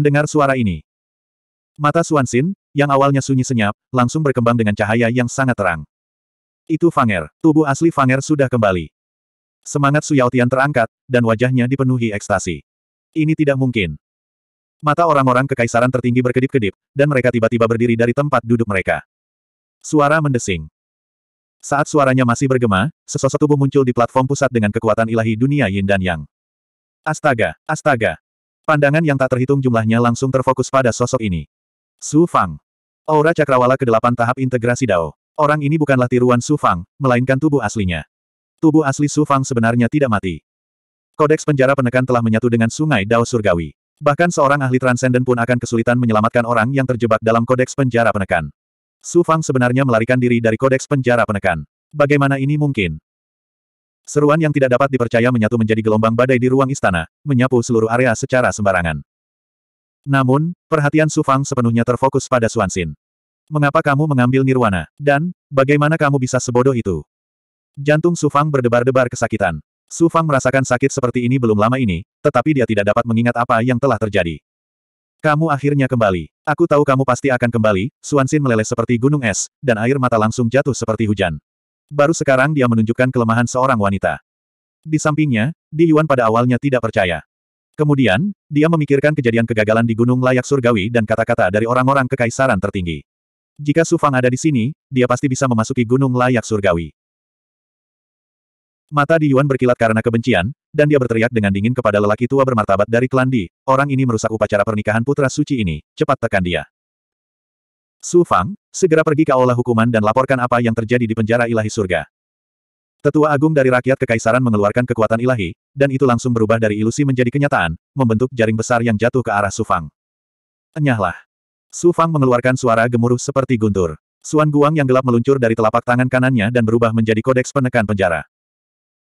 Mendengar suara ini, mata Suansin, yang awalnya sunyi senyap, langsung berkembang dengan cahaya yang sangat terang. Itu Fanger, tubuh asli Fanger sudah kembali. Semangat Su terangkat, dan wajahnya dipenuhi ekstasi. Ini tidak mungkin. Mata orang-orang kekaisaran tertinggi berkedip-kedip, dan mereka tiba-tiba berdiri dari tempat duduk mereka. Suara mendesing. Saat suaranya masih bergema, sesosok tubuh muncul di platform pusat dengan kekuatan ilahi dunia yin dan yang. Astaga, astaga, Pandangan yang tak terhitung jumlahnya langsung terfokus pada sosok ini. Su Fang. Aura cakrawala ke-8 tahap integrasi Dao. Orang ini bukanlah tiruan Su Fang, melainkan tubuh aslinya. Tubuh asli Su Fang sebenarnya tidak mati. Kodeks penjara penekan telah menyatu dengan sungai Dao Surgawi. Bahkan seorang ahli transenden pun akan kesulitan menyelamatkan orang yang terjebak dalam kodeks penjara penekan. Su Fang sebenarnya melarikan diri dari kodeks penjara penekan. Bagaimana ini mungkin? Seruan yang tidak dapat dipercaya menyatu menjadi gelombang badai di ruang istana, menyapu seluruh area secara sembarangan. Namun, perhatian Su Fang sepenuhnya terfokus pada Suansin. Mengapa kamu mengambil Nirwana? Dan, bagaimana kamu bisa sebodoh itu? Jantung Su Fang berdebar-debar kesakitan. Su Fang merasakan sakit seperti ini belum lama ini, tetapi dia tidak dapat mengingat apa yang telah terjadi. Kamu akhirnya kembali. Aku tahu kamu pasti akan kembali, Suansin meleleh seperti gunung es, dan air mata langsung jatuh seperti hujan. Baru sekarang dia menunjukkan kelemahan seorang wanita. Di sampingnya, Di Yuan pada awalnya tidak percaya. Kemudian, dia memikirkan kejadian kegagalan di Gunung Layak Surgawi dan kata-kata dari orang-orang kekaisaran tertinggi. Jika Su Fang ada di sini, dia pasti bisa memasuki Gunung Layak Surgawi. Mata Di Yuan berkilat karena kebencian, dan dia berteriak dengan dingin kepada lelaki tua bermartabat dari klan Di, orang ini merusak upacara pernikahan putra suci ini, cepat tekan dia. Su Fang, segera pergi ke aula hukuman dan laporkan apa yang terjadi di penjara ilahi surga. Tetua agung dari rakyat kekaisaran mengeluarkan kekuatan ilahi, dan itu langsung berubah dari ilusi menjadi kenyataan, membentuk jaring besar yang jatuh ke arah Su Fang. Enyahlah. Su Fang mengeluarkan suara gemuruh seperti guntur. Suan Guang yang gelap meluncur dari telapak tangan kanannya dan berubah menjadi kodeks penekan penjara.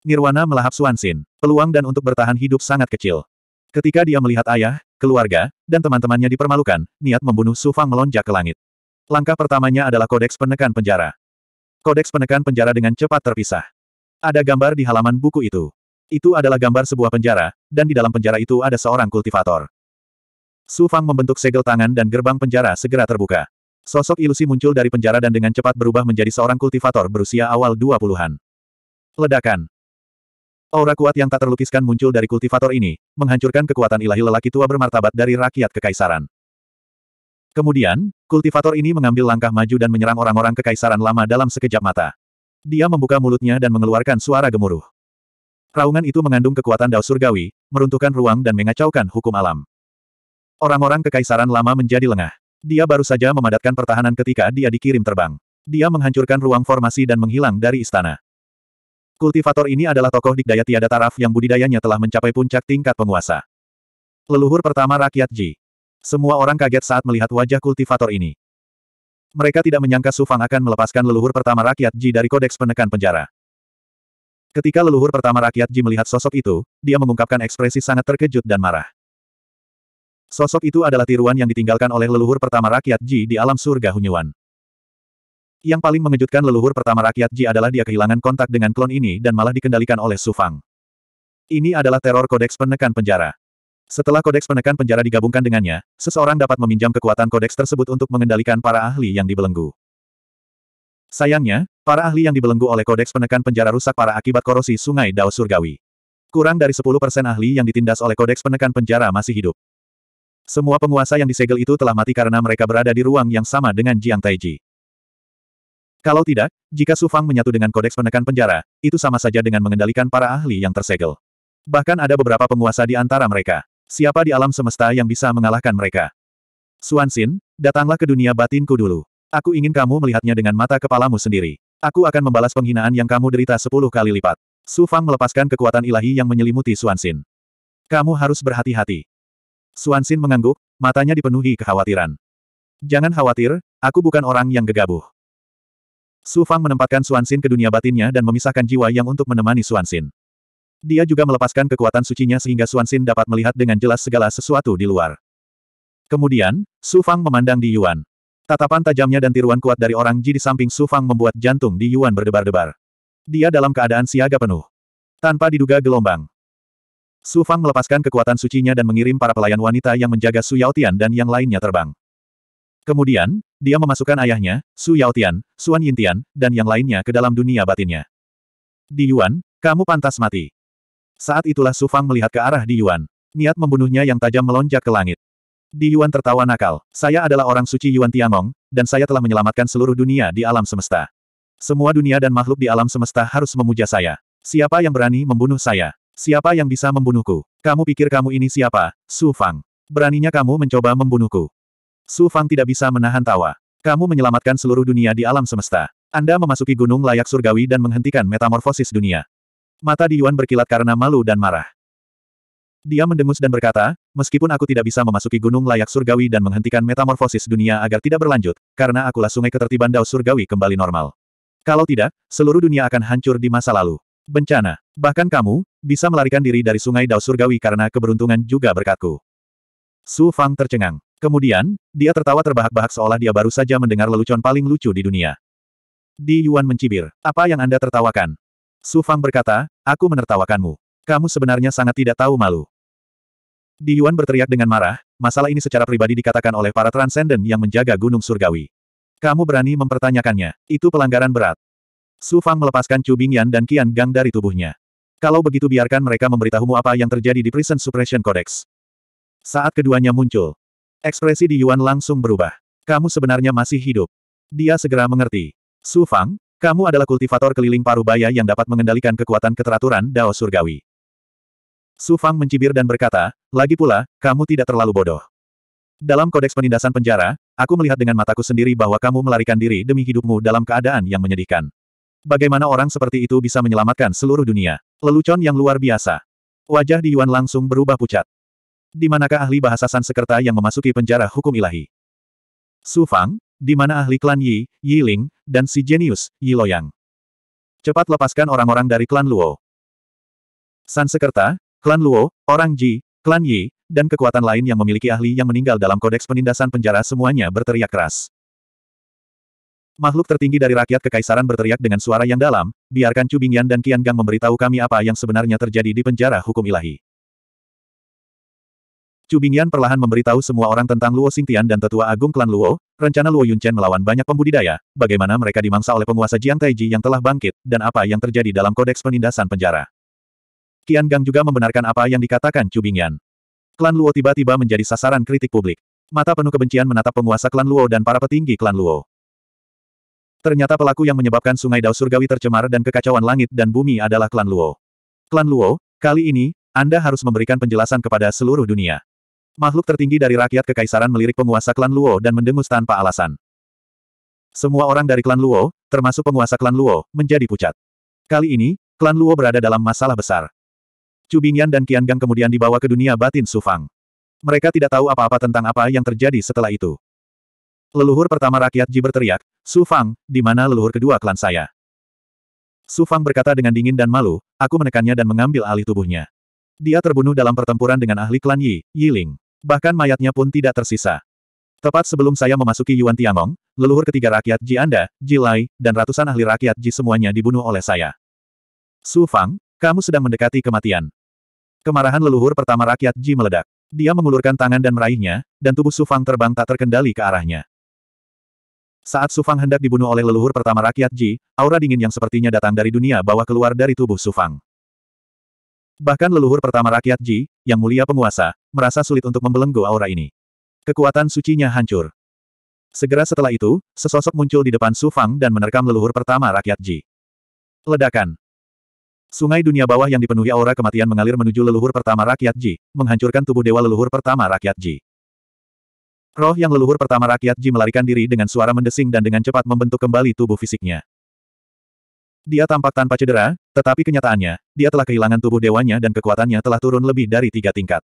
Nirwana melahap Suan Sin. Peluang dan untuk bertahan hidup sangat kecil. Ketika dia melihat ayah, keluarga, dan teman-temannya dipermalukan, niat membunuh Su Fang melonjak ke langit. Langkah pertamanya adalah kodeks penekan penjara. Kodeks penekan penjara dengan cepat terpisah. Ada gambar di halaman buku itu. Itu adalah gambar sebuah penjara, dan di dalam penjara itu ada seorang kultivator. Su Fang membentuk segel tangan dan gerbang penjara segera terbuka. Sosok ilusi muncul dari penjara dan dengan cepat berubah menjadi seorang kultivator berusia awal 20-an. Ledakan. Aura kuat yang tak terlukiskan muncul dari kultivator ini, menghancurkan kekuatan ilahi lelaki tua bermartabat dari rakyat kekaisaran. Kemudian, kultivator ini mengambil langkah maju dan menyerang orang-orang kekaisaran lama dalam sekejap mata. Dia membuka mulutnya dan mengeluarkan suara gemuruh. Raungan itu mengandung kekuatan dao surgawi, meruntuhkan ruang dan mengacaukan hukum alam. Orang-orang kekaisaran lama menjadi lengah. Dia baru saja memadatkan pertahanan ketika dia dikirim terbang. Dia menghancurkan ruang formasi dan menghilang dari istana. Kultivator ini adalah tokoh dikdaya tiada taraf yang budidayanya telah mencapai puncak tingkat penguasa. Leluhur pertama rakyat Ji. Semua orang kaget saat melihat wajah kultivator ini. Mereka tidak menyangka Su Fang akan melepaskan leluhur pertama rakyat Ji dari kodeks penekan penjara. Ketika leluhur pertama rakyat Ji melihat sosok itu, dia mengungkapkan ekspresi sangat terkejut dan marah. Sosok itu adalah tiruan yang ditinggalkan oleh leluhur pertama rakyat Ji di alam surga Hunyuan. Yang paling mengejutkan leluhur pertama rakyat Ji adalah dia kehilangan kontak dengan klon ini dan malah dikendalikan oleh Su Fang. Ini adalah teror kodeks penekan penjara. Setelah kodeks penekan penjara digabungkan dengannya, seseorang dapat meminjam kekuatan kodeks tersebut untuk mengendalikan para ahli yang dibelenggu. Sayangnya, para ahli yang dibelenggu oleh kodeks penekan penjara rusak para akibat korosi sungai Dao Surgawi. Kurang dari 10% ahli yang ditindas oleh kodeks penekan penjara masih hidup. Semua penguasa yang disegel itu telah mati karena mereka berada di ruang yang sama dengan Jiang Taiji. Kalau tidak, jika Su Fang menyatu dengan kodeks penekan penjara, itu sama saja dengan mengendalikan para ahli yang tersegel. Bahkan ada beberapa penguasa di antara mereka. Siapa di alam semesta yang bisa mengalahkan mereka? Suansin, datanglah ke dunia batinku dulu. Aku ingin kamu melihatnya dengan mata kepalamu sendiri. Aku akan membalas penghinaan yang kamu derita sepuluh kali lipat. Su Fang melepaskan kekuatan ilahi yang menyelimuti Suansin. Kamu harus berhati-hati. Suansin mengangguk, matanya dipenuhi kekhawatiran. Jangan khawatir, aku bukan orang yang gegabah. Su Fang menempatkan Suansin ke dunia batinnya dan memisahkan jiwa yang untuk menemani Suansin. Dia juga melepaskan kekuatan sucinya sehingga Xuan Xin dapat melihat dengan jelas segala sesuatu di luar. Kemudian, Su Fang memandang di Yuan. Tatapan tajamnya dan tiruan kuat dari orang Ji di samping Su Fang membuat jantung di Yuan berdebar-debar. Dia dalam keadaan siaga penuh. Tanpa diduga gelombang. Su Fang melepaskan kekuatan sucinya dan mengirim para pelayan wanita yang menjaga Su Yaotian dan yang lainnya terbang. Kemudian, dia memasukkan ayahnya, Su Yaotian, Suan Yintian, dan yang lainnya ke dalam dunia batinnya. Di Yuan, kamu pantas mati. Saat itulah Su Fang melihat ke arah Di Yuan. Niat membunuhnya yang tajam melonjak ke langit. Di Yuan tertawa nakal. Saya adalah orang suci Yuan Tiangong, dan saya telah menyelamatkan seluruh dunia di alam semesta. Semua dunia dan makhluk di alam semesta harus memuja saya. Siapa yang berani membunuh saya? Siapa yang bisa membunuhku? Kamu pikir kamu ini siapa, Su Fang? Beraninya kamu mencoba membunuhku. Su Fang tidak bisa menahan tawa. Kamu menyelamatkan seluruh dunia di alam semesta. Anda memasuki gunung layak surgawi dan menghentikan metamorfosis dunia. Mata Di Yuan berkilat karena malu dan marah. Dia mendengus dan berkata, meskipun aku tidak bisa memasuki gunung layak surgawi dan menghentikan metamorfosis dunia agar tidak berlanjut, karena akulah sungai ketertiban Dao surgawi kembali normal. Kalau tidak, seluruh dunia akan hancur di masa lalu. Bencana. Bahkan kamu, bisa melarikan diri dari sungai Dao surgawi karena keberuntungan juga berkatku. Su Fang tercengang. Kemudian, dia tertawa terbahak-bahak seolah dia baru saja mendengar lelucon paling lucu di dunia. Di Yuan mencibir. Apa yang Anda tertawakan? Su Fang berkata, aku menertawakanmu. Kamu sebenarnya sangat tidak tahu malu. Di Yuan berteriak dengan marah, masalah ini secara pribadi dikatakan oleh para transenden yang menjaga gunung surgawi. Kamu berani mempertanyakannya, itu pelanggaran berat. Su Fang melepaskan Chu Bingyan dan Qian Gang dari tubuhnya. Kalau begitu biarkan mereka memberitahumu apa yang terjadi di Prison Suppression Codex. Saat keduanya muncul, ekspresi di Yuan langsung berubah. Kamu sebenarnya masih hidup. Dia segera mengerti. Su Fang, kamu adalah kultivator keliling parubaya yang dapat mengendalikan kekuatan keteraturan Dao Surgawi. Su Fang mencibir dan berkata, lagi pula, kamu tidak terlalu bodoh. Dalam kodeks penindasan penjara, aku melihat dengan mataku sendiri bahwa kamu melarikan diri demi hidupmu dalam keadaan yang menyedihkan. Bagaimana orang seperti itu bisa menyelamatkan seluruh dunia? Lelucon yang luar biasa. Wajah di Yuan langsung berubah pucat. Di manakah ahli bahasa Sansekerta yang memasuki penjara hukum ilahi? Su Fang, di mana ahli klan Yi, Yi Ling, dan si jenius, Yi Loyang. Cepat lepaskan orang-orang dari klan Luo. Sansekerta, klan Luo, orang Ji, klan Yi, dan kekuatan lain yang memiliki ahli yang meninggal dalam kodeks penindasan penjara semuanya berteriak keras. Makhluk tertinggi dari rakyat kekaisaran berteriak dengan suara yang dalam, biarkan Cubingyan dan Qian Gang memberitahu kami apa yang sebenarnya terjadi di penjara hukum ilahi. Chu Bingyan perlahan memberitahu semua orang tentang Luo Xingtian dan tetua agung klan Luo, rencana Luo Yunchen melawan banyak pembudidaya, bagaimana mereka dimangsa oleh penguasa Jiang Taiji yang telah bangkit, dan apa yang terjadi dalam kodeks penindasan penjara. Qian Gang juga membenarkan apa yang dikatakan Chu Bingyan. Klan Luo tiba-tiba menjadi sasaran kritik publik. Mata penuh kebencian menatap penguasa klan Luo dan para petinggi klan Luo. Ternyata pelaku yang menyebabkan sungai Dao Surgawi tercemar dan kekacauan langit dan bumi adalah klan Luo. Klan Luo, kali ini, Anda harus memberikan penjelasan kepada seluruh dunia. Makhluk tertinggi dari rakyat kekaisaran melirik penguasa klan Luo dan mendengus tanpa alasan. Semua orang dari klan Luo, termasuk penguasa klan Luo, menjadi pucat. Kali ini, klan Luo berada dalam masalah besar. Chu Bingyan dan Qian Gang kemudian dibawa ke dunia batin Sufang. Mereka tidak tahu apa-apa tentang apa yang terjadi setelah itu. Leluhur pertama rakyat Ji berteriak, Sufang, di mana leluhur kedua klan saya? Sufang berkata dengan dingin dan malu, aku menekannya dan mengambil alih tubuhnya. Dia terbunuh dalam pertempuran dengan ahli klan Yi, Yi Ling bahkan mayatnya pun tidak tersisa. Tepat sebelum saya memasuki Yuan Tiangong, leluhur ketiga rakyat Ji Anda, Ji Lai, dan ratusan ahli rakyat Ji semuanya dibunuh oleh saya. Su Fang, kamu sedang mendekati kematian. Kemarahan leluhur pertama rakyat Ji meledak. Dia mengulurkan tangan dan meraihnya, dan tubuh Su Fang terbang tak terkendali ke arahnya. Saat Su Fang hendak dibunuh oleh leluhur pertama rakyat Ji, aura dingin yang sepertinya datang dari dunia bawah keluar dari tubuh Su Fang. Bahkan leluhur pertama rakyat Ji, yang mulia penguasa, merasa sulit untuk membelenggu aura ini. Kekuatan sucinya hancur. Segera setelah itu, sesosok muncul di depan Su Fang dan menerkam leluhur pertama rakyat Ji. Ledakan. Sungai dunia bawah yang dipenuhi aura kematian mengalir menuju leluhur pertama rakyat Ji, menghancurkan tubuh dewa leluhur pertama rakyat Ji. Roh yang leluhur pertama rakyat Ji melarikan diri dengan suara mendesing dan dengan cepat membentuk kembali tubuh fisiknya. Dia tampak tanpa cedera, tetapi kenyataannya, dia telah kehilangan tubuh dewanya dan kekuatannya telah turun lebih dari tiga tingkat.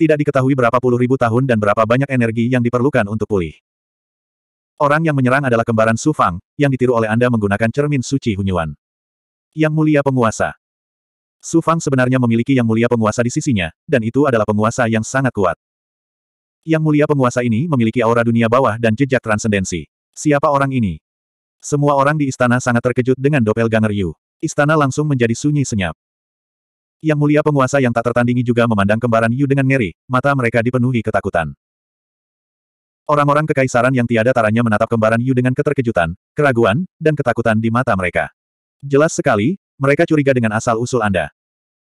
Tidak diketahui berapa puluh ribu tahun dan berapa banyak energi yang diperlukan untuk pulih. Orang yang menyerang adalah kembaran Sufang, yang ditiru oleh Anda menggunakan cermin suci Hunyuan. Yang Mulia Penguasa Sufang sebenarnya memiliki Yang Mulia Penguasa di sisinya, dan itu adalah penguasa yang sangat kuat. Yang Mulia Penguasa ini memiliki aura dunia bawah dan jejak transendensi. Siapa orang ini? Semua orang di istana sangat terkejut dengan doppelganger Yu. Istana langsung menjadi sunyi senyap. Yang mulia penguasa yang tak tertandingi juga memandang kembaran Yu dengan ngeri, mata mereka dipenuhi ketakutan. Orang-orang kekaisaran yang tiada taranya menatap kembaran Yu dengan keterkejutan, keraguan, dan ketakutan di mata mereka. Jelas sekali, mereka curiga dengan asal-usul Anda.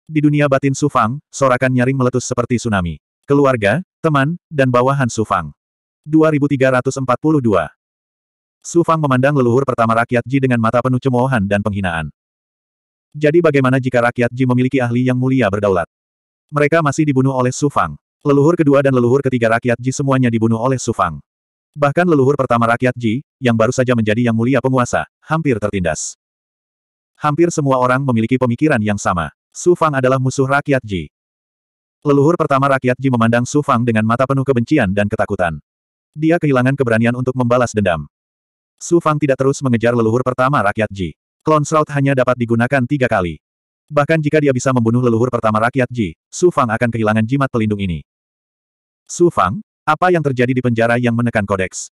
Di dunia batin Sufang, sorakan nyaring meletus seperti tsunami. Keluarga, teman, dan bawahan Sufang. 2342 Su Fang memandang leluhur pertama rakyat Ji dengan mata penuh cemoohan dan penghinaan. Jadi bagaimana jika rakyat Ji memiliki ahli yang mulia berdaulat? Mereka masih dibunuh oleh Su Fang. Leluhur kedua dan leluhur ketiga rakyat Ji semuanya dibunuh oleh Su Fang. Bahkan leluhur pertama rakyat Ji, yang baru saja menjadi yang mulia penguasa, hampir tertindas. Hampir semua orang memiliki pemikiran yang sama. Su Fang adalah musuh rakyat Ji. Leluhur pertama rakyat Ji memandang Su Fang dengan mata penuh kebencian dan ketakutan. Dia kehilangan keberanian untuk membalas dendam. Su Fang tidak terus mengejar leluhur pertama rakyat Ji. Klon Shroud hanya dapat digunakan tiga kali. Bahkan jika dia bisa membunuh leluhur pertama rakyat Ji, Su Fang akan kehilangan jimat pelindung ini. Su Fang, apa yang terjadi di penjara yang menekan kodeks?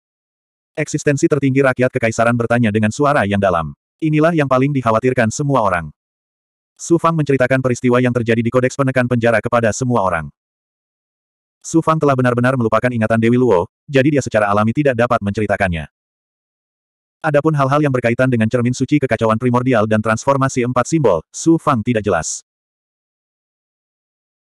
Eksistensi tertinggi rakyat kekaisaran bertanya dengan suara yang dalam. Inilah yang paling dikhawatirkan semua orang. Su Fang menceritakan peristiwa yang terjadi di kodeks penekan penjara kepada semua orang. Su Fang telah benar-benar melupakan ingatan Dewi Luo, jadi dia secara alami tidak dapat menceritakannya. Adapun hal-hal yang berkaitan dengan cermin suci kekacauan primordial dan transformasi empat simbol, Su Fang tidak jelas.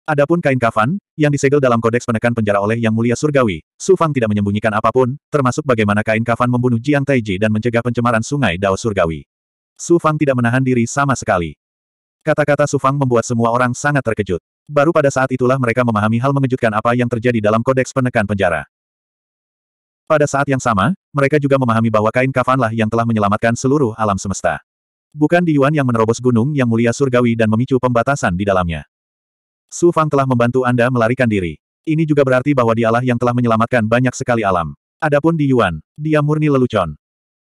Adapun kain kafan, yang disegel dalam kodeks penekan penjara oleh Yang Mulia Surgawi, Su Fang tidak menyembunyikan apapun, termasuk bagaimana kain kafan membunuh Jiang Taiji dan mencegah pencemaran sungai Dao Surgawi. Su Fang tidak menahan diri sama sekali. Kata-kata Su Fang membuat semua orang sangat terkejut. Baru pada saat itulah mereka memahami hal mengejutkan apa yang terjadi dalam kodeks penekan penjara. Pada saat yang sama, mereka juga memahami bahwa kain kafanlah yang telah menyelamatkan seluruh alam semesta. Bukan di Yuan yang menerobos gunung yang mulia surgawi dan memicu pembatasan di dalamnya. Su Fang telah membantu Anda melarikan diri. Ini juga berarti bahwa dialah yang telah menyelamatkan banyak sekali alam. Adapun di Yuan, dia murni lelucon.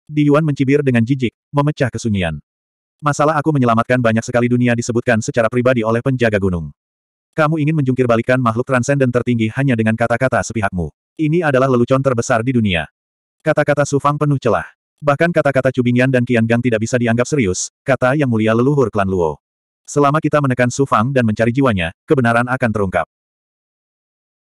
Di Yuan mencibir dengan jijik, memecah kesunyian. Masalah aku menyelamatkan banyak sekali dunia disebutkan secara pribadi oleh penjaga gunung. Kamu ingin menjungkir balikan makhluk transenden tertinggi hanya dengan kata-kata sepihakmu. Ini adalah lelucon terbesar di dunia. Kata-kata Sufang penuh celah. Bahkan kata-kata Cubingyan dan Qiangang tidak bisa dianggap serius, kata yang mulia leluhur klan Luo. Selama kita menekan Sufang dan mencari jiwanya, kebenaran akan terungkap.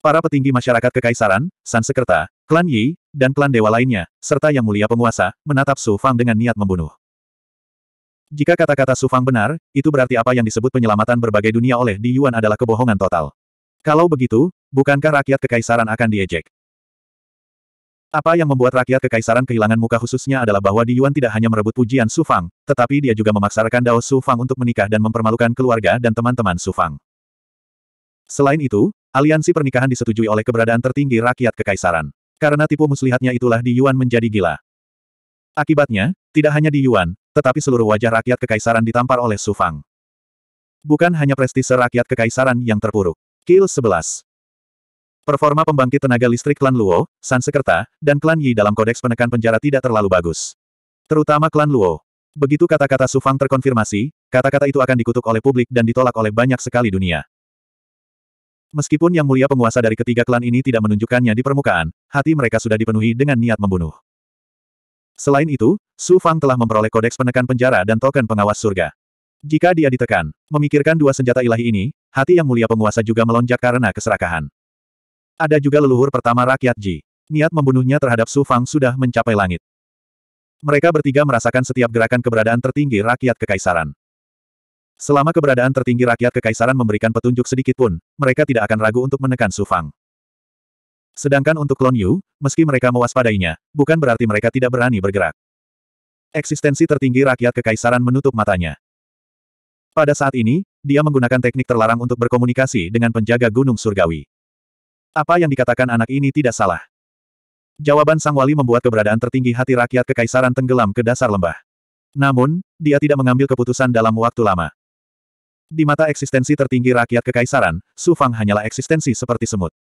Para petinggi masyarakat kekaisaran, Sansekerta, klan Yi, dan klan dewa lainnya, serta yang mulia penguasa, menatap Sufang dengan niat membunuh. Jika kata-kata Sufang benar, itu berarti apa yang disebut penyelamatan berbagai dunia oleh Di Yuan adalah kebohongan total. Kalau begitu, bukankah rakyat kekaisaran akan diejek? Apa yang membuat rakyat kekaisaran kehilangan muka khususnya adalah bahwa Di Yuan tidak hanya merebut pujian Su Fang, tetapi dia juga memaksa memaksakan Dao Su Fang untuk menikah dan mempermalukan keluarga dan teman-teman Su Fang. Selain itu, aliansi pernikahan disetujui oleh keberadaan tertinggi rakyat kekaisaran. Karena tipu muslihatnya itulah Di Yuan menjadi gila. Akibatnya, tidak hanya Di Yuan, tetapi seluruh wajah rakyat kekaisaran ditampar oleh Su Fang. Bukan hanya prestise rakyat kekaisaran yang terpuruk. Kill 11. Performa pembangkit tenaga listrik klan Luo, Sansekerta, dan klan Yi dalam kodeks penekan penjara tidak terlalu bagus. Terutama klan Luo. Begitu kata-kata Su Fang terkonfirmasi, kata-kata itu akan dikutuk oleh publik dan ditolak oleh banyak sekali dunia. Meskipun yang mulia penguasa dari ketiga klan ini tidak menunjukkannya di permukaan, hati mereka sudah dipenuhi dengan niat membunuh. Selain itu, Su Fang telah memperoleh kodeks penekan penjara dan token pengawas surga. Jika dia ditekan, memikirkan dua senjata ilahi ini, hati yang mulia penguasa juga melonjak karena keserakahan. Ada juga leluhur pertama rakyat Ji. Niat membunuhnya terhadap Su Fang sudah mencapai langit. Mereka bertiga merasakan setiap gerakan keberadaan tertinggi rakyat kekaisaran. Selama keberadaan tertinggi rakyat kekaisaran memberikan petunjuk sedikit pun, mereka tidak akan ragu untuk menekan Su Fang. Sedangkan untuk klon Yu, meski mereka mewaspadainya, bukan berarti mereka tidak berani bergerak. Eksistensi tertinggi rakyat kekaisaran menutup matanya. Pada saat ini, dia menggunakan teknik terlarang untuk berkomunikasi dengan penjaga Gunung Surgawi. Apa yang dikatakan anak ini tidak salah. Jawaban Sang Wali membuat keberadaan tertinggi hati rakyat kekaisaran tenggelam ke dasar lembah. Namun, dia tidak mengambil keputusan dalam waktu lama. Di mata eksistensi tertinggi rakyat kekaisaran, Su Fang hanyalah eksistensi seperti semut.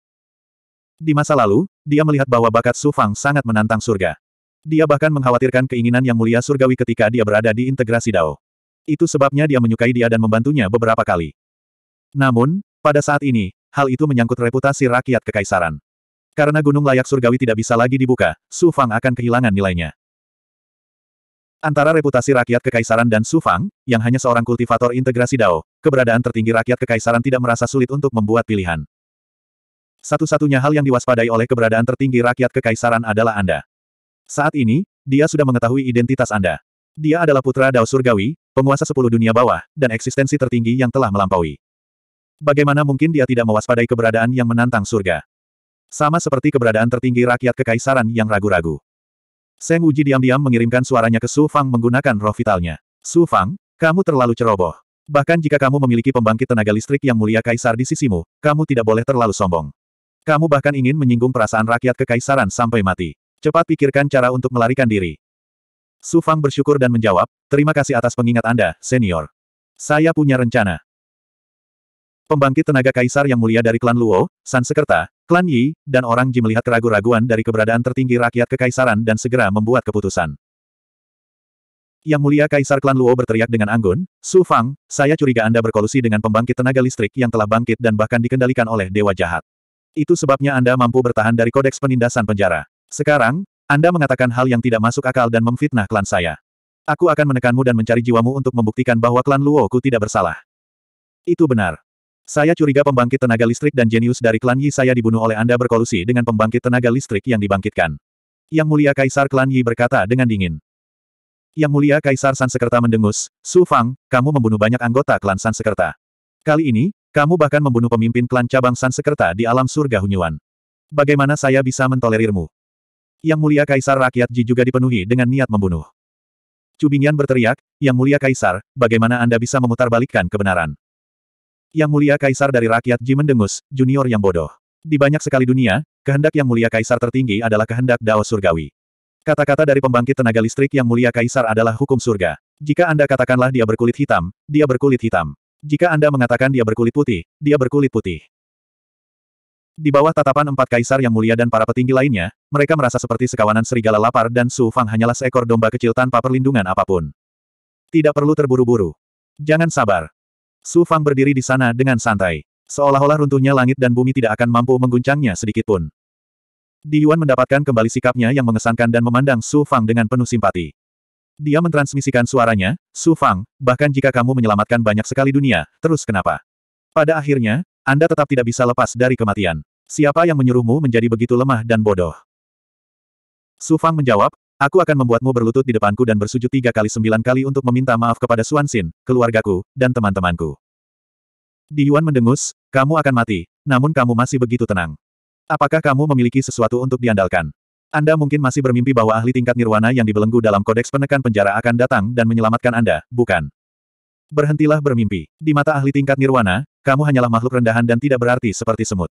Di masa lalu, dia melihat bahwa bakat Su Fang sangat menantang surga. Dia bahkan mengkhawatirkan keinginan yang mulia surgawi ketika dia berada di integrasi Dao. Itu sebabnya dia menyukai dia dan membantunya beberapa kali. Namun, pada saat ini, hal itu menyangkut reputasi rakyat kekaisaran. Karena gunung layak surgawi tidak bisa lagi dibuka, Su Fang akan kehilangan nilainya. Antara reputasi rakyat kekaisaran dan Su Fang, yang hanya seorang kultivator integrasi Dao, keberadaan tertinggi rakyat kekaisaran tidak merasa sulit untuk membuat pilihan. Satu-satunya hal yang diwaspadai oleh keberadaan tertinggi rakyat kekaisaran adalah Anda. Saat ini, dia sudah mengetahui identitas Anda. Dia adalah putra Dao Surgawi, penguasa sepuluh dunia bawah, dan eksistensi tertinggi yang telah melampaui. Bagaimana mungkin dia tidak mewaspadai keberadaan yang menantang surga? Sama seperti keberadaan tertinggi rakyat kekaisaran yang ragu-ragu. Seng Uji diam-diam mengirimkan suaranya ke Su Fang menggunakan roh vitalnya. Su Fang, kamu terlalu ceroboh. Bahkan jika kamu memiliki pembangkit tenaga listrik yang mulia kaisar di sisimu, kamu tidak boleh terlalu sombong. Kamu bahkan ingin menyinggung perasaan rakyat kekaisaran sampai mati. Cepat pikirkan cara untuk melarikan diri. Su Fang bersyukur dan menjawab, terima kasih atas pengingat Anda, senior. Saya punya rencana. Pembangkit tenaga kaisar yang mulia dari klan Luo, San Sekerta, klan Yi, dan orang Ji melihat keraguan-raguan dari keberadaan tertinggi rakyat kekaisaran dan segera membuat keputusan. Yang mulia kaisar klan Luo berteriak dengan anggun, Su Fang, saya curiga Anda berkolusi dengan pembangkit tenaga listrik yang telah bangkit dan bahkan dikendalikan oleh dewa jahat. Itu sebabnya Anda mampu bertahan dari kodeks penindasan penjara. Sekarang, Anda mengatakan hal yang tidak masuk akal dan memfitnah klan saya. Aku akan menekanmu dan mencari jiwamu untuk membuktikan bahwa klan Luo ku tidak bersalah. Itu benar. Saya curiga pembangkit tenaga listrik dan jenius dari klan Yi saya dibunuh oleh Anda berkolusi dengan pembangkit tenaga listrik yang dibangkitkan. Yang mulia Kaisar klan Yi berkata dengan dingin. Yang mulia Kaisar Sansekerta mendengus, Su Fang, kamu membunuh banyak anggota klan Sansekerta. Kali ini, kamu bahkan membunuh pemimpin klan cabang Sansekerta di alam surga Hunyuan. Bagaimana saya bisa mentolerirmu? Yang mulia Kaisar rakyat Ji juga dipenuhi dengan niat membunuh. Cubingian berteriak, Yang mulia Kaisar, bagaimana Anda bisa memutarbalikkan kebenaran? Yang Mulia Kaisar dari rakyat Ji mendengus, junior yang bodoh. Di banyak sekali dunia, kehendak Yang Mulia Kaisar tertinggi adalah kehendak Dao Surgawi. Kata-kata dari pembangkit tenaga listrik Yang Mulia Kaisar adalah hukum surga. Jika Anda katakanlah dia berkulit hitam, dia berkulit hitam. Jika Anda mengatakan dia berkulit putih, dia berkulit putih. Di bawah tatapan empat kaisar yang mulia dan para petinggi lainnya, mereka merasa seperti sekawanan serigala lapar dan Su Fang hanyalah seekor domba kecil tanpa perlindungan apapun. Tidak perlu terburu-buru. Jangan sabar. Su Fang berdiri di sana dengan santai. Seolah-olah runtuhnya langit dan bumi tidak akan mampu mengguncangnya sedikitpun. Yuan mendapatkan kembali sikapnya yang mengesankan dan memandang Su Fang dengan penuh simpati. Dia mentransmisikan suaranya, Su Fang, bahkan jika kamu menyelamatkan banyak sekali dunia, terus kenapa? Pada akhirnya, Anda tetap tidak bisa lepas dari kematian. Siapa yang menyuruhmu menjadi begitu lemah dan bodoh? Su Fang menjawab, Aku akan membuatmu berlutut di depanku dan bersujud tiga kali sembilan kali untuk meminta maaf kepada Suan Xin, keluargaku, dan teman-temanku. Di Yuan mendengus, kamu akan mati, namun kamu masih begitu tenang. Apakah kamu memiliki sesuatu untuk diandalkan? Anda mungkin masih bermimpi bahwa ahli tingkat nirwana yang dibelenggu dalam kodeks penekan penjara akan datang dan menyelamatkan Anda, bukan? Berhentilah bermimpi. Di mata ahli tingkat nirwana, kamu hanyalah makhluk rendahan dan tidak berarti seperti semut.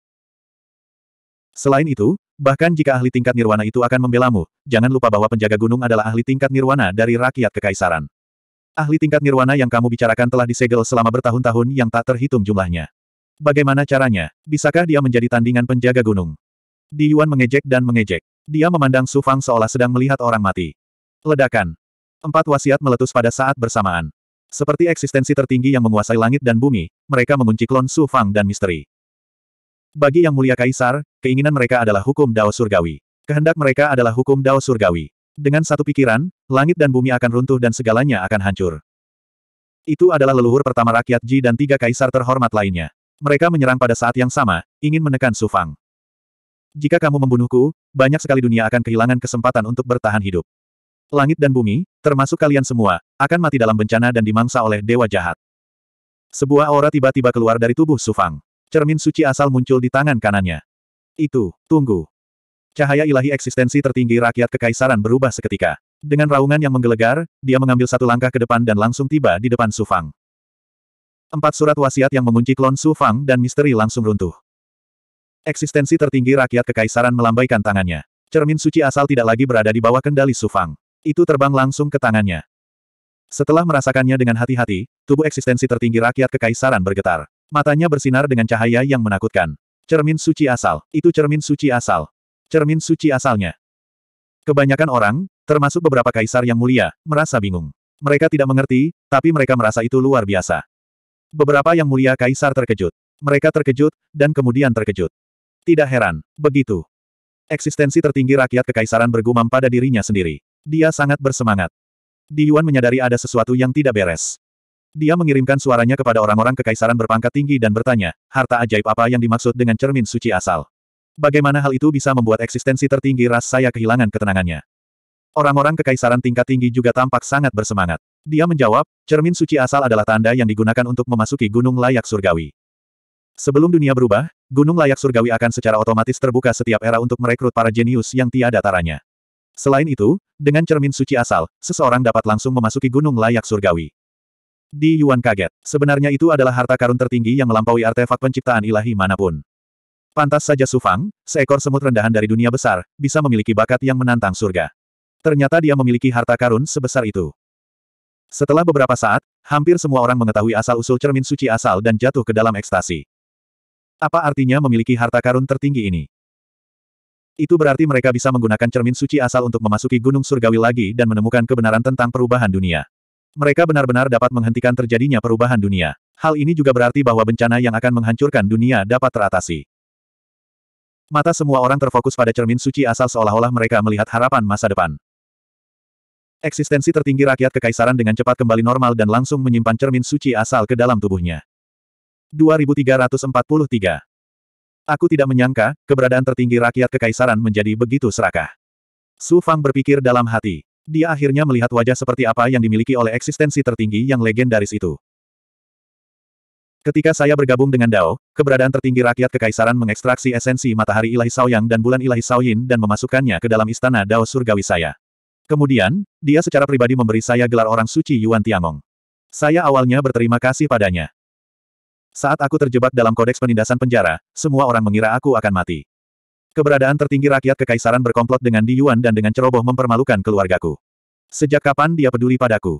Selain itu, bahkan jika ahli tingkat nirwana itu akan membelamu, jangan lupa bahwa penjaga gunung adalah ahli tingkat nirwana dari rakyat kekaisaran. Ahli tingkat nirwana yang kamu bicarakan telah disegel selama bertahun-tahun yang tak terhitung jumlahnya. Bagaimana caranya? Bisakah dia menjadi tandingan penjaga gunung? Di Yuan mengejek dan mengejek. Dia memandang Su Fang seolah sedang melihat orang mati. Ledakan. Empat wasiat meletus pada saat bersamaan. Seperti eksistensi tertinggi yang menguasai langit dan bumi, mereka mengunci klon Su Fang dan misteri. Bagi Yang Mulia Kaisar, keinginan mereka adalah hukum Dao Surgawi. Kehendak mereka adalah hukum Dao Surgawi. Dengan satu pikiran, langit dan bumi akan runtuh dan segalanya akan hancur. Itu adalah leluhur pertama rakyat Ji dan tiga kaisar terhormat lainnya. Mereka menyerang pada saat yang sama, ingin menekan Su Fang. Jika kamu membunuhku, banyak sekali dunia akan kehilangan kesempatan untuk bertahan hidup. Langit dan bumi, termasuk kalian semua, akan mati dalam bencana dan dimangsa oleh dewa jahat. Sebuah aura tiba-tiba keluar dari tubuh Su Fang cermin suci asal muncul di tangan kanannya. Itu, tunggu. Cahaya ilahi eksistensi tertinggi rakyat kekaisaran berubah seketika. Dengan raungan yang menggelegar, dia mengambil satu langkah ke depan dan langsung tiba di depan Sufang. Empat surat wasiat yang mengunci klon Sufang dan misteri langsung runtuh. Eksistensi tertinggi rakyat kekaisaran melambaikan tangannya. Cermin suci asal tidak lagi berada di bawah kendali Sufang. Itu terbang langsung ke tangannya. Setelah merasakannya dengan hati-hati, tubuh eksistensi tertinggi rakyat kekaisaran bergetar. Matanya bersinar dengan cahaya yang menakutkan. Cermin suci asal. Itu cermin suci asal. Cermin suci asalnya. Kebanyakan orang, termasuk beberapa kaisar yang mulia, merasa bingung. Mereka tidak mengerti, tapi mereka merasa itu luar biasa. Beberapa yang mulia kaisar terkejut. Mereka terkejut, dan kemudian terkejut. Tidak heran, begitu. Eksistensi tertinggi rakyat kekaisaran bergumam pada dirinya sendiri. Dia sangat bersemangat. Di Yuan menyadari ada sesuatu yang tidak beres. Dia mengirimkan suaranya kepada orang-orang kekaisaran berpangkat tinggi dan bertanya, harta ajaib apa yang dimaksud dengan cermin suci asal? Bagaimana hal itu bisa membuat eksistensi tertinggi ras saya kehilangan ketenangannya? Orang-orang kekaisaran tingkat tinggi juga tampak sangat bersemangat. Dia menjawab, cermin suci asal adalah tanda yang digunakan untuk memasuki gunung layak surgawi. Sebelum dunia berubah, gunung layak surgawi akan secara otomatis terbuka setiap era untuk merekrut para jenius yang tiada taranya. Selain itu, dengan cermin suci asal, seseorang dapat langsung memasuki gunung layak surgawi. Di Yuan kaget. Sebenarnya itu adalah harta karun tertinggi yang melampaui artefak penciptaan ilahi manapun. Pantas saja Sufang, seekor semut rendahan dari dunia besar, bisa memiliki bakat yang menantang surga. Ternyata dia memiliki harta karun sebesar itu. Setelah beberapa saat, hampir semua orang mengetahui asal-usul cermin suci asal dan jatuh ke dalam ekstasi. Apa artinya memiliki harta karun tertinggi ini? Itu berarti mereka bisa menggunakan cermin suci asal untuk memasuki gunung surgawi lagi dan menemukan kebenaran tentang perubahan dunia. Mereka benar-benar dapat menghentikan terjadinya perubahan dunia. Hal ini juga berarti bahwa bencana yang akan menghancurkan dunia dapat teratasi. Mata semua orang terfokus pada cermin suci asal seolah-olah mereka melihat harapan masa depan. Eksistensi tertinggi rakyat kekaisaran dengan cepat kembali normal dan langsung menyimpan cermin suci asal ke dalam tubuhnya. 2343 Aku tidak menyangka, keberadaan tertinggi rakyat kekaisaran menjadi begitu serakah. Su Fang berpikir dalam hati. Dia akhirnya melihat wajah seperti apa yang dimiliki oleh eksistensi tertinggi yang legendaris itu. Ketika saya bergabung dengan Dao, keberadaan tertinggi rakyat kekaisaran mengekstraksi esensi matahari ilahi Saoyang dan bulan ilahi Saoyin dan memasukkannya ke dalam istana Dao surgawi saya. Kemudian, dia secara pribadi memberi saya gelar orang suci Yuan Tiangong. Saya awalnya berterima kasih padanya. Saat aku terjebak dalam kodeks penindasan penjara, semua orang mengira aku akan mati. Keberadaan tertinggi rakyat kekaisaran berkomplot dengan Di Yuan dan dengan ceroboh mempermalukan keluargaku. Sejak kapan dia peduli padaku?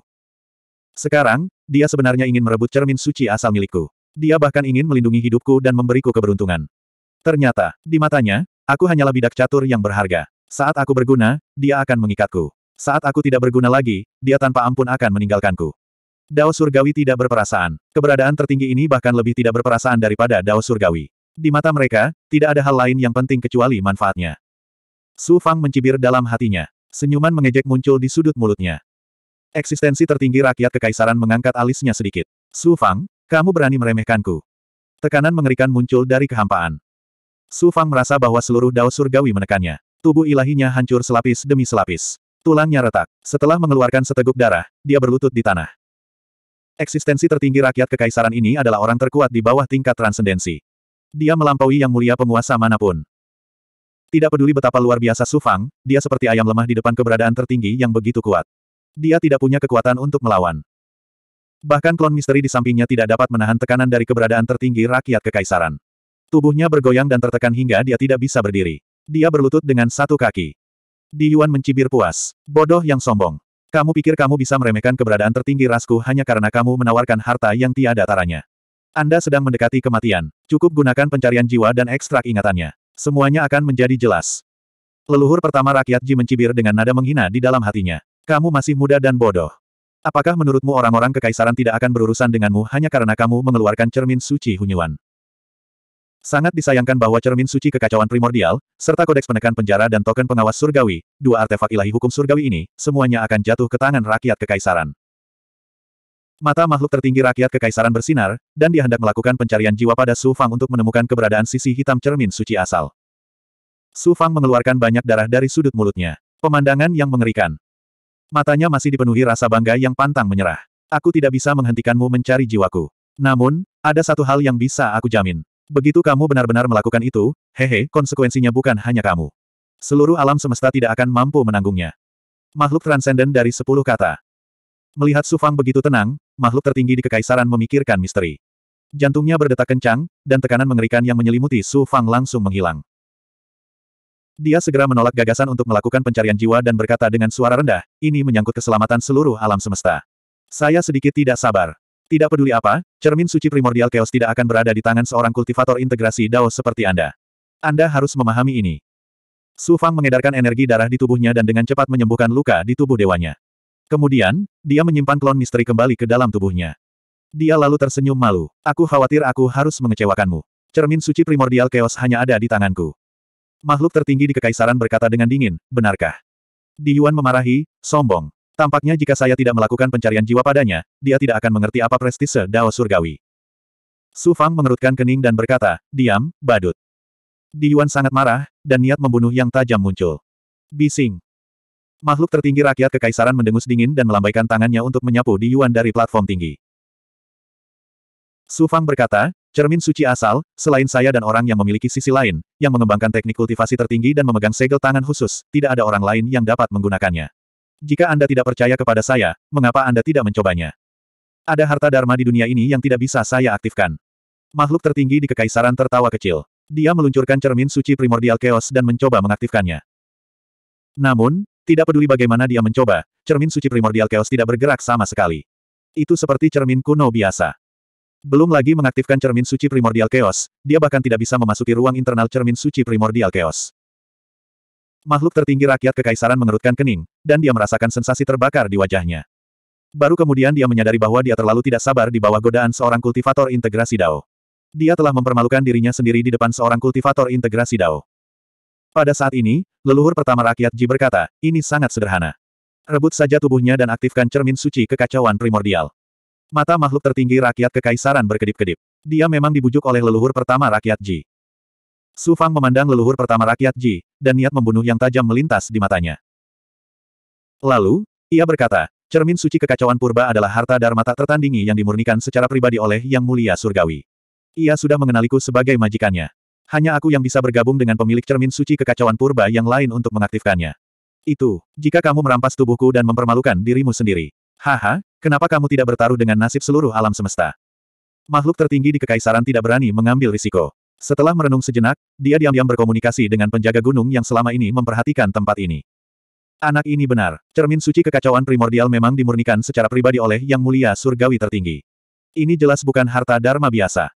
Sekarang, dia sebenarnya ingin merebut cermin suci asal milikku. Dia bahkan ingin melindungi hidupku dan memberiku keberuntungan. Ternyata, di matanya, aku hanyalah bidak catur yang berharga. Saat aku berguna, dia akan mengikatku. Saat aku tidak berguna lagi, dia tanpa ampun akan meninggalkanku. Dao Surgawi tidak berperasaan. Keberadaan tertinggi ini bahkan lebih tidak berperasaan daripada Dao Surgawi. Di mata mereka, tidak ada hal lain yang penting kecuali manfaatnya. Su Fang mencibir dalam hatinya. Senyuman mengejek muncul di sudut mulutnya. Eksistensi tertinggi rakyat kekaisaran mengangkat alisnya sedikit. Su Fang, kamu berani meremehkanku. Tekanan mengerikan muncul dari kehampaan. Su Fang merasa bahwa seluruh dao surgawi menekannya. Tubuh ilahinya hancur selapis demi selapis. Tulangnya retak. Setelah mengeluarkan seteguk darah, dia berlutut di tanah. Eksistensi tertinggi rakyat kekaisaran ini adalah orang terkuat di bawah tingkat transendensi. Dia melampaui yang mulia penguasa manapun. Tidak peduli betapa luar biasa Sufang, dia seperti ayam lemah di depan keberadaan tertinggi yang begitu kuat. Dia tidak punya kekuatan untuk melawan. Bahkan klon misteri di sampingnya tidak dapat menahan tekanan dari keberadaan tertinggi rakyat kekaisaran. Tubuhnya bergoyang dan tertekan hingga dia tidak bisa berdiri. Dia berlutut dengan satu kaki. Di Yuan mencibir puas. Bodoh yang sombong. Kamu pikir kamu bisa meremehkan keberadaan tertinggi rasku hanya karena kamu menawarkan harta yang tiada taranya. Anda sedang mendekati kematian. Cukup gunakan pencarian jiwa dan ekstrak ingatannya. Semuanya akan menjadi jelas. Leluhur pertama rakyat Ji mencibir dengan nada menghina di dalam hatinya. Kamu masih muda dan bodoh. Apakah menurutmu orang-orang kekaisaran tidak akan berurusan denganmu hanya karena kamu mengeluarkan cermin suci Hunyuan? Sangat disayangkan bahwa cermin suci kekacauan primordial, serta kodeks penekan penjara dan token pengawas surgawi, dua artefak ilahi hukum surgawi ini, semuanya akan jatuh ke tangan rakyat kekaisaran. Mata makhluk tertinggi rakyat kekaisaran bersinar, dan dia hendak melakukan pencarian jiwa pada Su Fang untuk menemukan keberadaan sisi hitam cermin suci asal. Su Fang mengeluarkan banyak darah dari sudut mulutnya. Pemandangan yang mengerikan. Matanya masih dipenuhi rasa bangga yang pantang menyerah. Aku tidak bisa menghentikanmu mencari jiwaku. Namun, ada satu hal yang bisa aku jamin. Begitu kamu benar-benar melakukan itu, hehe, konsekuensinya bukan hanya kamu. Seluruh alam semesta tidak akan mampu menanggungnya. Makhluk transenden dari sepuluh kata. Melihat Sufang begitu tenang, makhluk tertinggi di kekaisaran memikirkan misteri. Jantungnya berdetak kencang, dan tekanan mengerikan yang menyelimuti Su Fang langsung menghilang. Dia segera menolak gagasan untuk melakukan pencarian jiwa dan berkata dengan suara rendah, ini menyangkut keselamatan seluruh alam semesta. Saya sedikit tidak sabar. Tidak peduli apa, cermin suci primordial chaos tidak akan berada di tangan seorang kultivator integrasi Dao seperti Anda. Anda harus memahami ini. Su Fang mengedarkan energi darah di tubuhnya dan dengan cepat menyembuhkan luka di tubuh dewanya. Kemudian, dia menyimpan klon misteri kembali ke dalam tubuhnya. Dia lalu tersenyum malu. Aku khawatir aku harus mengecewakanmu. Cermin suci primordial chaos hanya ada di tanganku. Makhluk tertinggi di kekaisaran berkata dengan dingin, benarkah? Di Yuan memarahi, sombong. Tampaknya jika saya tidak melakukan pencarian jiwa padanya, dia tidak akan mengerti apa prestise Dao Surgawi. Su Fang mengerutkan kening dan berkata, diam, badut. Di Yuan sangat marah, dan niat membunuh yang tajam muncul. Bising, Makhluk tertinggi rakyat kekaisaran mendengus dingin dan melambaikan tangannya untuk menyapu di Yuan dari platform tinggi. Su Fang berkata, cermin suci asal, selain saya dan orang yang memiliki sisi lain, yang mengembangkan teknik kultivasi tertinggi dan memegang segel tangan khusus, tidak ada orang lain yang dapat menggunakannya. Jika Anda tidak percaya kepada saya, mengapa Anda tidak mencobanya? Ada harta dharma di dunia ini yang tidak bisa saya aktifkan. Makhluk tertinggi di kekaisaran tertawa kecil. Dia meluncurkan cermin suci primordial chaos dan mencoba mengaktifkannya. Namun, tidak peduli bagaimana dia mencoba, cermin suci primordial chaos tidak bergerak sama sekali. Itu seperti cermin kuno biasa. Belum lagi mengaktifkan cermin suci primordial chaos, dia bahkan tidak bisa memasuki ruang internal cermin suci primordial chaos. Makhluk tertinggi rakyat kekaisaran mengerutkan kening, dan dia merasakan sensasi terbakar di wajahnya. Baru kemudian dia menyadari bahwa dia terlalu tidak sabar di bawah godaan seorang kultivator integrasi Dao. Dia telah mempermalukan dirinya sendiri di depan seorang kultivator integrasi Dao. Pada saat ini, leluhur pertama rakyat Ji berkata, ini sangat sederhana. Rebut saja tubuhnya dan aktifkan cermin suci kekacauan primordial. Mata makhluk tertinggi rakyat kekaisaran berkedip-kedip. Dia memang dibujuk oleh leluhur pertama rakyat Ji. Su Fang memandang leluhur pertama rakyat Ji, dan niat membunuh yang tajam melintas di matanya. Lalu, ia berkata, cermin suci kekacauan purba adalah harta dharma tak tertandingi yang dimurnikan secara pribadi oleh Yang Mulia Surgawi. Ia sudah mengenaliku sebagai majikannya. Hanya aku yang bisa bergabung dengan pemilik cermin suci kekacauan purba yang lain untuk mengaktifkannya. Itu, jika kamu merampas tubuhku dan mempermalukan dirimu sendiri. Haha, kenapa kamu tidak bertaruh dengan nasib seluruh alam semesta? Makhluk tertinggi di kekaisaran tidak berani mengambil risiko. Setelah merenung sejenak, dia diam-diam berkomunikasi dengan penjaga gunung yang selama ini memperhatikan tempat ini. Anak ini benar, cermin suci kekacauan primordial memang dimurnikan secara pribadi oleh Yang Mulia Surgawi Tertinggi. Ini jelas bukan harta dharma biasa.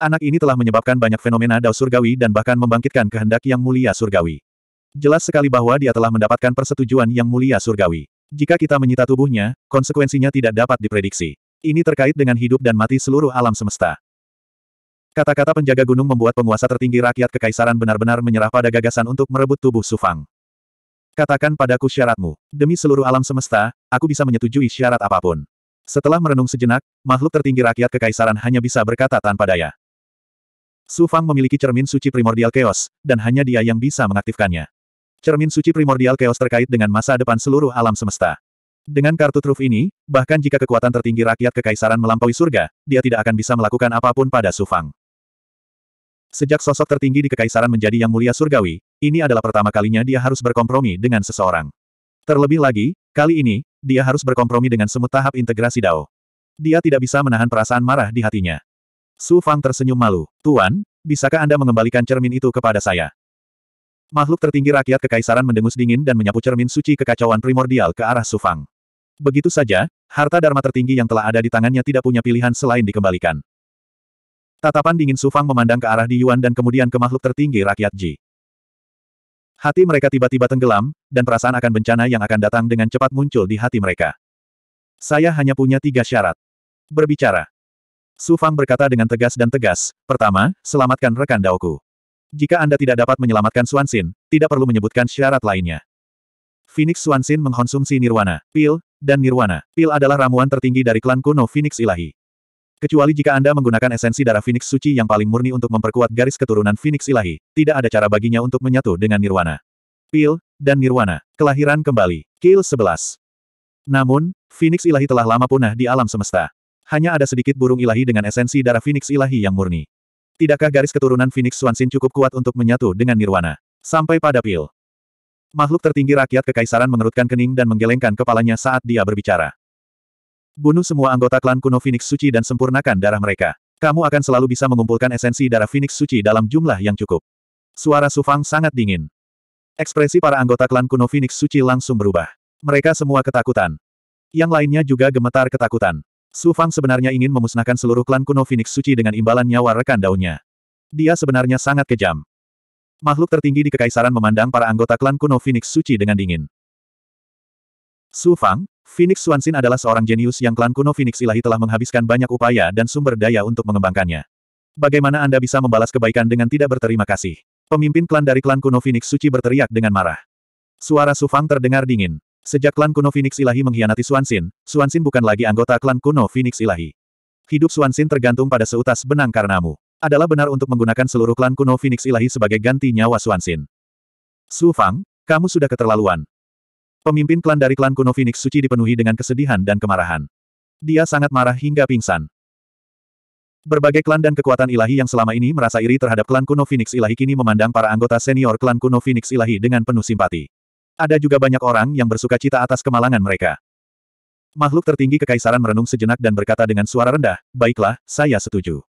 Anak ini telah menyebabkan banyak fenomena dao surgawi dan bahkan membangkitkan kehendak yang mulia surgawi. Jelas sekali bahwa dia telah mendapatkan persetujuan yang mulia surgawi. Jika kita menyita tubuhnya, konsekuensinya tidak dapat diprediksi. Ini terkait dengan hidup dan mati seluruh alam semesta. Kata-kata penjaga gunung membuat penguasa tertinggi rakyat kekaisaran benar-benar menyerah pada gagasan untuk merebut tubuh Sufang. Katakan padaku syaratmu. Demi seluruh alam semesta, aku bisa menyetujui syarat apapun. Setelah merenung sejenak, makhluk tertinggi rakyat kekaisaran hanya bisa berkata tanpa daya. Su Fang memiliki cermin suci primordial chaos, dan hanya dia yang bisa mengaktifkannya. Cermin suci primordial chaos terkait dengan masa depan seluruh alam semesta. Dengan kartu truf ini, bahkan jika kekuatan tertinggi rakyat kekaisaran melampaui surga, dia tidak akan bisa melakukan apapun pada Su Fang. Sejak sosok tertinggi di kekaisaran menjadi yang mulia surgawi, ini adalah pertama kalinya dia harus berkompromi dengan seseorang. Terlebih lagi, kali ini, dia harus berkompromi dengan semut tahap integrasi Dao. Dia tidak bisa menahan perasaan marah di hatinya. Su Fang tersenyum malu. Tuan, bisakah Anda mengembalikan cermin itu kepada saya? Makhluk tertinggi rakyat kekaisaran mendengus dingin dan menyapu cermin suci kekacauan primordial ke arah Su Fang. Begitu saja, harta dharma tertinggi yang telah ada di tangannya tidak punya pilihan selain dikembalikan. Tatapan dingin Su Fang memandang ke arah Di Yuan dan kemudian ke makhluk tertinggi rakyat Ji. Hati mereka tiba-tiba tenggelam, dan perasaan akan bencana yang akan datang dengan cepat muncul di hati mereka. Saya hanya punya tiga syarat. Berbicara. Su Fang berkata dengan tegas dan tegas, pertama, selamatkan rekan Daoku. Jika Anda tidak dapat menyelamatkan Suansin, tidak perlu menyebutkan syarat lainnya. Phoenix Suansin mengkonsumsi Nirwana, Pil, dan Nirwana. Pil adalah ramuan tertinggi dari klan kuno Phoenix Ilahi. Kecuali jika Anda menggunakan esensi darah Phoenix Suci yang paling murni untuk memperkuat garis keturunan Phoenix Ilahi, tidak ada cara baginya untuk menyatu dengan Nirwana. Pil, dan Nirwana. Kelahiran kembali. Kill 11. Namun, Phoenix Ilahi telah lama punah di alam semesta hanya ada sedikit burung ilahi dengan esensi darah Phoenix ilahi yang murni. Tidakkah garis keturunan Phoenix Swansin cukup kuat untuk menyatu dengan Nirwana? Sampai pada pil. Makhluk tertinggi rakyat kekaisaran mengerutkan kening dan menggelengkan kepalanya saat dia berbicara. Bunuh semua anggota klan kuno Phoenix Suci dan sempurnakan darah mereka. Kamu akan selalu bisa mengumpulkan esensi darah Phoenix Suci dalam jumlah yang cukup. Suara Sufang sangat dingin. Ekspresi para anggota klan kuno Phoenix Suci langsung berubah. Mereka semua ketakutan. Yang lainnya juga gemetar ketakutan. Su Fang sebenarnya ingin memusnahkan seluruh klan kuno Phoenix Suci dengan imbalan nyawa rekan daunnya. Dia sebenarnya sangat kejam. Makhluk tertinggi di kekaisaran memandang para anggota klan kuno Phoenix Suci dengan dingin. Su Fang, Phoenix Xuanxin adalah seorang jenius yang klan kuno Phoenix Ilahi telah menghabiskan banyak upaya dan sumber daya untuk mengembangkannya. Bagaimana Anda bisa membalas kebaikan dengan tidak berterima kasih? Pemimpin klan dari klan kuno Phoenix Suci berteriak dengan marah. Suara Su Fang terdengar dingin. Sejak klan kuno Phoenix Ilahi mengkhianati Suansin, Suansin bukan lagi anggota klan kuno Phoenix Ilahi. Hidup Suansin tergantung pada seutas benang karenamu. Adalah benar untuk menggunakan seluruh klan kuno Phoenix Ilahi sebagai ganti nyawa Suansin. Su Fang, kamu sudah keterlaluan. Pemimpin klan dari klan kuno Phoenix Suci dipenuhi dengan kesedihan dan kemarahan. Dia sangat marah hingga pingsan. Berbagai klan dan kekuatan ilahi yang selama ini merasa iri terhadap klan kuno Phoenix ilahi kini memandang para anggota senior klan kuno Phoenix ilahi dengan penuh simpati. Ada juga banyak orang yang bersuka cita atas kemalangan mereka. Makhluk tertinggi kekaisaran merenung sejenak dan berkata dengan suara rendah, Baiklah, saya setuju.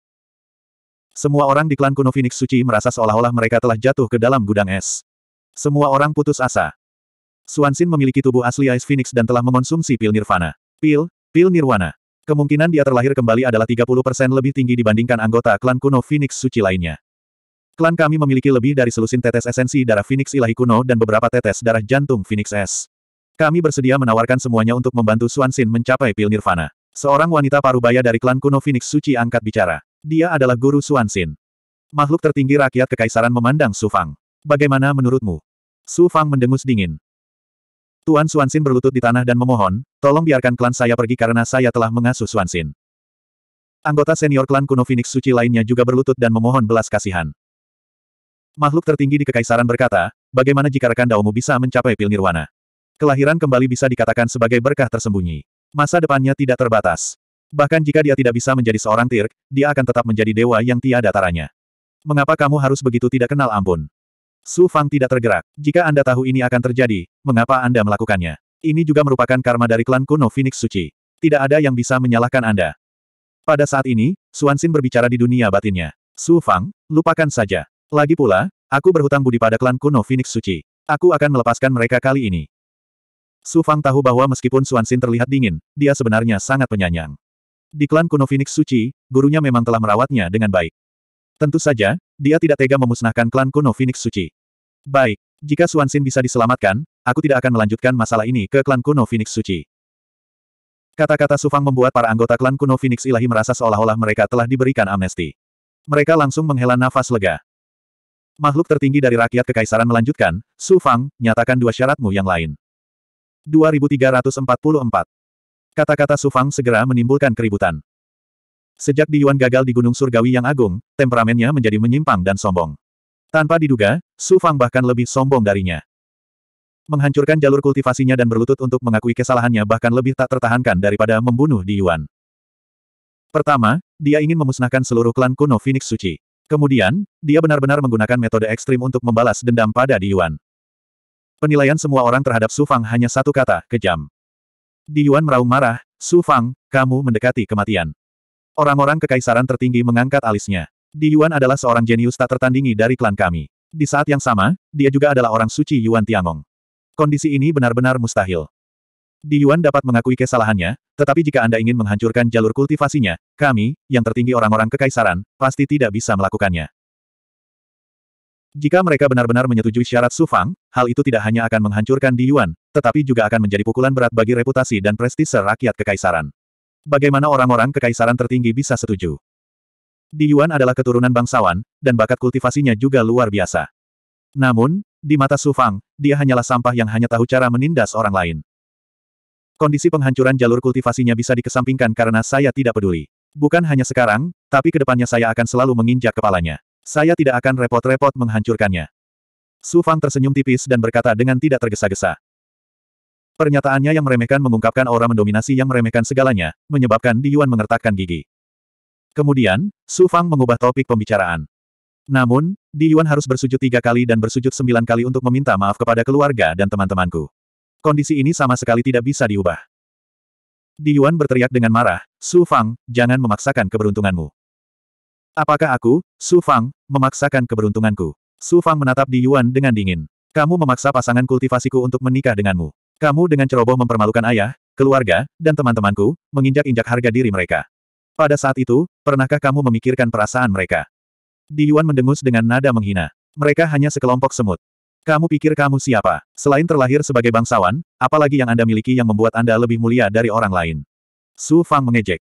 Semua orang di klan kuno Phoenix Suci merasa seolah-olah mereka telah jatuh ke dalam gudang es. Semua orang putus asa. Suansin memiliki tubuh asli Ice Phoenix dan telah mengonsumsi pil nirvana. Pil, pil nirwana. Kemungkinan dia terlahir kembali adalah 30% lebih tinggi dibandingkan anggota klan kuno Phoenix Suci lainnya. Klan kami memiliki lebih dari selusin tetes esensi darah Phoenix ilahi kuno dan beberapa tetes darah jantung Phoenix S. Kami bersedia menawarkan semuanya untuk membantu Suan Sin mencapai pil nirvana. Seorang wanita parubaya dari klan kuno Phoenix Suci angkat bicara. Dia adalah guru Suan Sin. Makhluk tertinggi rakyat kekaisaran memandang Su Fang. Bagaimana menurutmu? Su Fang mendengus dingin. Tuan Suan Sin berlutut di tanah dan memohon, tolong biarkan klan saya pergi karena saya telah mengasuh Suan Sin. Anggota senior klan kuno Phoenix Suci lainnya juga berlutut dan memohon belas kasihan. Makhluk tertinggi di kekaisaran berkata, bagaimana jika rekan Daomu bisa mencapai pil nirwana? Kelahiran kembali bisa dikatakan sebagai berkah tersembunyi. Masa depannya tidak terbatas. Bahkan jika dia tidak bisa menjadi seorang tirk, dia akan tetap menjadi dewa yang tiada taranya. Mengapa kamu harus begitu tidak kenal ampun? Su Fang tidak tergerak. Jika Anda tahu ini akan terjadi, mengapa Anda melakukannya? Ini juga merupakan karma dari klan kuno Phoenix Suci. Tidak ada yang bisa menyalahkan Anda. Pada saat ini, Xin berbicara di dunia batinnya. Su Fang, lupakan saja. Lagi pula, aku berhutang budi pada klan kuno Phoenix Suci. Aku akan melepaskan mereka kali ini. Su Fang tahu bahwa meskipun Suan Xin terlihat dingin, dia sebenarnya sangat penyanyang. Di klan kuno Phoenix Suci, gurunya memang telah merawatnya dengan baik. Tentu saja, dia tidak tega memusnahkan klan kuno Phoenix Suci. Baik, jika Suan Xin bisa diselamatkan, aku tidak akan melanjutkan masalah ini ke klan kuno Phoenix Suci. Kata-kata Su Fang membuat para anggota klan kuno Phoenix Ilahi merasa seolah-olah mereka telah diberikan amnesti. Mereka langsung menghela nafas lega. Makhluk tertinggi dari rakyat kekaisaran melanjutkan, Su Fang, nyatakan dua syaratmu yang lain. 2344. Kata-kata Su Fang segera menimbulkan keributan. Sejak Di Yuan gagal di Gunung Surgawi yang agung, temperamennya menjadi menyimpang dan sombong. Tanpa diduga, Su Fang bahkan lebih sombong darinya. Menghancurkan jalur kultivasinya dan berlutut untuk mengakui kesalahannya bahkan lebih tak tertahankan daripada membunuh Di Yuan. Pertama, dia ingin memusnahkan seluruh klan kuno Phoenix Suci. Kemudian, dia benar-benar menggunakan metode ekstrim untuk membalas dendam pada Di Yuan. Penilaian semua orang terhadap Su Fang hanya satu kata, kejam. Di Yuan meraung marah, Su Fang, kamu mendekati kematian. Orang-orang kekaisaran tertinggi mengangkat alisnya. Di Yuan adalah seorang jenius tak tertandingi dari klan kami. Di saat yang sama, dia juga adalah orang suci Yuan Tiangong. Kondisi ini benar-benar mustahil. Di Yuan dapat mengakui kesalahannya, tetapi jika Anda ingin menghancurkan jalur kultivasinya, kami, yang tertinggi orang-orang kekaisaran, pasti tidak bisa melakukannya. Jika mereka benar-benar menyetujui syarat Sufang, hal itu tidak hanya akan menghancurkan Di Yuan, tetapi juga akan menjadi pukulan berat bagi reputasi dan prestise rakyat kekaisaran. Bagaimana orang-orang kekaisaran tertinggi bisa setuju? Di Yuan adalah keturunan bangsawan, dan bakat kultivasinya juga luar biasa. Namun, di mata Sufang, dia hanyalah sampah yang hanya tahu cara menindas orang lain. Kondisi penghancuran jalur kultivasinya bisa dikesampingkan karena saya tidak peduli. Bukan hanya sekarang, tapi kedepannya saya akan selalu menginjak kepalanya. Saya tidak akan repot-repot menghancurkannya. Su Fang tersenyum tipis dan berkata dengan tidak tergesa-gesa. Pernyataannya yang meremehkan mengungkapkan aura mendominasi yang meremehkan segalanya, menyebabkan Di Yuan mengertakkan gigi. Kemudian, Su Fang mengubah topik pembicaraan. Namun, Di Yuan harus bersujud tiga kali dan bersujud sembilan kali untuk meminta maaf kepada keluarga dan teman-temanku. Kondisi ini sama sekali tidak bisa diubah. Di Yuan berteriak dengan marah, Su Fang, jangan memaksakan keberuntunganmu. Apakah aku, Su Fang, memaksakan keberuntunganku? Su Fang menatap Di Yuan dengan dingin. Kamu memaksa pasangan kultivasiku untuk menikah denganmu. Kamu dengan ceroboh mempermalukan ayah, keluarga, dan teman-temanku, menginjak-injak harga diri mereka. Pada saat itu, pernahkah kamu memikirkan perasaan mereka? Di Yuan mendengus dengan nada menghina. Mereka hanya sekelompok semut. Kamu pikir kamu siapa? Selain terlahir sebagai bangsawan, apalagi yang Anda miliki yang membuat Anda lebih mulia dari orang lain? Su Fang mengejek.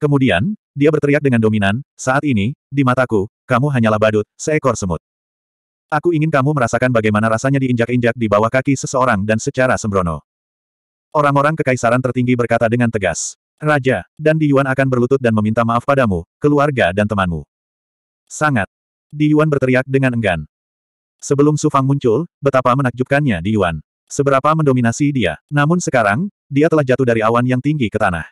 Kemudian, dia berteriak dengan dominan, saat ini, di mataku, kamu hanyalah badut, seekor semut. Aku ingin kamu merasakan bagaimana rasanya diinjak-injak di bawah kaki seseorang dan secara sembrono. Orang-orang kekaisaran tertinggi berkata dengan tegas. Raja, dan Di Yuan akan berlutut dan meminta maaf padamu, keluarga dan temanmu. Sangat. Di Yuan berteriak dengan enggan. Sebelum Su Fang muncul, betapa menakjubkannya di Yuan. Seberapa mendominasi dia. Namun sekarang, dia telah jatuh dari awan yang tinggi ke tanah.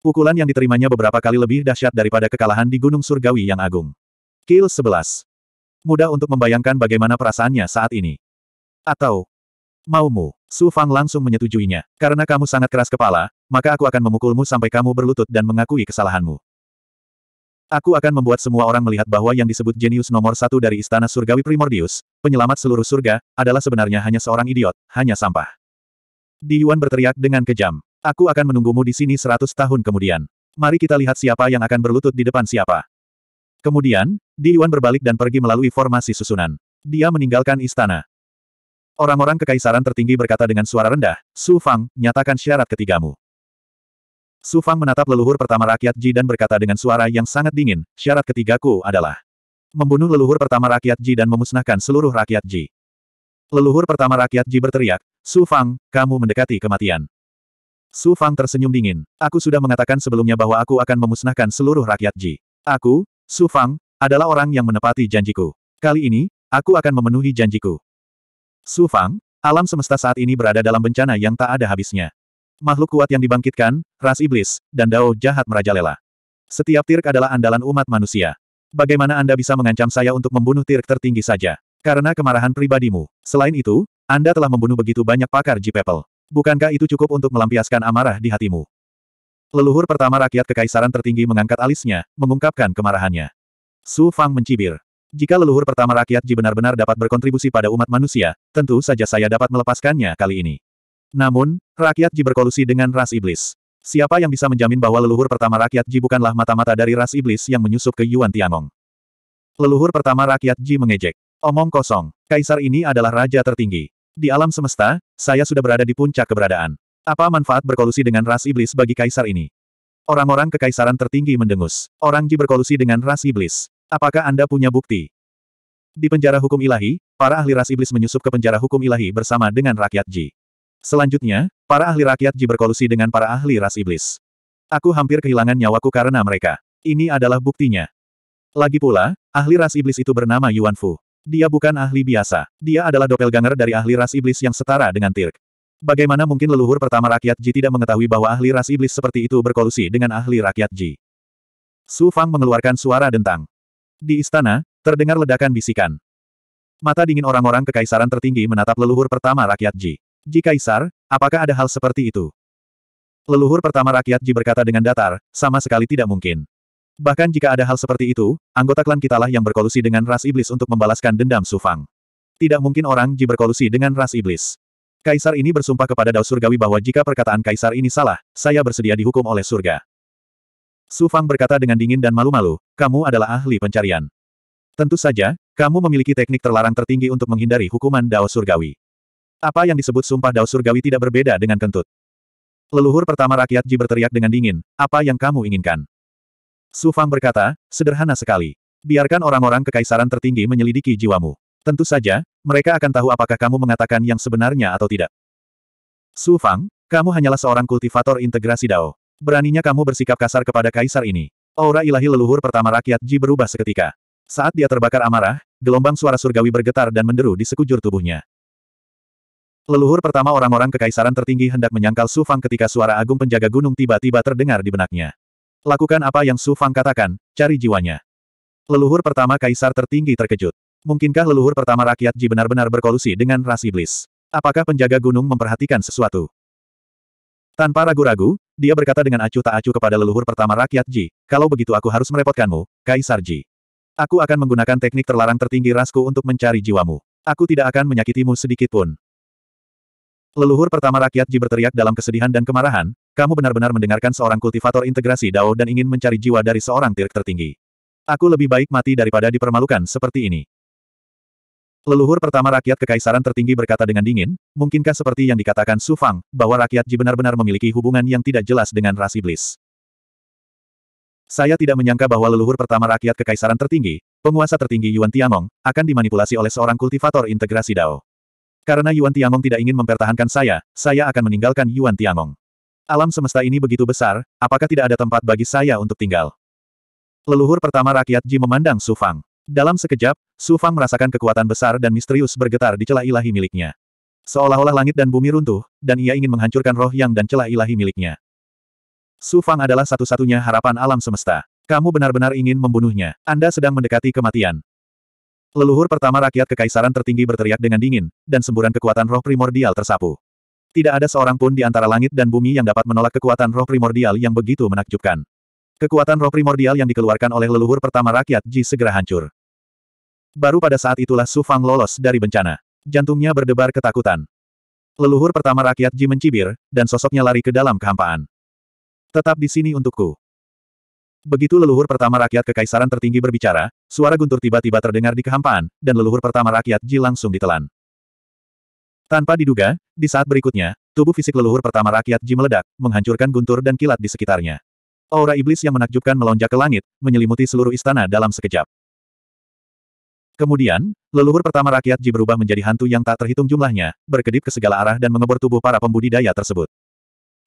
Pukulan yang diterimanya beberapa kali lebih dahsyat daripada kekalahan di Gunung Surgawi yang agung. Kill 11. Mudah untuk membayangkan bagaimana perasaannya saat ini. Atau, maumu, Su Fang langsung menyetujuinya. Karena kamu sangat keras kepala, maka aku akan memukulmu sampai kamu berlutut dan mengakui kesalahanmu. Aku akan membuat semua orang melihat bahwa yang disebut jenius nomor satu dari Istana Surgawi Primordius, penyelamat seluruh surga, adalah sebenarnya hanya seorang idiot, hanya sampah. Di Yuan berteriak dengan kejam. Aku akan menunggumu di sini seratus tahun kemudian. Mari kita lihat siapa yang akan berlutut di depan siapa. Kemudian, Di Yuan berbalik dan pergi melalui formasi susunan. Dia meninggalkan istana. Orang-orang kekaisaran tertinggi berkata dengan suara rendah, Su Fang, nyatakan syarat ketigamu. Su Fang menatap leluhur pertama rakyat Ji dan berkata dengan suara yang sangat dingin, syarat ketigaku adalah membunuh leluhur pertama rakyat Ji dan memusnahkan seluruh rakyat Ji. Leluhur pertama rakyat Ji berteriak, Su Fang, kamu mendekati kematian. Su Fang tersenyum dingin. Aku sudah mengatakan sebelumnya bahwa aku akan memusnahkan seluruh rakyat Ji. Aku, Su Fang, adalah orang yang menepati janjiku. Kali ini, aku akan memenuhi janjiku. Su Fang, alam semesta saat ini berada dalam bencana yang tak ada habisnya makhluk kuat yang dibangkitkan, ras iblis, dan dao jahat merajalela. Setiap tirk adalah andalan umat manusia. Bagaimana Anda bisa mengancam saya untuk membunuh tirk tertinggi saja? Karena kemarahan pribadimu. Selain itu, Anda telah membunuh begitu banyak pakar G-People. Bukankah itu cukup untuk melampiaskan amarah di hatimu? Leluhur pertama rakyat kekaisaran tertinggi mengangkat alisnya, mengungkapkan kemarahannya. Su Fang mencibir. Jika leluhur pertama rakyat Ji benar-benar dapat berkontribusi pada umat manusia, tentu saja saya dapat melepaskannya kali ini. Namun, rakyat Ji berkolusi dengan ras iblis. Siapa yang bisa menjamin bahwa leluhur pertama rakyat Ji bukanlah mata-mata dari ras iblis yang menyusup ke Yuan Tianong? Leluhur pertama rakyat Ji mengejek. Omong kosong, kaisar ini adalah raja tertinggi. Di alam semesta, saya sudah berada di puncak keberadaan. Apa manfaat berkolusi dengan ras iblis bagi kaisar ini? Orang-orang kekaisaran tertinggi mendengus. Orang Ji berkolusi dengan ras iblis. Apakah Anda punya bukti? Di penjara hukum ilahi, para ahli ras iblis menyusup ke penjara hukum ilahi bersama dengan rakyat Ji. Selanjutnya, para ahli rakyat Ji berkolusi dengan para ahli ras iblis. Aku hampir kehilangan nyawaku karena mereka. Ini adalah buktinya. Lagi pula, ahli ras iblis itu bernama Yuan Fu. Dia bukan ahli biasa. Dia adalah doppelganger dari ahli ras iblis yang setara dengan Tirk. Bagaimana mungkin leluhur pertama rakyat Ji tidak mengetahui bahwa ahli ras iblis seperti itu berkolusi dengan ahli rakyat Ji? Su Fang mengeluarkan suara dentang. Di istana, terdengar ledakan bisikan. Mata dingin orang-orang kekaisaran tertinggi menatap leluhur pertama rakyat Ji. Jika Kaisar, apakah ada hal seperti itu? Leluhur pertama rakyat Ji berkata dengan datar, sama sekali tidak mungkin. Bahkan jika ada hal seperti itu, anggota klan kitalah yang berkolusi dengan ras iblis untuk membalaskan dendam Sufang. Tidak mungkin orang Ji berkolusi dengan ras iblis. Kaisar ini bersumpah kepada Dao Surgawi bahwa jika perkataan kaisar ini salah, saya bersedia dihukum oleh surga. Sufang berkata dengan dingin dan malu-malu, kamu adalah ahli pencarian. Tentu saja, kamu memiliki teknik terlarang tertinggi untuk menghindari hukuman Dao Surgawi. Apa yang disebut sumpah Dao Surgawi tidak berbeda dengan kentut. Leluhur pertama rakyat Ji berteriak dengan dingin, apa yang kamu inginkan? Su Fang berkata, sederhana sekali. Biarkan orang-orang kekaisaran tertinggi menyelidiki jiwamu. Tentu saja, mereka akan tahu apakah kamu mengatakan yang sebenarnya atau tidak. Su Fang, kamu hanyalah seorang kultivator integrasi Dao. Beraninya kamu bersikap kasar kepada kaisar ini. Aura ilahi leluhur pertama rakyat Ji berubah seketika. Saat dia terbakar amarah, gelombang suara surgawi bergetar dan menderu di sekujur tubuhnya. Leluhur pertama orang-orang kekaisaran tertinggi hendak menyangkal Su Fang ketika suara agung penjaga gunung tiba-tiba terdengar di benaknya. Lakukan apa yang Su Fang katakan, cari jiwanya. Leluhur pertama kaisar tertinggi terkejut. Mungkinkah leluhur pertama rakyat Ji benar-benar berkolusi dengan ras iblis? Apakah penjaga gunung memperhatikan sesuatu? Tanpa ragu-ragu, dia berkata dengan acuh tak acuh kepada leluhur pertama rakyat Ji, kalau begitu aku harus merepotkanmu, Kaisar Ji. Aku akan menggunakan teknik terlarang tertinggi rasku untuk mencari jiwamu. Aku tidak akan menyakitimu sedikitpun. Leluhur pertama rakyat Ji berteriak dalam kesedihan dan kemarahan, kamu benar-benar mendengarkan seorang kultivator integrasi Dao dan ingin mencari jiwa dari seorang tirk tertinggi. Aku lebih baik mati daripada dipermalukan seperti ini. Leluhur pertama rakyat kekaisaran tertinggi berkata dengan dingin, mungkinkah seperti yang dikatakan Su Fang, bahwa rakyat Ji benar-benar memiliki hubungan yang tidak jelas dengan ras iblis. Saya tidak menyangka bahwa leluhur pertama rakyat kekaisaran tertinggi, penguasa tertinggi Yuan Tiangong, akan dimanipulasi oleh seorang kultivator integrasi Dao. Karena Yuan Tiangong tidak ingin mempertahankan saya, saya akan meninggalkan Yuan Tiangong. Alam semesta ini begitu besar, apakah tidak ada tempat bagi saya untuk tinggal? Leluhur pertama rakyat Ji memandang Su Fang. Dalam sekejap, Su Fang merasakan kekuatan besar dan misterius bergetar di celah ilahi miliknya. Seolah-olah langit dan bumi runtuh, dan ia ingin menghancurkan roh yang dan celah ilahi miliknya. Su Fang adalah satu-satunya harapan alam semesta. Kamu benar-benar ingin membunuhnya. Anda sedang mendekati kematian. Leluhur pertama rakyat kekaisaran tertinggi berteriak dengan dingin, dan semburan kekuatan roh primordial tersapu. Tidak ada seorang pun di antara langit dan bumi yang dapat menolak kekuatan roh primordial yang begitu menakjubkan. Kekuatan roh primordial yang dikeluarkan oleh leluhur pertama rakyat Ji segera hancur. Baru pada saat itulah Su Fang lolos dari bencana. Jantungnya berdebar ketakutan. Leluhur pertama rakyat Ji mencibir, dan sosoknya lari ke dalam kehampaan. Tetap di sini untukku. Begitu leluhur pertama rakyat kekaisaran tertinggi berbicara, suara guntur tiba-tiba terdengar di kehampaan, dan leluhur pertama rakyat Ji langsung ditelan. Tanpa diduga, di saat berikutnya, tubuh fisik leluhur pertama rakyat Ji meledak, menghancurkan guntur dan kilat di sekitarnya. Aura iblis yang menakjubkan melonjak ke langit, menyelimuti seluruh istana dalam sekejap. Kemudian, leluhur pertama rakyat Ji berubah menjadi hantu yang tak terhitung jumlahnya, berkedip ke segala arah dan mengebor tubuh para pembudidaya tersebut.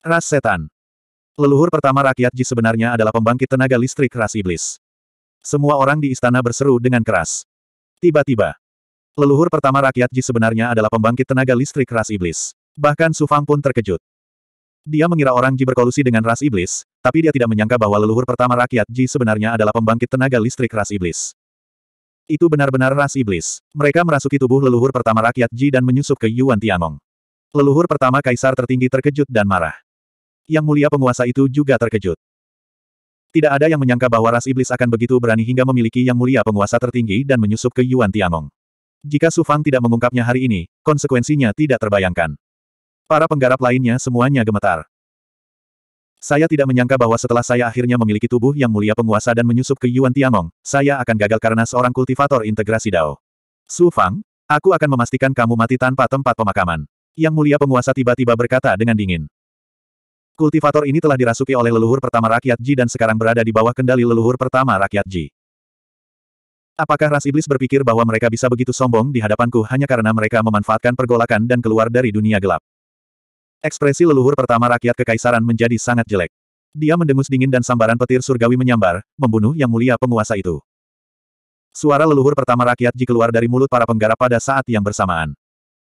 Ras setan. Leluhur pertama rakyat Ji sebenarnya adalah pembangkit tenaga listrik ras iblis. Semua orang di istana berseru dengan keras. Tiba-tiba, leluhur pertama rakyat Ji sebenarnya adalah pembangkit tenaga listrik ras iblis. Bahkan Su Fang pun terkejut. Dia mengira orang Ji berkolusi dengan ras iblis, tapi dia tidak menyangka bahwa leluhur pertama rakyat Ji sebenarnya adalah pembangkit tenaga listrik ras iblis. Itu benar-benar ras iblis. Mereka merasuki tubuh leluhur pertama rakyat Ji dan menyusup ke Yuan Tiangong. Leluhur pertama kaisar tertinggi terkejut dan marah. Yang mulia penguasa itu juga terkejut. Tidak ada yang menyangka bahwa ras iblis akan begitu berani hingga memiliki yang mulia penguasa tertinggi dan menyusup ke Yuan Tiangong. Jika Su Fang tidak mengungkapnya hari ini, konsekuensinya tidak terbayangkan. Para penggarap lainnya semuanya gemetar. Saya tidak menyangka bahwa setelah saya akhirnya memiliki tubuh yang mulia penguasa dan menyusup ke Yuan Tiangong, saya akan gagal karena seorang kultivator integrasi Dao. Su Fang, aku akan memastikan kamu mati tanpa tempat pemakaman. Yang mulia penguasa tiba-tiba berkata dengan dingin. Kultivator ini telah dirasuki oleh leluhur pertama rakyat Ji dan sekarang berada di bawah kendali leluhur pertama rakyat Ji. Apakah ras iblis berpikir bahwa mereka bisa begitu sombong di hadapanku hanya karena mereka memanfaatkan pergolakan dan keluar dari dunia gelap? Ekspresi leluhur pertama rakyat kekaisaran menjadi sangat jelek. Dia mendengus dingin dan sambaran petir surgawi menyambar, membunuh yang mulia penguasa itu. Suara leluhur pertama rakyat Ji keluar dari mulut para penggarap pada saat yang bersamaan.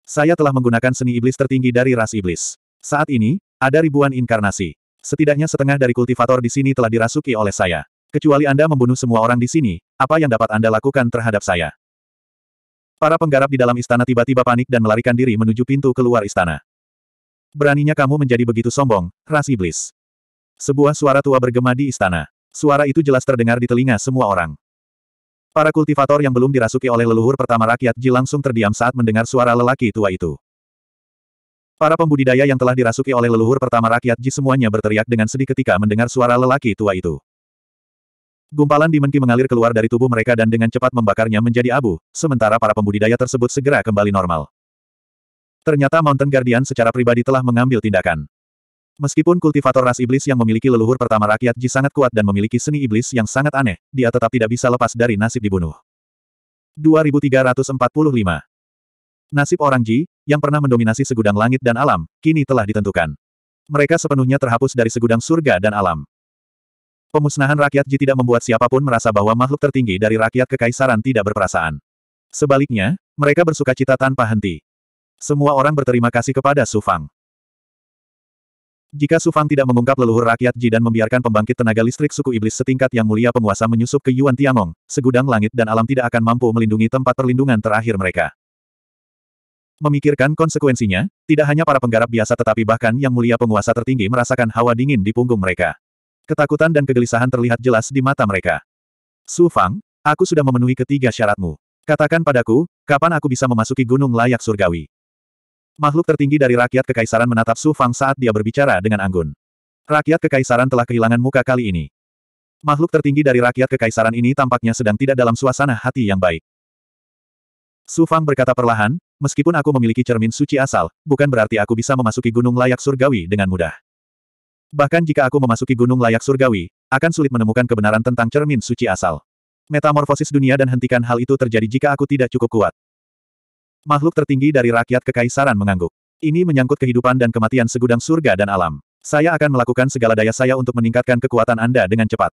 Saya telah menggunakan seni iblis tertinggi dari ras iblis. Saat ini, ada ribuan inkarnasi. Setidaknya setengah dari kultivator di sini telah dirasuki oleh saya. Kecuali Anda membunuh semua orang di sini, apa yang dapat Anda lakukan terhadap saya? Para penggarap di dalam istana tiba-tiba panik dan melarikan diri menuju pintu keluar istana. Beraninya kamu menjadi begitu sombong, ras iblis. Sebuah suara tua bergema di istana. Suara itu jelas terdengar di telinga semua orang. Para kultivator yang belum dirasuki oleh leluhur pertama rakyat Ji langsung terdiam saat mendengar suara lelaki tua itu. Para pembudidaya yang telah dirasuki oleh leluhur pertama rakyat Ji semuanya berteriak dengan sedih ketika mendengar suara lelaki tua itu. Gumpalan di mengalir keluar dari tubuh mereka dan dengan cepat membakarnya menjadi abu, sementara para pembudidaya tersebut segera kembali normal. Ternyata Mountain Guardian secara pribadi telah mengambil tindakan. Meskipun kultivator ras iblis yang memiliki leluhur pertama rakyat Ji sangat kuat dan memiliki seni iblis yang sangat aneh, dia tetap tidak bisa lepas dari nasib dibunuh. 2345 Nasib orang Ji, yang pernah mendominasi segudang langit dan alam, kini telah ditentukan. Mereka sepenuhnya terhapus dari segudang surga dan alam. Pemusnahan rakyat Ji tidak membuat siapapun merasa bahwa makhluk tertinggi dari rakyat kekaisaran tidak berperasaan. Sebaliknya, mereka bersuka cita tanpa henti. Semua orang berterima kasih kepada Su Fang. Jika Su Fang tidak mengungkap leluhur rakyat Ji dan membiarkan pembangkit tenaga listrik suku iblis setingkat yang mulia penguasa menyusup ke Yuan Tiangong, segudang langit dan alam tidak akan mampu melindungi tempat perlindungan terakhir mereka. Memikirkan konsekuensinya, tidak hanya para penggarap biasa tetapi bahkan yang mulia penguasa tertinggi merasakan hawa dingin di punggung mereka. Ketakutan dan kegelisahan terlihat jelas di mata mereka. Su Fang, aku sudah memenuhi ketiga syaratmu. Katakan padaku, kapan aku bisa memasuki gunung layak surgawi? Makhluk tertinggi dari rakyat kekaisaran menatap Su Fang saat dia berbicara dengan anggun. Rakyat kekaisaran telah kehilangan muka kali ini. Makhluk tertinggi dari rakyat kekaisaran ini tampaknya sedang tidak dalam suasana hati yang baik. Su Fang berkata perlahan, meskipun aku memiliki cermin suci asal, bukan berarti aku bisa memasuki gunung layak surgawi dengan mudah. Bahkan jika aku memasuki gunung layak surgawi, akan sulit menemukan kebenaran tentang cermin suci asal. Metamorfosis dunia dan hentikan hal itu terjadi jika aku tidak cukup kuat. Makhluk tertinggi dari rakyat kekaisaran mengangguk. Ini menyangkut kehidupan dan kematian segudang surga dan alam. Saya akan melakukan segala daya saya untuk meningkatkan kekuatan Anda dengan cepat.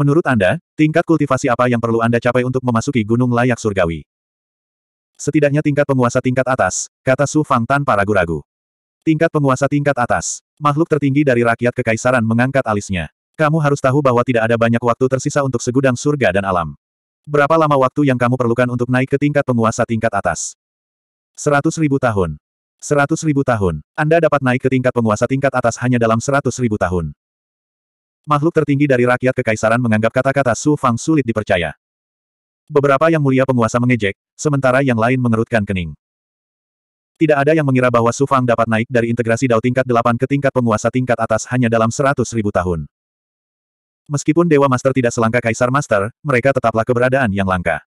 Menurut Anda, tingkat kultivasi apa yang perlu Anda capai untuk memasuki gunung layak surgawi? Setidaknya tingkat penguasa tingkat atas, kata Su Fang tanpa ragu-ragu. Tingkat penguasa tingkat atas. Makhluk tertinggi dari rakyat kekaisaran mengangkat alisnya. Kamu harus tahu bahwa tidak ada banyak waktu tersisa untuk segudang surga dan alam. Berapa lama waktu yang kamu perlukan untuk naik ke tingkat penguasa tingkat atas? Seratus ribu tahun. Seratus ribu tahun. Anda dapat naik ke tingkat penguasa tingkat atas hanya dalam seratus ribu tahun. Makhluk tertinggi dari rakyat kekaisaran menganggap kata-kata Su Fang sulit dipercaya. Beberapa yang mulia penguasa mengejek, sementara yang lain mengerutkan kening. Tidak ada yang mengira bahwa Su Fang dapat naik dari integrasi Dao tingkat 8 ke tingkat penguasa tingkat atas hanya dalam seratus ribu tahun. Meskipun Dewa Master tidak selangka Kaisar Master, mereka tetaplah keberadaan yang langka.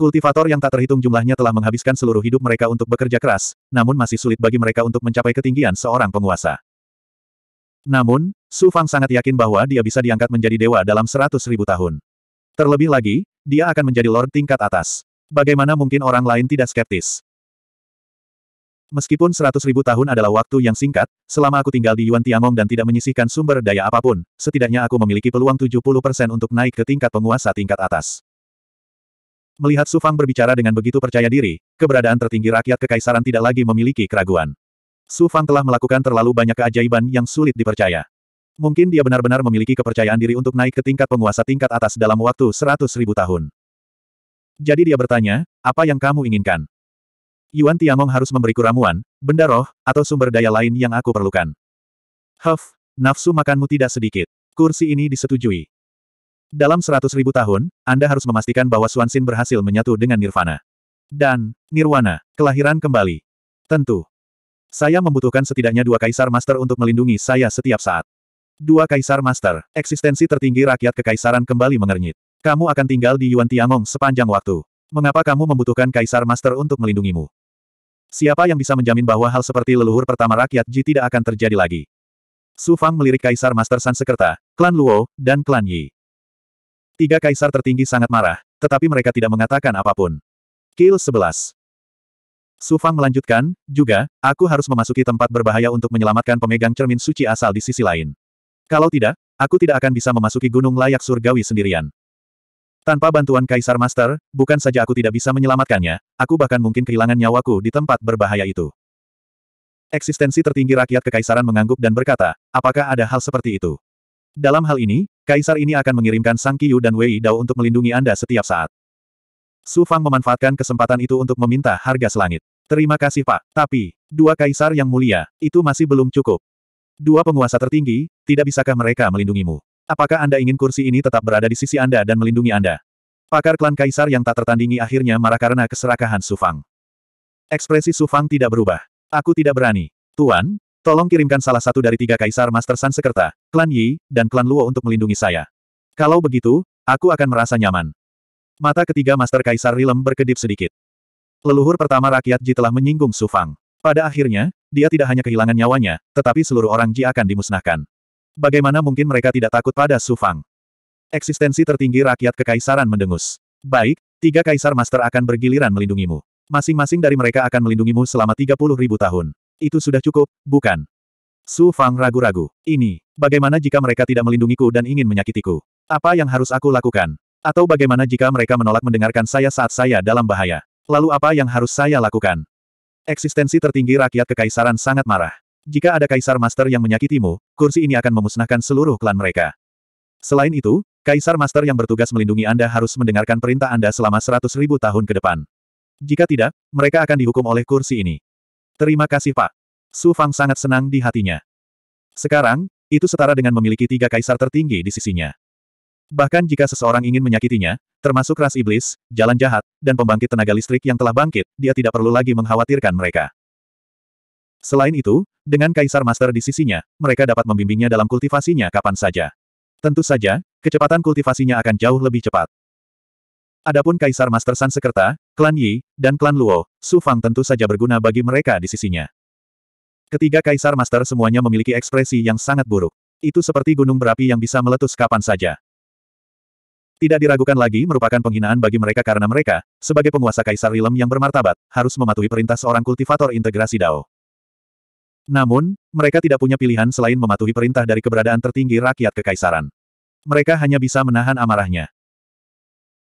Kultivator yang tak terhitung jumlahnya telah menghabiskan seluruh hidup mereka untuk bekerja keras, namun masih sulit bagi mereka untuk mencapai ketinggian seorang penguasa. Namun, Su Fang sangat yakin bahwa dia bisa diangkat menjadi dewa dalam seratus ribu tahun. Terlebih lagi, dia akan menjadi lord tingkat atas. Bagaimana mungkin orang lain tidak skeptis? Meskipun seratus ribu tahun adalah waktu yang singkat, selama aku tinggal di Yuan Tiangong dan tidak menyisihkan sumber daya apapun, setidaknya aku memiliki peluang 70% untuk naik ke tingkat penguasa tingkat atas. Melihat Su Fang berbicara dengan begitu percaya diri, keberadaan tertinggi rakyat kekaisaran tidak lagi memiliki keraguan. Su Fang telah melakukan terlalu banyak keajaiban yang sulit dipercaya. Mungkin dia benar-benar memiliki kepercayaan diri untuk naik ke tingkat penguasa tingkat atas dalam waktu seratus ribu tahun. Jadi dia bertanya, apa yang kamu inginkan? Yuan Tiangong harus memberiku ramuan, benda roh, atau sumber daya lain yang aku perlukan. Huff, nafsu makanmu tidak sedikit. Kursi ini disetujui. Dalam seratus ribu tahun, Anda harus memastikan bahwa Swansin berhasil menyatu dengan Nirvana. Dan, Nirwana, kelahiran kembali. Tentu. Saya membutuhkan setidaknya dua kaisar master untuk melindungi saya setiap saat. Dua kaisar master, eksistensi tertinggi rakyat kekaisaran kembali mengernyit. Kamu akan tinggal di Yuan Tiangong sepanjang waktu. Mengapa kamu membutuhkan kaisar master untuk melindungimu? Siapa yang bisa menjamin bahwa hal seperti leluhur pertama rakyat Ji tidak akan terjadi lagi? Su Fang melirik kaisar master Sansekerta, klan Luo, dan klan Yi. Tiga kaisar tertinggi sangat marah, tetapi mereka tidak mengatakan apapun. Kill 11. Su Fang melanjutkan, juga, aku harus memasuki tempat berbahaya untuk menyelamatkan pemegang cermin suci asal di sisi lain. Kalau tidak, aku tidak akan bisa memasuki gunung layak surgawi sendirian. Tanpa bantuan Kaisar Master, bukan saja aku tidak bisa menyelamatkannya, aku bahkan mungkin kehilangan nyawaku di tempat berbahaya itu. Eksistensi tertinggi rakyat kekaisaran mengangguk dan berkata, apakah ada hal seperti itu? Dalam hal ini, Kaisar ini akan mengirimkan Sang Kiyu dan Wei Dao untuk melindungi Anda setiap saat. Su Fang memanfaatkan kesempatan itu untuk meminta harga selangit. Terima kasih Pak, tapi, dua Kaisar yang mulia, itu masih belum cukup. Dua penguasa tertinggi, tidak bisakah mereka melindungimu? Apakah Anda ingin kursi ini tetap berada di sisi Anda dan melindungi Anda? Pakar klan kaisar yang tak tertandingi akhirnya marah karena keserakahan Sufang. Ekspresi Sufang tidak berubah. Aku tidak berani. Tuan, tolong kirimkan salah satu dari tiga kaisar Master Sansekerta, klan Yi, dan klan Luo untuk melindungi saya. Kalau begitu, aku akan merasa nyaman. Mata ketiga Master Kaisar Rilem berkedip sedikit. Leluhur pertama rakyat Ji telah menyinggung Sufang. Pada akhirnya, dia tidak hanya kehilangan nyawanya, tetapi seluruh orang Ji akan dimusnahkan. Bagaimana mungkin mereka tidak takut pada Su Fang? Eksistensi tertinggi rakyat kekaisaran mendengus. Baik, tiga kaisar master akan bergiliran melindungimu. Masing-masing dari mereka akan melindungimu selama 30 ribu tahun. Itu sudah cukup, bukan? Su Fang ragu-ragu. Ini, bagaimana jika mereka tidak melindungiku dan ingin menyakitiku? Apa yang harus aku lakukan? Atau bagaimana jika mereka menolak mendengarkan saya saat saya dalam bahaya? Lalu apa yang harus saya lakukan? Eksistensi tertinggi rakyat kekaisaran sangat marah. Jika ada kaisar master yang menyakitimu, kursi ini akan memusnahkan seluruh klan mereka. Selain itu, kaisar master yang bertugas melindungi Anda harus mendengarkan perintah Anda selama seratus ribu tahun ke depan. Jika tidak, mereka akan dihukum oleh kursi ini. Terima kasih Pak. Su Fang sangat senang di hatinya. Sekarang, itu setara dengan memiliki tiga kaisar tertinggi di sisinya. Bahkan jika seseorang ingin menyakitinya, termasuk ras iblis, jalan jahat, dan pembangkit tenaga listrik yang telah bangkit, dia tidak perlu lagi mengkhawatirkan mereka. Selain itu, dengan Kaisar Master di sisinya, mereka dapat membimbingnya dalam kultivasinya kapan saja. Tentu saja, kecepatan kultivasinya akan jauh lebih cepat. Adapun Kaisar Master San Klan Yi, dan Klan Luo, Su Fang tentu saja berguna bagi mereka di sisinya. Ketiga Kaisar Master semuanya memiliki ekspresi yang sangat buruk. Itu seperti gunung berapi yang bisa meletus kapan saja. Tidak diragukan lagi merupakan penghinaan bagi mereka karena mereka, sebagai penguasa kaisar Rilem yang bermartabat, harus mematuhi perintah seorang kultivator integrasi Dao. Namun, mereka tidak punya pilihan selain mematuhi perintah dari keberadaan tertinggi rakyat kekaisaran. Mereka hanya bisa menahan amarahnya.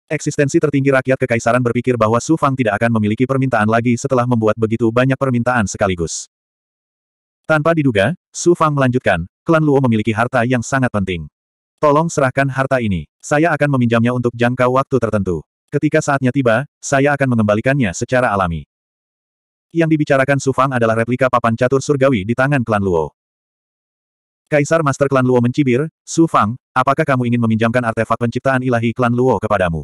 Eksistensi tertinggi rakyat kekaisaran berpikir bahwa Su Fang tidak akan memiliki permintaan lagi setelah membuat begitu banyak permintaan sekaligus. Tanpa diduga, Su Fang melanjutkan, klan Luo memiliki harta yang sangat penting. Tolong serahkan harta ini. Saya akan meminjamnya untuk jangka waktu tertentu. Ketika saatnya tiba, saya akan mengembalikannya secara alami. Yang dibicarakan Sufang adalah replika papan catur surgawi di tangan klan Luo. Kaisar Master Klan Luo mencibir, Su Fang, apakah kamu ingin meminjamkan artefak penciptaan ilahi Klan Luo kepadamu?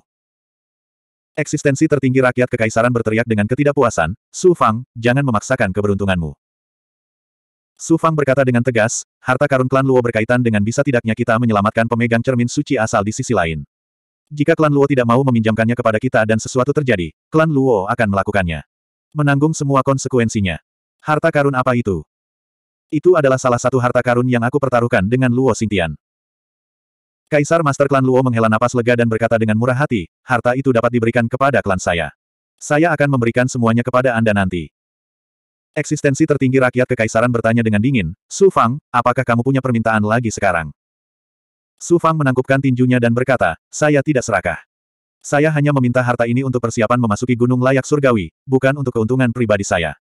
Eksistensi tertinggi rakyat kekaisaran berteriak dengan ketidakpuasan, Su Fang, jangan memaksakan keberuntunganmu. Su Fang berkata dengan tegas, harta karun klan Luo berkaitan dengan bisa tidaknya kita menyelamatkan pemegang cermin suci asal di sisi lain. Jika klan Luo tidak mau meminjamkannya kepada kita dan sesuatu terjadi, klan Luo akan melakukannya. Menanggung semua konsekuensinya. Harta karun apa itu? Itu adalah salah satu harta karun yang aku pertaruhkan dengan Luo Sintian. Kaisar Master Klan Luo menghela napas lega dan berkata dengan murah hati, harta itu dapat diberikan kepada klan saya. Saya akan memberikan semuanya kepada Anda nanti. Eksistensi tertinggi rakyat kekaisaran bertanya dengan dingin, Su Fang, apakah kamu punya permintaan lagi sekarang? Su Fang menangkupkan tinjunya dan berkata, saya tidak serakah. Saya hanya meminta harta ini untuk persiapan memasuki gunung layak surgawi, bukan untuk keuntungan pribadi saya.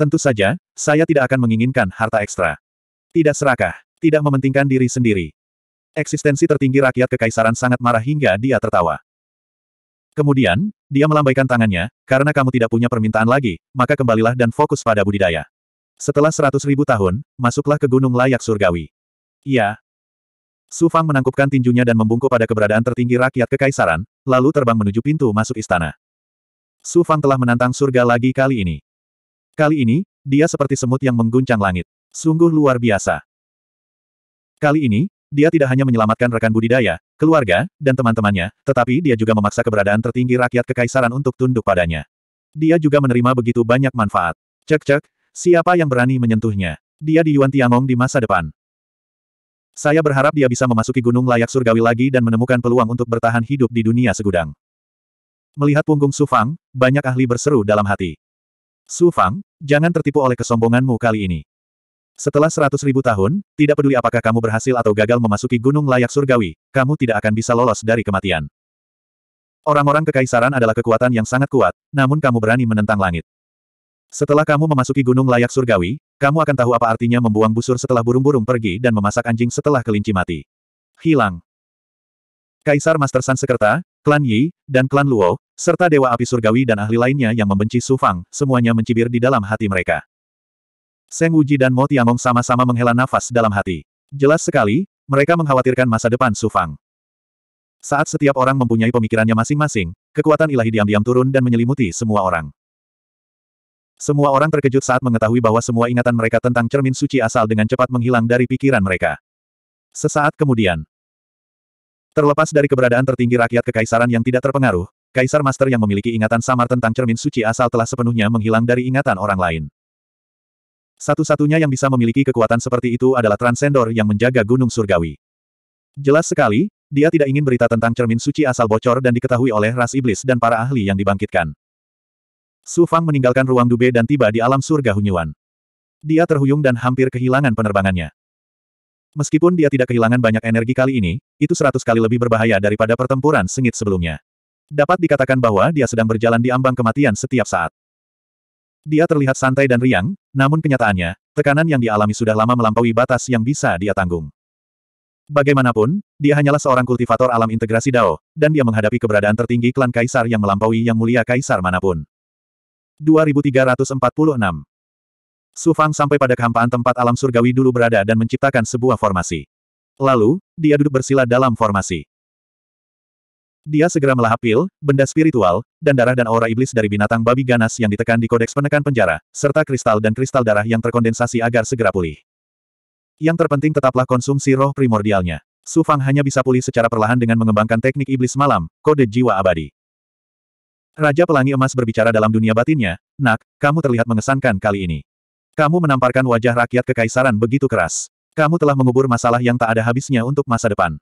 Tentu saja, saya tidak akan menginginkan harta ekstra. Tidak serakah, tidak mementingkan diri sendiri. Eksistensi tertinggi rakyat kekaisaran sangat marah hingga dia tertawa. Kemudian, dia melambaikan tangannya, karena kamu tidak punya permintaan lagi, maka kembalilah dan fokus pada budidaya. Setelah seratus ribu tahun, masuklah ke gunung layak surgawi. Iya. Su Fang menangkupkan tinjunya dan membungkuk pada keberadaan tertinggi rakyat kekaisaran, lalu terbang menuju pintu masuk istana. Su Fang telah menantang surga lagi kali ini. Kali ini, dia seperti semut yang mengguncang langit. Sungguh luar biasa. Kali ini, dia tidak hanya menyelamatkan rekan budidaya, keluarga, dan teman-temannya, tetapi dia juga memaksa keberadaan tertinggi rakyat kekaisaran untuk tunduk padanya. Dia juga menerima begitu banyak manfaat. Cek-cek, siapa yang berani menyentuhnya? Dia di Yuan Tiangong di masa depan. Saya berharap dia bisa memasuki gunung layak surgawi lagi dan menemukan peluang untuk bertahan hidup di dunia segudang. Melihat punggung Su Fang, banyak ahli berseru dalam hati. Su Fang, jangan tertipu oleh kesombonganmu kali ini. Setelah seratus ribu tahun, tidak peduli apakah kamu berhasil atau gagal memasuki gunung layak surgawi, kamu tidak akan bisa lolos dari kematian. Orang-orang kekaisaran adalah kekuatan yang sangat kuat, namun kamu berani menentang langit. Setelah kamu memasuki gunung layak surgawi, kamu akan tahu apa artinya membuang busur setelah burung-burung pergi dan memasak anjing setelah kelinci mati. Hilang. Kaisar Master San Sekerta, klan Yi, dan klan Luo, serta Dewa Api Surgawi dan ahli lainnya yang membenci Su Fang, semuanya mencibir di dalam hati mereka. Seng Wuji dan Mo Tiangong sama-sama menghela nafas dalam hati. Jelas sekali, mereka mengkhawatirkan masa depan Su Fang. Saat setiap orang mempunyai pemikirannya masing-masing, kekuatan ilahi diam-diam turun dan menyelimuti semua orang. Semua orang terkejut saat mengetahui bahwa semua ingatan mereka tentang cermin suci asal dengan cepat menghilang dari pikiran mereka. Sesaat kemudian, terlepas dari keberadaan tertinggi rakyat kekaisaran yang tidak terpengaruh, Kaisar Master yang memiliki ingatan samar tentang cermin suci asal telah sepenuhnya menghilang dari ingatan orang lain. Satu-satunya yang bisa memiliki kekuatan seperti itu adalah Transcendor yang menjaga Gunung Surgawi. Jelas sekali, dia tidak ingin berita tentang cermin suci asal bocor dan diketahui oleh ras iblis dan para ahli yang dibangkitkan. Su Fang meninggalkan ruang dube dan tiba di alam surga Hunyuan. Dia terhuyung dan hampir kehilangan penerbangannya. Meskipun dia tidak kehilangan banyak energi kali ini, itu seratus kali lebih berbahaya daripada pertempuran sengit sebelumnya. Dapat dikatakan bahwa dia sedang berjalan di ambang kematian setiap saat. Dia terlihat santai dan riang, namun kenyataannya, tekanan yang dialami sudah lama melampaui batas yang bisa dia tanggung. Bagaimanapun, dia hanyalah seorang kultivator alam integrasi Dao, dan dia menghadapi keberadaan tertinggi klan kaisar yang melampaui yang mulia kaisar manapun. 2346 Sufang sampai pada kehampaan tempat alam surgawi dulu berada dan menciptakan sebuah formasi. Lalu, dia duduk bersila dalam formasi. Dia segera melahap pil, benda spiritual, dan darah dan aura iblis dari binatang babi ganas yang ditekan di kodeks penekan penjara, serta kristal dan kristal darah yang terkondensasi agar segera pulih. Yang terpenting tetaplah konsumsi roh primordialnya. Su Fang hanya bisa pulih secara perlahan dengan mengembangkan teknik iblis malam, kode jiwa abadi. Raja Pelangi Emas berbicara dalam dunia batinnya, Nak, kamu terlihat mengesankan kali ini. Kamu menamparkan wajah rakyat kekaisaran begitu keras. Kamu telah mengubur masalah yang tak ada habisnya untuk masa depan.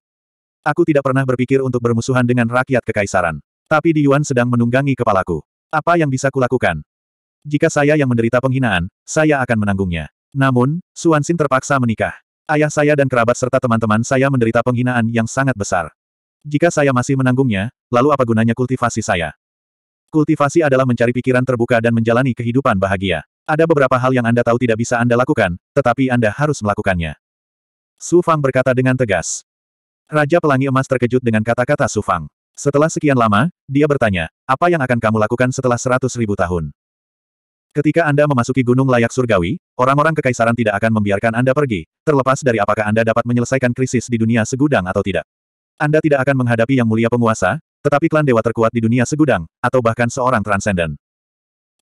Aku tidak pernah berpikir untuk bermusuhan dengan rakyat kekaisaran. Tapi Di Yuan sedang menunggangi kepalaku. Apa yang bisa kulakukan? Jika saya yang menderita penghinaan, saya akan menanggungnya. Namun, Xin terpaksa menikah. Ayah saya dan kerabat serta teman-teman saya menderita penghinaan yang sangat besar. Jika saya masih menanggungnya, lalu apa gunanya kultivasi saya? Kultivasi adalah mencari pikiran terbuka dan menjalani kehidupan bahagia. Ada beberapa hal yang Anda tahu tidak bisa Anda lakukan, tetapi Anda harus melakukannya. Su Fang berkata dengan tegas. Raja Pelangi Emas terkejut dengan kata-kata Sufang. Setelah sekian lama, dia bertanya, apa yang akan kamu lakukan setelah seratus ribu tahun? Ketika Anda memasuki gunung layak surgawi, orang-orang kekaisaran tidak akan membiarkan Anda pergi, terlepas dari apakah Anda dapat menyelesaikan krisis di dunia segudang atau tidak. Anda tidak akan menghadapi yang mulia penguasa, tetapi klan dewa terkuat di dunia segudang, atau bahkan seorang transenden.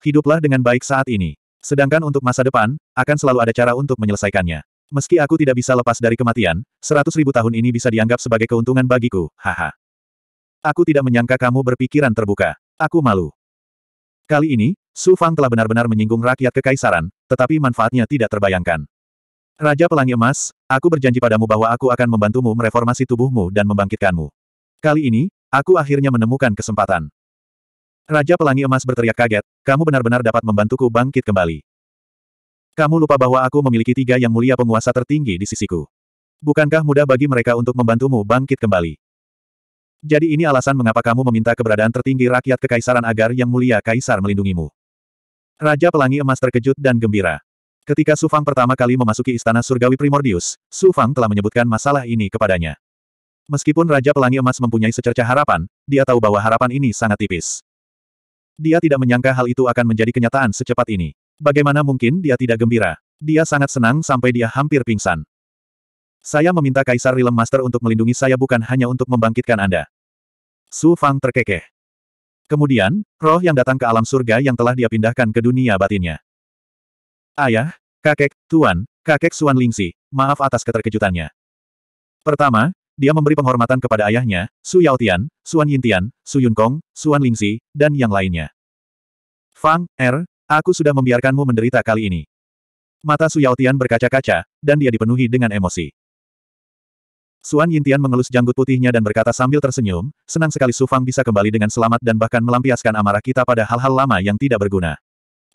Hiduplah dengan baik saat ini. Sedangkan untuk masa depan, akan selalu ada cara untuk menyelesaikannya. Meski aku tidak bisa lepas dari kematian, seratus ribu tahun ini bisa dianggap sebagai keuntungan bagiku, haha. Aku tidak menyangka kamu berpikiran terbuka. Aku malu. Kali ini, Su Fang telah benar-benar menyinggung rakyat kekaisaran, tetapi manfaatnya tidak terbayangkan. Raja Pelangi Emas, aku berjanji padamu bahwa aku akan membantumu mereformasi tubuhmu dan membangkitkanmu. Kali ini, aku akhirnya menemukan kesempatan. Raja Pelangi Emas berteriak kaget, kamu benar-benar dapat membantuku bangkit kembali. Kamu lupa bahwa aku memiliki tiga yang mulia penguasa tertinggi di sisiku. Bukankah mudah bagi mereka untuk membantumu bangkit kembali? Jadi ini alasan mengapa kamu meminta keberadaan tertinggi rakyat kekaisaran agar yang mulia kaisar melindungimu. Raja Pelangi Emas terkejut dan gembira. Ketika Su Fang pertama kali memasuki istana surgawi Primordius, Su Fang telah menyebutkan masalah ini kepadanya. Meskipun Raja Pelangi Emas mempunyai secerca harapan, dia tahu bahwa harapan ini sangat tipis. Dia tidak menyangka hal itu akan menjadi kenyataan secepat ini. Bagaimana mungkin dia tidak gembira? Dia sangat senang sampai dia hampir pingsan. Saya meminta Kaisar Realm Master untuk melindungi saya bukan hanya untuk membangkitkan Anda. Su Fang terkekeh. Kemudian, roh yang datang ke alam surga yang telah dia pindahkan ke dunia batinnya. Ayah, kakek, tuan, kakek Suan Lingsi, maaf atas keterkejutannya. Pertama, dia memberi penghormatan kepada ayahnya, Su Yaotian, Suan Yintian, Su Yunkong, Suan Lingsi, dan yang lainnya. Fang, Er, Aku sudah membiarkanmu menderita kali ini. Mata Su Tian berkaca-kaca, dan dia dipenuhi dengan emosi. Suan Yintian mengelus janggut putihnya dan berkata sambil tersenyum, senang sekali Su Fang bisa kembali dengan selamat dan bahkan melampiaskan amarah kita pada hal-hal lama yang tidak berguna.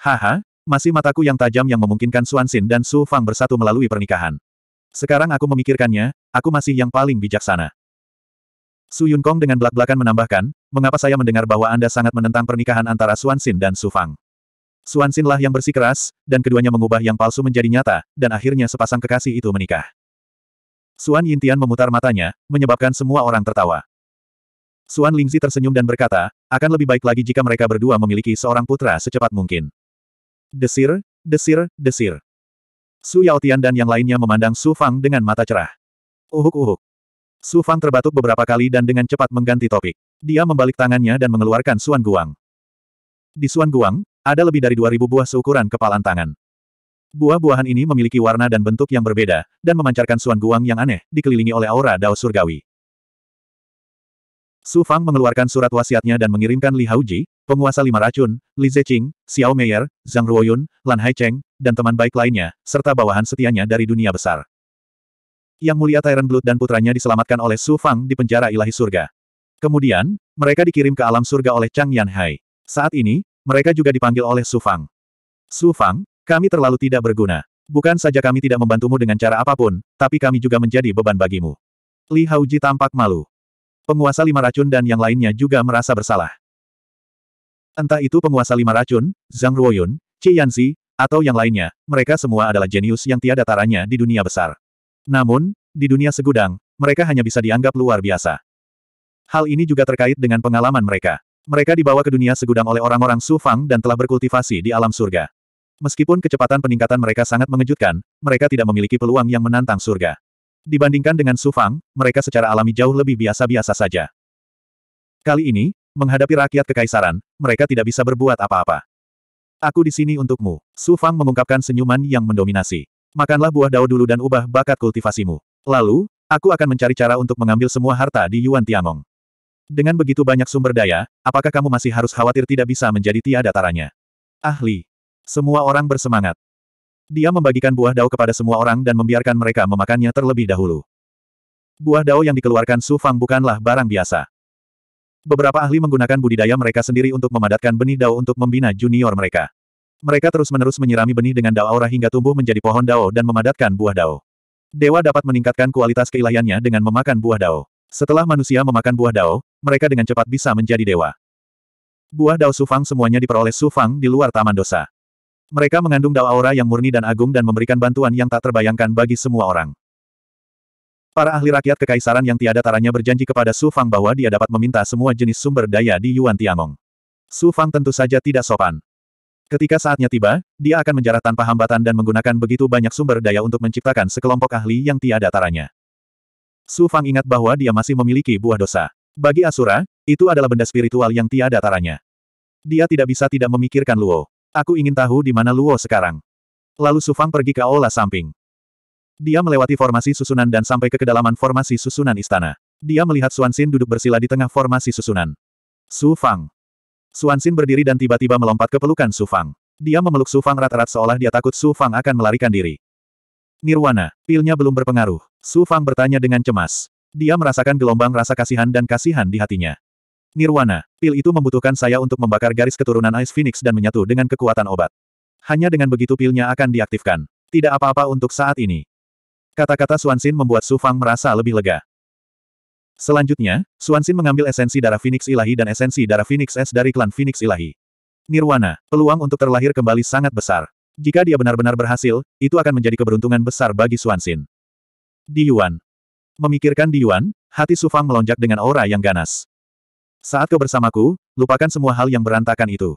Haha, masih mataku yang tajam yang memungkinkan Suan Xin dan Su Fang bersatu melalui pernikahan. Sekarang aku memikirkannya, aku masih yang paling bijaksana. Su Yun Kong dengan belak-belakan menambahkan, mengapa saya mendengar bahwa Anda sangat menentang pernikahan antara Suan Xin dan Su Fang. Suan lah yang bersikeras, dan keduanya mengubah yang palsu menjadi nyata, dan akhirnya sepasang kekasih itu menikah. Suan Yintian memutar matanya, menyebabkan semua orang tertawa. Suan Lingzi tersenyum dan berkata, akan lebih baik lagi jika mereka berdua memiliki seorang putra secepat mungkin. Desir, desir, desir. Su Yaotian dan yang lainnya memandang Su Fang dengan mata cerah. Uhuk-uhuk. Su Fang terbatuk beberapa kali dan dengan cepat mengganti topik. Dia membalik tangannya dan mengeluarkan Suan Guang. Di Suan Guang, ada lebih dari 2000 buah seukuran kepalan tangan. Buah-buahan ini memiliki warna dan bentuk yang berbeda, dan memancarkan suan guang yang aneh, dikelilingi oleh aura dao surgawi. Su Fang mengeluarkan surat wasiatnya dan mengirimkan Li Haoji, penguasa lima racun, Li Zeqing, Xiao Meier, Zhang Ruoyun, Lan Haicheng, dan teman baik lainnya, serta bawahan setianya dari dunia besar. Yang mulia Tyrant Blood dan putranya diselamatkan oleh Su Fang di penjara ilahi surga. Kemudian, mereka dikirim ke alam surga oleh Chang Yanhai. Saat ini, mereka juga dipanggil oleh Su Fang. Su Fang, kami terlalu tidak berguna. Bukan saja kami tidak membantumu dengan cara apapun, tapi kami juga menjadi beban bagimu. Li Haoji tampak malu. Penguasa lima racun dan yang lainnya juga merasa bersalah. Entah itu penguasa lima racun, Zhang Ruoyun, Qi Yanzi, atau yang lainnya, mereka semua adalah jenius yang tiada taranya di dunia besar. Namun, di dunia segudang, mereka hanya bisa dianggap luar biasa. Hal ini juga terkait dengan pengalaman mereka. Mereka dibawa ke dunia segudang oleh orang-orang Su Fang dan telah berkultivasi di alam surga. Meskipun kecepatan peningkatan mereka sangat mengejutkan, mereka tidak memiliki peluang yang menantang surga. Dibandingkan dengan Su Fang, mereka secara alami jauh lebih biasa-biasa saja. Kali ini, menghadapi rakyat kekaisaran, mereka tidak bisa berbuat apa-apa. Aku di sini untukmu. Su Fang mengungkapkan senyuman yang mendominasi. Makanlah buah dao dulu dan ubah bakat kultivasimu. Lalu, aku akan mencari cara untuk mengambil semua harta di Yuan Tiangong. Dengan begitu banyak sumber daya, apakah kamu masih harus khawatir tidak bisa menjadi tiada taranya? Ahli. Semua orang bersemangat. Dia membagikan buah dao kepada semua orang dan membiarkan mereka memakannya terlebih dahulu. Buah dao yang dikeluarkan Su Fang bukanlah barang biasa. Beberapa ahli menggunakan budidaya mereka sendiri untuk memadatkan benih dao untuk membina junior mereka. Mereka terus-menerus menyirami benih dengan dao aura hingga tumbuh menjadi pohon dao dan memadatkan buah dao. Dewa dapat meningkatkan kualitas keilahiannya dengan memakan buah dao. Setelah manusia memakan buah dao, mereka dengan cepat bisa menjadi dewa. Buah Dao Sufang semuanya diperoleh Sufang di luar Taman Dosa. Mereka mengandung Dao Aura yang murni dan agung dan memberikan bantuan yang tak terbayangkan bagi semua orang. Para ahli rakyat kekaisaran yang tiada taranya berjanji kepada sufang bahwa dia dapat meminta semua jenis sumber daya di Yuan Tiangong. Sufang tentu saja tidak sopan. Ketika saatnya tiba, dia akan menjarah tanpa hambatan dan menggunakan begitu banyak sumber daya untuk menciptakan sekelompok ahli yang tiada taranya. Sufang ingat bahwa dia masih memiliki buah dosa. Bagi Asura, itu adalah benda spiritual yang tiada taranya. Dia tidak bisa tidak memikirkan Luo. Aku ingin tahu di mana Luo sekarang. Lalu Sufang pergi ke aula samping. Dia melewati formasi susunan dan sampai ke kedalaman formasi susunan istana. Dia melihat Suansin duduk bersila di tengah formasi susunan. Su Sufang. Suansin berdiri dan tiba-tiba melompat ke pelukan Su Fang. Dia memeluk Su Fang rat-rat seolah dia takut Su Fang akan melarikan diri. Nirwana, pilnya belum berpengaruh. Su Fang bertanya dengan cemas. Dia merasakan gelombang rasa kasihan dan kasihan di hatinya. Nirwana, pil itu membutuhkan saya untuk membakar garis keturunan Ice Phoenix dan menyatu dengan kekuatan obat. Hanya dengan begitu pilnya akan diaktifkan. Tidak apa-apa untuk saat ini. Kata-kata Suansin membuat Su Fang merasa lebih lega. Selanjutnya, Suansin mengambil esensi darah Phoenix Ilahi dan esensi darah Phoenix S dari klan Phoenix Ilahi. Nirwana, peluang untuk terlahir kembali sangat besar. Jika dia benar-benar berhasil, itu akan menjadi keberuntungan besar bagi Suansin. Di Yuan, Memikirkan Di Yuan, hati Su Fang melonjak dengan aura yang ganas. Saat kau bersamaku, lupakan semua hal yang berantakan itu.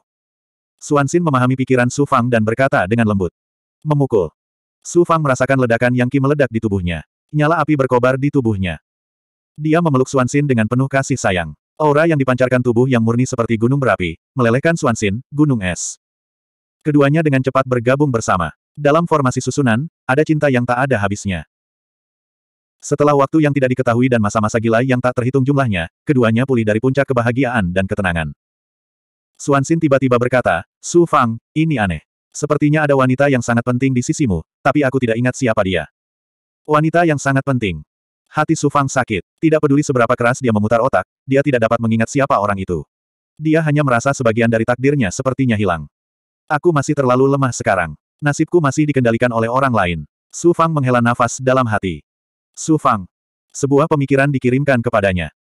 Suansin memahami pikiran Su Fang dan berkata dengan lembut. Memukul. Su Fang merasakan ledakan yang ki meledak di tubuhnya. Nyala api berkobar di tubuhnya. Dia memeluk Suansin dengan penuh kasih sayang. Aura yang dipancarkan tubuh yang murni seperti gunung berapi, melelehkan Suansin, gunung es. Keduanya dengan cepat bergabung bersama. Dalam formasi susunan, ada cinta yang tak ada habisnya. Setelah waktu yang tidak diketahui dan masa-masa gila yang tak terhitung jumlahnya, keduanya pulih dari puncak kebahagiaan dan ketenangan. Suansin tiba-tiba berkata, Su Fang, ini aneh. Sepertinya ada wanita yang sangat penting di sisimu, tapi aku tidak ingat siapa dia. Wanita yang sangat penting. Hati Su Fang sakit. Tidak peduli seberapa keras dia memutar otak, dia tidak dapat mengingat siapa orang itu. Dia hanya merasa sebagian dari takdirnya sepertinya hilang. Aku masih terlalu lemah sekarang. Nasibku masih dikendalikan oleh orang lain. Su Fang menghela nafas dalam hati. Su Fang. Sebuah pemikiran dikirimkan kepadanya.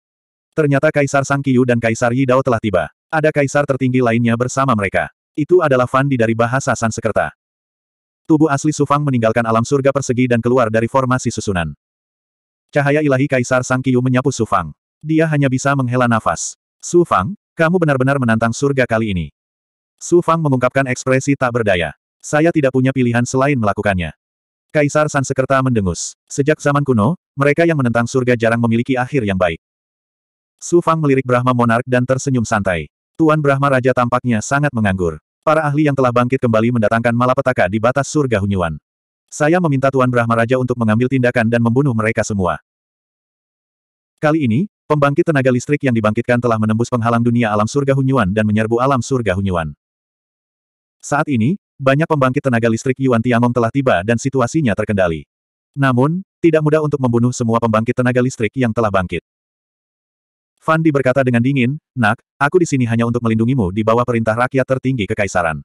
Ternyata Kaisar Sang Kiyu dan Kaisar Yidao telah tiba. Ada kaisar tertinggi lainnya bersama mereka. Itu adalah Fandi dari bahasa Sansekerta. Tubuh asli Su Fang meninggalkan alam surga persegi dan keluar dari formasi susunan. Cahaya ilahi Kaisar Sang Kiyu menyapu Su Fang. Dia hanya bisa menghela nafas. Su Fang, kamu benar-benar menantang surga kali ini. Su Fang mengungkapkan ekspresi tak berdaya. Saya tidak punya pilihan selain melakukannya. Kaisar Sansekerta mendengus. Sejak zaman kuno, mereka yang menentang surga jarang memiliki akhir yang baik. Su Fang melirik Brahma Monark dan tersenyum santai. Tuan Brahma Raja tampaknya sangat menganggur. Para ahli yang telah bangkit kembali mendatangkan malapetaka di batas surga Hunyuan. Saya meminta Tuan Brahma Raja untuk mengambil tindakan dan membunuh mereka semua. Kali ini, pembangkit tenaga listrik yang dibangkitkan telah menembus penghalang dunia alam surga Hunyuan dan menyerbu alam surga Hunyuan. Saat ini, banyak pembangkit tenaga listrik Yuan Tiangong telah tiba dan situasinya terkendali. Namun, tidak mudah untuk membunuh semua pembangkit tenaga listrik yang telah bangkit. Fandi berkata dengan dingin, Nak, aku di sini hanya untuk melindungimu di bawah perintah rakyat tertinggi kekaisaran.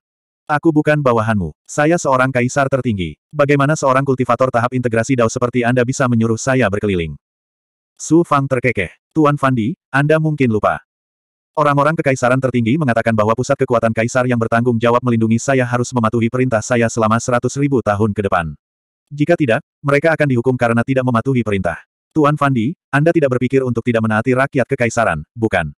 Aku bukan bawahanmu. Saya seorang kaisar tertinggi. Bagaimana seorang kultivator tahap integrasi dao seperti Anda bisa menyuruh saya berkeliling? Su Fang terkekeh. Tuan Fandi, Anda mungkin lupa. Orang-orang kekaisaran tertinggi mengatakan bahwa pusat kekuatan kaisar yang bertanggung jawab melindungi saya harus mematuhi perintah saya selama seratus ribu tahun ke depan. Jika tidak, mereka akan dihukum karena tidak mematuhi perintah. Tuan Fandi, Anda tidak berpikir untuk tidak menaati rakyat kekaisaran, bukan?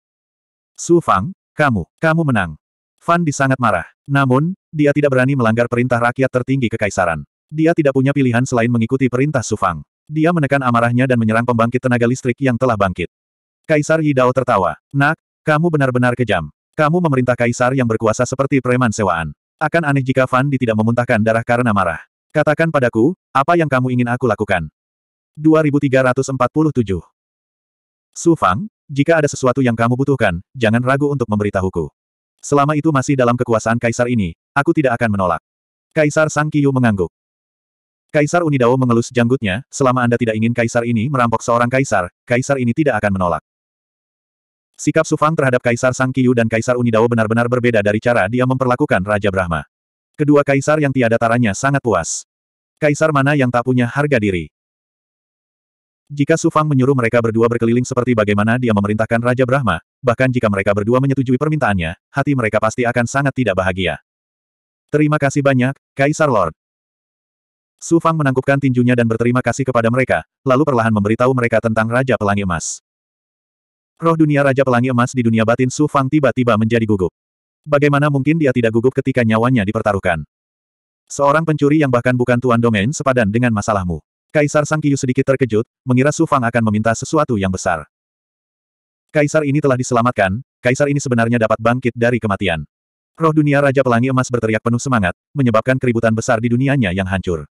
Su Fang, kamu, kamu menang. Fandi sangat marah. Namun, dia tidak berani melanggar perintah rakyat tertinggi kekaisaran. Dia tidak punya pilihan selain mengikuti perintah Su Fang. Dia menekan amarahnya dan menyerang pembangkit tenaga listrik yang telah bangkit. Kaisar Yidao tertawa. Nak, kamu benar-benar kejam. Kamu memerintah kaisar yang berkuasa seperti preman sewaan. Akan aneh jika Van Di tidak memuntahkan darah karena marah. Katakan padaku, apa yang kamu ingin aku lakukan? 2347 Su Fang, jika ada sesuatu yang kamu butuhkan, jangan ragu untuk memberitahuku. Selama itu masih dalam kekuasaan kaisar ini, aku tidak akan menolak. Kaisar Sang Kiyu mengangguk. Kaisar Unidao mengelus janggutnya, selama Anda tidak ingin kaisar ini merampok seorang kaisar, kaisar ini tidak akan menolak. Sikap Sufang terhadap Kaisar Sang Kiyu dan Kaisar Unidao benar-benar berbeda dari cara dia memperlakukan Raja Brahma. Kedua kaisar yang tiada taranya sangat puas. Kaisar mana yang tak punya harga diri? Jika Sufang menyuruh mereka berdua berkeliling seperti bagaimana dia memerintahkan Raja Brahma, bahkan jika mereka berdua menyetujui permintaannya, hati mereka pasti akan sangat tidak bahagia. Terima kasih banyak, Kaisar Lord. Sufang menangkupkan tinjunya dan berterima kasih kepada mereka, lalu perlahan memberitahu mereka tentang Raja Pelangi Emas. Roh dunia Raja Pelangi Emas di dunia batin Su Fang tiba-tiba menjadi gugup. Bagaimana mungkin dia tidak gugup ketika nyawanya dipertaruhkan? Seorang pencuri yang bahkan bukan tuan domain sepadan dengan masalahmu. Kaisar Sang Kiyu sedikit terkejut, mengira Su Fang akan meminta sesuatu yang besar. Kaisar ini telah diselamatkan, kaisar ini sebenarnya dapat bangkit dari kematian. Roh dunia Raja Pelangi Emas berteriak penuh semangat, menyebabkan keributan besar di dunianya yang hancur.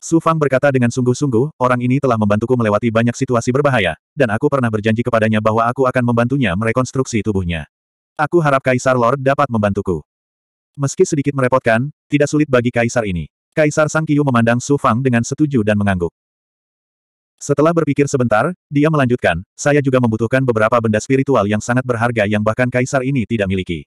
Su Fang berkata dengan sungguh-sungguh, orang ini telah membantuku melewati banyak situasi berbahaya, dan aku pernah berjanji kepadanya bahwa aku akan membantunya merekonstruksi tubuhnya. Aku harap Kaisar Lord dapat membantuku. Meski sedikit merepotkan, tidak sulit bagi Kaisar ini. Kaisar Sang Kiyu memandang Su Fang dengan setuju dan mengangguk. Setelah berpikir sebentar, dia melanjutkan, saya juga membutuhkan beberapa benda spiritual yang sangat berharga yang bahkan Kaisar ini tidak miliki.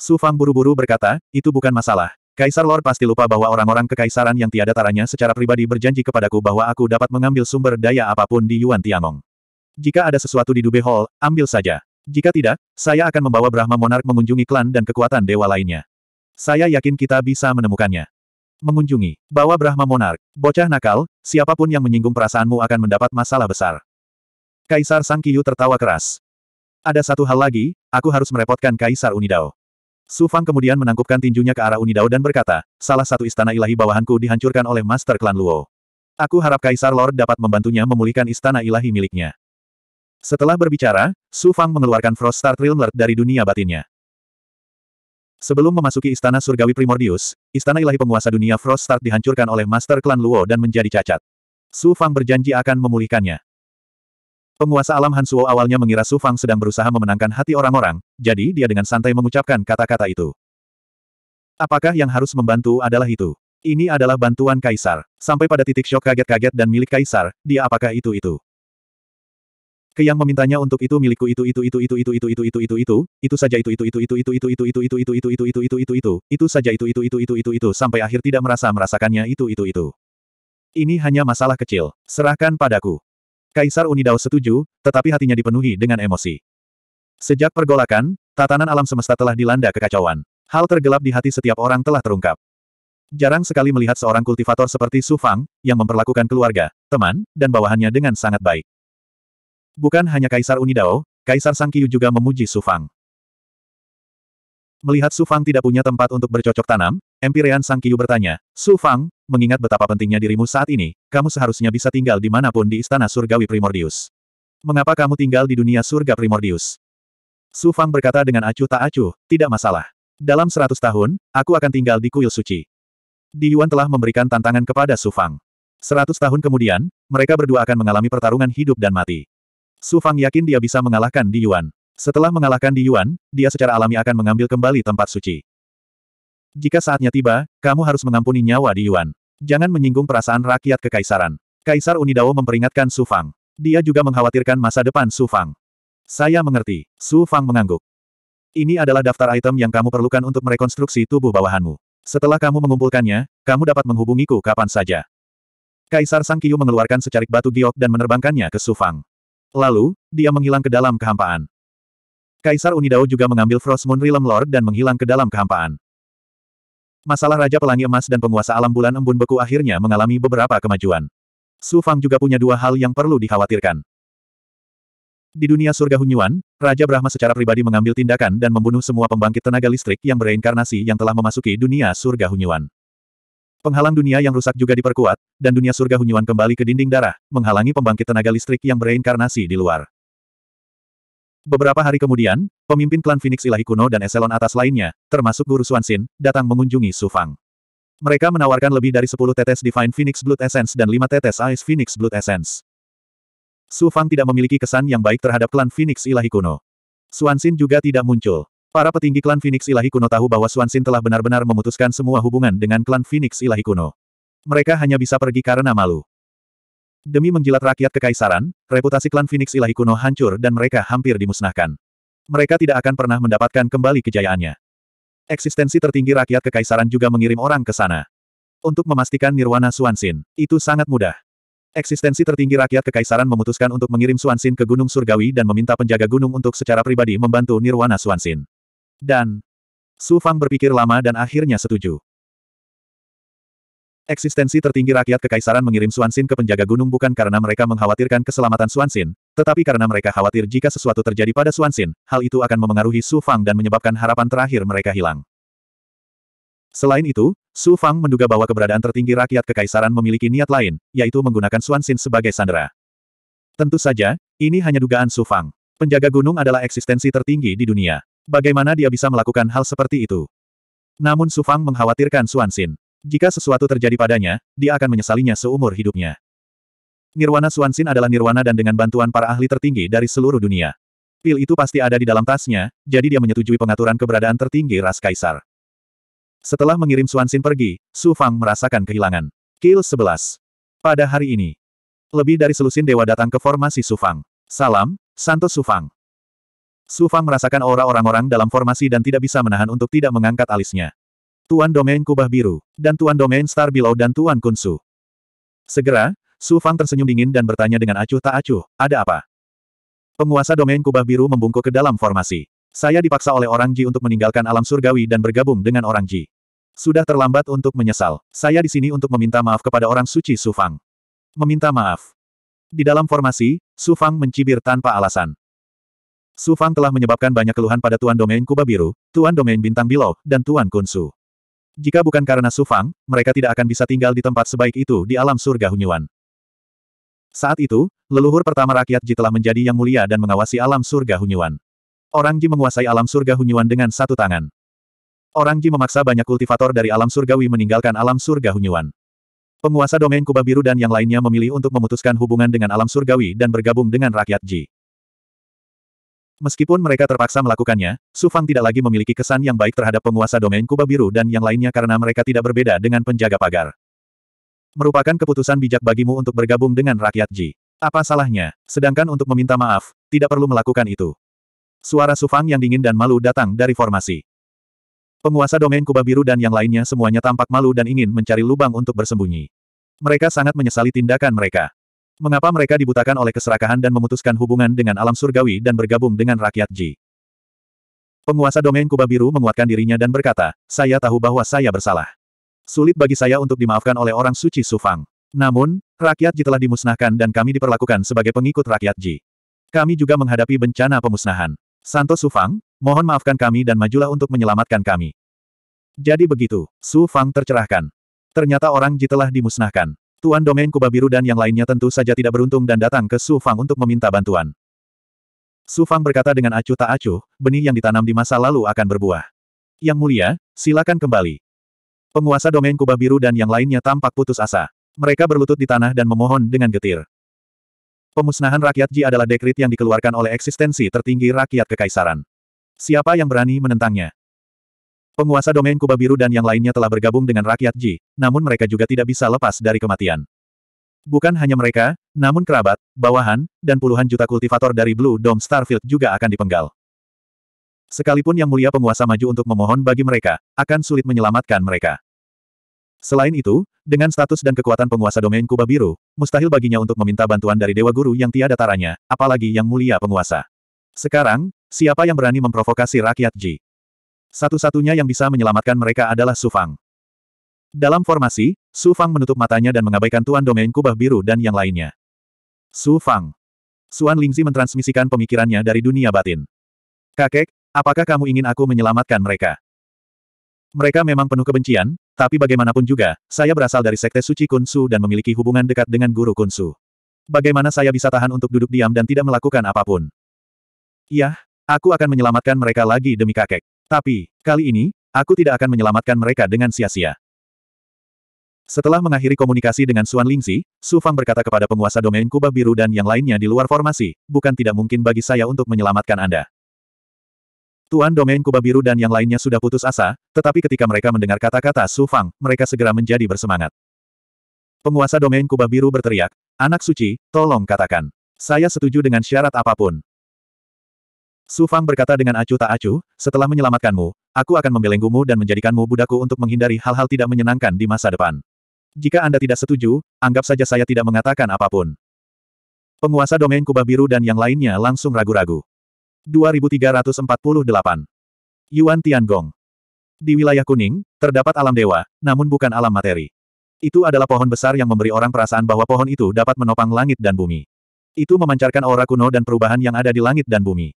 Su Fang buru-buru berkata, itu bukan masalah, Kaisar Lord pasti lupa bahwa orang-orang kekaisaran yang tiada taranya secara pribadi berjanji kepadaku bahwa aku dapat mengambil sumber daya apapun di Yuan Tiangong. Jika ada sesuatu di Dube Hall, ambil saja. Jika tidak, saya akan membawa Brahma Monark mengunjungi klan dan kekuatan dewa lainnya. Saya yakin kita bisa menemukannya. Mengunjungi, bawa Brahma Monark, bocah nakal, siapapun yang menyinggung perasaanmu akan mendapat masalah besar. Kaisar Sang Kiyu tertawa keras. Ada satu hal lagi, aku harus merepotkan Kaisar Unidao. Su Fang kemudian menangkupkan tinjunya ke arah Unidao dan berkata, salah satu istana ilahi bawahanku dihancurkan oleh Master Klan Luo. Aku harap Kaisar Lord dapat membantunya memulihkan istana ilahi miliknya. Setelah berbicara, Su Fang mengeluarkan Frost Star Trill dari dunia batinnya. Sebelum memasuki istana surgawi Primordius, istana ilahi penguasa dunia Frost Start dihancurkan oleh Master Klan Luo dan menjadi cacat. Su Fang berjanji akan memulihkannya. Penguasa alam Hansuo awalnya mengira Su Fang sedang berusaha memenangkan hati orang-orang, jadi dia dengan santai mengucapkan kata-kata itu. Apakah yang harus membantu adalah itu? Ini adalah bantuan Kaisar. Sampai pada titik syok kaget-kaget dan milik Kaisar, dia apakah itu itu? Ke yang memintanya untuk itu milikku itu itu itu itu itu itu itu itu itu itu itu saja itu itu itu itu itu itu itu itu itu itu itu itu itu itu itu itu saja itu itu itu itu itu itu sampai akhir tidak merasa merasakannya itu itu itu. Ini hanya masalah kecil. Serahkan padaku. Kaisar Unidao setuju, tetapi hatinya dipenuhi dengan emosi. Sejak pergolakan, tatanan alam semesta telah dilanda kekacauan. Hal tergelap di hati setiap orang telah terungkap. Jarang sekali melihat seorang kultivator seperti Su Fang, yang memperlakukan keluarga, teman, dan bawahannya dengan sangat baik. Bukan hanya Kaisar Unidao, Kaisar Sang Kiyu juga memuji Su Fang. Melihat Su Fang tidak punya tempat untuk bercocok tanam, Empirean Sang Kiyu bertanya, Su Fang, mengingat betapa pentingnya dirimu saat ini, kamu seharusnya bisa tinggal di dimanapun di istana surgawi Primordius. Mengapa kamu tinggal di dunia surga Primordius? Su Fang berkata dengan acuh tak acuh, tidak masalah. Dalam seratus tahun, aku akan tinggal di kuil suci. Di Yuan telah memberikan tantangan kepada Su Fang. Seratus tahun kemudian, mereka berdua akan mengalami pertarungan hidup dan mati. Su Fang yakin dia bisa mengalahkan Di Yuan. Setelah mengalahkan Di Yuan, dia secara alami akan mengambil kembali tempat suci. Jika saatnya tiba, kamu harus mengampuni nyawa Di Yuan. Jangan menyinggung perasaan rakyat kekaisaran. Kaisar Unidao memperingatkan Su Fang. Dia juga mengkhawatirkan masa depan Su Fang. Saya mengerti. Su Fang mengangguk. Ini adalah daftar item yang kamu perlukan untuk merekonstruksi tubuh bawahanmu. Setelah kamu mengumpulkannya, kamu dapat menghubungiku kapan saja. Kaisar Sang Kiyu mengeluarkan secarik batu giok dan menerbangkannya ke Su Fang. Lalu, dia menghilang ke dalam kehampaan. Kaisar Unidao juga mengambil Frost Moon Realm Lord dan menghilang ke dalam kehampaan. Masalah Raja Pelangi Emas dan penguasa alam bulan embun beku akhirnya mengalami beberapa kemajuan. Su Fang juga punya dua hal yang perlu dikhawatirkan. Di dunia surga Hunyuan, Raja Brahma secara pribadi mengambil tindakan dan membunuh semua pembangkit tenaga listrik yang bereinkarnasi yang telah memasuki dunia surga Hunyuan. Penghalang dunia yang rusak juga diperkuat, dan dunia surga Hunyuan kembali ke dinding darah, menghalangi pembangkit tenaga listrik yang bereinkarnasi di luar. Beberapa hari kemudian, pemimpin klan Phoenix Ilahi Kuno dan eselon atas lainnya, termasuk Guru Suansin, datang mengunjungi Su Fang. Mereka menawarkan lebih dari 10 tetes Divine Phoenix Blood Essence dan 5 tetes Ice Phoenix Blood Essence. Su Fang tidak memiliki kesan yang baik terhadap klan Phoenix Ilahi Kuno. Suansin juga tidak muncul. Para petinggi klan Phoenix Ilahi Kuno tahu bahwa Suansin telah benar-benar memutuskan semua hubungan dengan klan Phoenix Ilahi Kuno. Mereka hanya bisa pergi karena malu. Demi menjilat rakyat kekaisaran, reputasi klan Phoenix Ilahi kuno hancur dan mereka hampir dimusnahkan. Mereka tidak akan pernah mendapatkan kembali kejayaannya. Eksistensi tertinggi rakyat kekaisaran juga mengirim orang ke sana. Untuk memastikan Nirwana Suansin, itu sangat mudah. Eksistensi tertinggi rakyat kekaisaran memutuskan untuk mengirim Suansin ke Gunung Surgawi dan meminta penjaga gunung untuk secara pribadi membantu Nirwana Suansin. Dan, Su Fang berpikir lama dan akhirnya setuju. Eksistensi tertinggi rakyat kekaisaran mengirim Suansin ke penjaga gunung bukan karena mereka mengkhawatirkan keselamatan Suansin, tetapi karena mereka khawatir jika sesuatu terjadi pada Suansin, hal itu akan memengaruhi Su Fang dan menyebabkan harapan terakhir mereka hilang. Selain itu, Su Fang menduga bahwa keberadaan tertinggi rakyat kekaisaran memiliki niat lain, yaitu menggunakan Suansin sebagai sandera. Tentu saja, ini hanya dugaan Su Fang. Penjaga gunung adalah eksistensi tertinggi di dunia. Bagaimana dia bisa melakukan hal seperti itu? Namun Su Fang mengkhawatirkan Suansin. Jika sesuatu terjadi padanya, dia akan menyesalinya seumur hidupnya. Nirwana Suansin adalah nirwana dan dengan bantuan para ahli tertinggi dari seluruh dunia. Pil itu pasti ada di dalam tasnya, jadi dia menyetujui pengaturan keberadaan tertinggi Ras Kaisar. Setelah mengirim Suansin pergi, Su Fang merasakan kehilangan. Kill 11. Pada hari ini, lebih dari selusin dewa datang ke formasi Su Fang. Salam, Santo Su Fang. Su Fang merasakan aura orang-orang dalam formasi dan tidak bisa menahan untuk tidak mengangkat alisnya. Tuan Domain Kubah Biru, dan Tuan Domain Star Bilau dan Tuan Kunsu. Segera, Su Fang tersenyum dingin dan bertanya dengan acuh tak acuh, ada apa? Penguasa Domain Kubah Biru membungkuk ke dalam formasi. Saya dipaksa oleh orang Ji untuk meninggalkan alam surgawi dan bergabung dengan orang Ji. Sudah terlambat untuk menyesal. Saya di sini untuk meminta maaf kepada orang suci Su Fang. Meminta maaf. Di dalam formasi, Su Fang mencibir tanpa alasan. Su Fang telah menyebabkan banyak keluhan pada Tuan Domain Kubah Biru, Tuan Domain Bintang Bilau, dan Tuan Kunsu. Jika bukan karena Sufang, mereka tidak akan bisa tinggal di tempat sebaik itu di alam surga Hunyuan. Saat itu, leluhur pertama rakyat Ji telah menjadi yang mulia dan mengawasi alam surga Hunyuan. Orang Ji menguasai alam surga Hunyuan dengan satu tangan. Orang Ji memaksa banyak kultivator dari alam surgawi meninggalkan alam surga Hunyuan. Penguasa domain Kubah Biru dan yang lainnya memilih untuk memutuskan hubungan dengan alam surgawi dan bergabung dengan rakyat Ji. Meskipun mereka terpaksa melakukannya, Su Fang tidak lagi memiliki kesan yang baik terhadap penguasa domain Kuba Biru dan yang lainnya karena mereka tidak berbeda dengan penjaga pagar. Merupakan keputusan bijak bagimu untuk bergabung dengan rakyat Ji. Apa salahnya? Sedangkan untuk meminta maaf, tidak perlu melakukan itu. Suara Su Fang yang dingin dan malu datang dari formasi. Penguasa domain Kuba Biru dan yang lainnya semuanya tampak malu dan ingin mencari lubang untuk bersembunyi. Mereka sangat menyesali tindakan mereka. Mengapa mereka dibutakan oleh keserakahan dan memutuskan hubungan dengan alam surgawi dan bergabung dengan rakyat Ji? Penguasa domain Kubah Biru menguatkan dirinya dan berkata, saya tahu bahwa saya bersalah. Sulit bagi saya untuk dimaafkan oleh orang suci Sufang. Namun, rakyat Ji telah dimusnahkan dan kami diperlakukan sebagai pengikut rakyat Ji. Kami juga menghadapi bencana pemusnahan. Santo Sufang, mohon maafkan kami dan majulah untuk menyelamatkan kami. Jadi begitu, Sufang tercerahkan. Ternyata orang Ji telah dimusnahkan. Tuan Domain Kuba Biru dan yang lainnya tentu saja tidak beruntung dan datang ke Su Fang untuk meminta bantuan. Su Fang berkata dengan acuh tak acuh, benih yang ditanam di masa lalu akan berbuah. Yang mulia, silakan kembali. Penguasa Domain Kuba Biru dan yang lainnya tampak putus asa. Mereka berlutut di tanah dan memohon dengan getir. Pemusnahan rakyat Ji adalah dekrit yang dikeluarkan oleh eksistensi tertinggi rakyat kekaisaran. Siapa yang berani menentangnya? Penguasa domain Kuba Biru dan yang lainnya telah bergabung dengan rakyat Ji, namun mereka juga tidak bisa lepas dari kematian. Bukan hanya mereka, namun kerabat, bawahan, dan puluhan juta kultivator dari Blue Dome Starfield juga akan dipenggal. Sekalipun Yang Mulia Penguasa maju untuk memohon bagi mereka, akan sulit menyelamatkan mereka. Selain itu, dengan status dan kekuatan penguasa domain Kuba Biru, mustahil baginya untuk meminta bantuan dari Dewa Guru yang tiada taranya, apalagi Yang Mulia Penguasa. Sekarang, siapa yang berani memprovokasi rakyat Ji? Satu-satunya yang bisa menyelamatkan mereka adalah Su Fang. Dalam formasi, Su Fang menutup matanya dan mengabaikan Tuan Domain Kubah Biru dan yang lainnya. Su Fang. Suan Lingzi mentransmisikan pemikirannya dari dunia batin. Kakek, apakah kamu ingin aku menyelamatkan mereka? Mereka memang penuh kebencian, tapi bagaimanapun juga, saya berasal dari Sekte Suci Kunsu dan memiliki hubungan dekat dengan Guru Kunsu. Bagaimana saya bisa tahan untuk duduk diam dan tidak melakukan apapun? Yah, aku akan menyelamatkan mereka lagi demi kakek. Tapi, kali ini, aku tidak akan menyelamatkan mereka dengan sia-sia. Setelah mengakhiri komunikasi dengan Suan Lingzi, Su Fang berkata kepada penguasa domain kubah biru dan yang lainnya di luar formasi, bukan tidak mungkin bagi saya untuk menyelamatkan Anda. Tuan domain kubah biru dan yang lainnya sudah putus asa, tetapi ketika mereka mendengar kata-kata Su Fang, mereka segera menjadi bersemangat. Penguasa domain kubah biru berteriak, Anak suci, tolong katakan. Saya setuju dengan syarat apapun. Su Fang berkata dengan acuh tak acuh, setelah menyelamatkanmu, aku akan membelenggumu dan menjadikanmu budakku untuk menghindari hal-hal tidak menyenangkan di masa depan. Jika Anda tidak setuju, anggap saja saya tidak mengatakan apapun. Penguasa domain kubah biru dan yang lainnya langsung ragu-ragu. 2348. Yuan Tiangong. Di wilayah kuning, terdapat alam dewa, namun bukan alam materi. Itu adalah pohon besar yang memberi orang perasaan bahwa pohon itu dapat menopang langit dan bumi. Itu memancarkan aura kuno dan perubahan yang ada di langit dan bumi.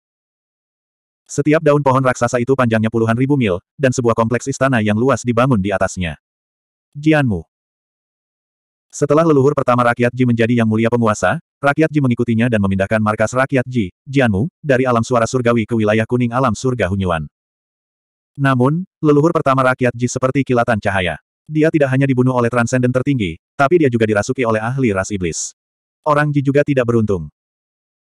Setiap daun pohon raksasa itu panjangnya puluhan ribu mil, dan sebuah kompleks istana yang luas dibangun di atasnya. Jianmu. Setelah leluhur pertama rakyat Ji menjadi yang mulia penguasa, rakyat Ji mengikutinya dan memindahkan markas rakyat Ji, Jianmu, dari alam suara surgawi ke wilayah kuning alam surga Hunyuan. Namun, leluhur pertama rakyat Ji seperti kilatan cahaya. Dia tidak hanya dibunuh oleh transenden tertinggi, tapi dia juga dirasuki oleh ahli ras iblis. Orang Ji juga tidak beruntung.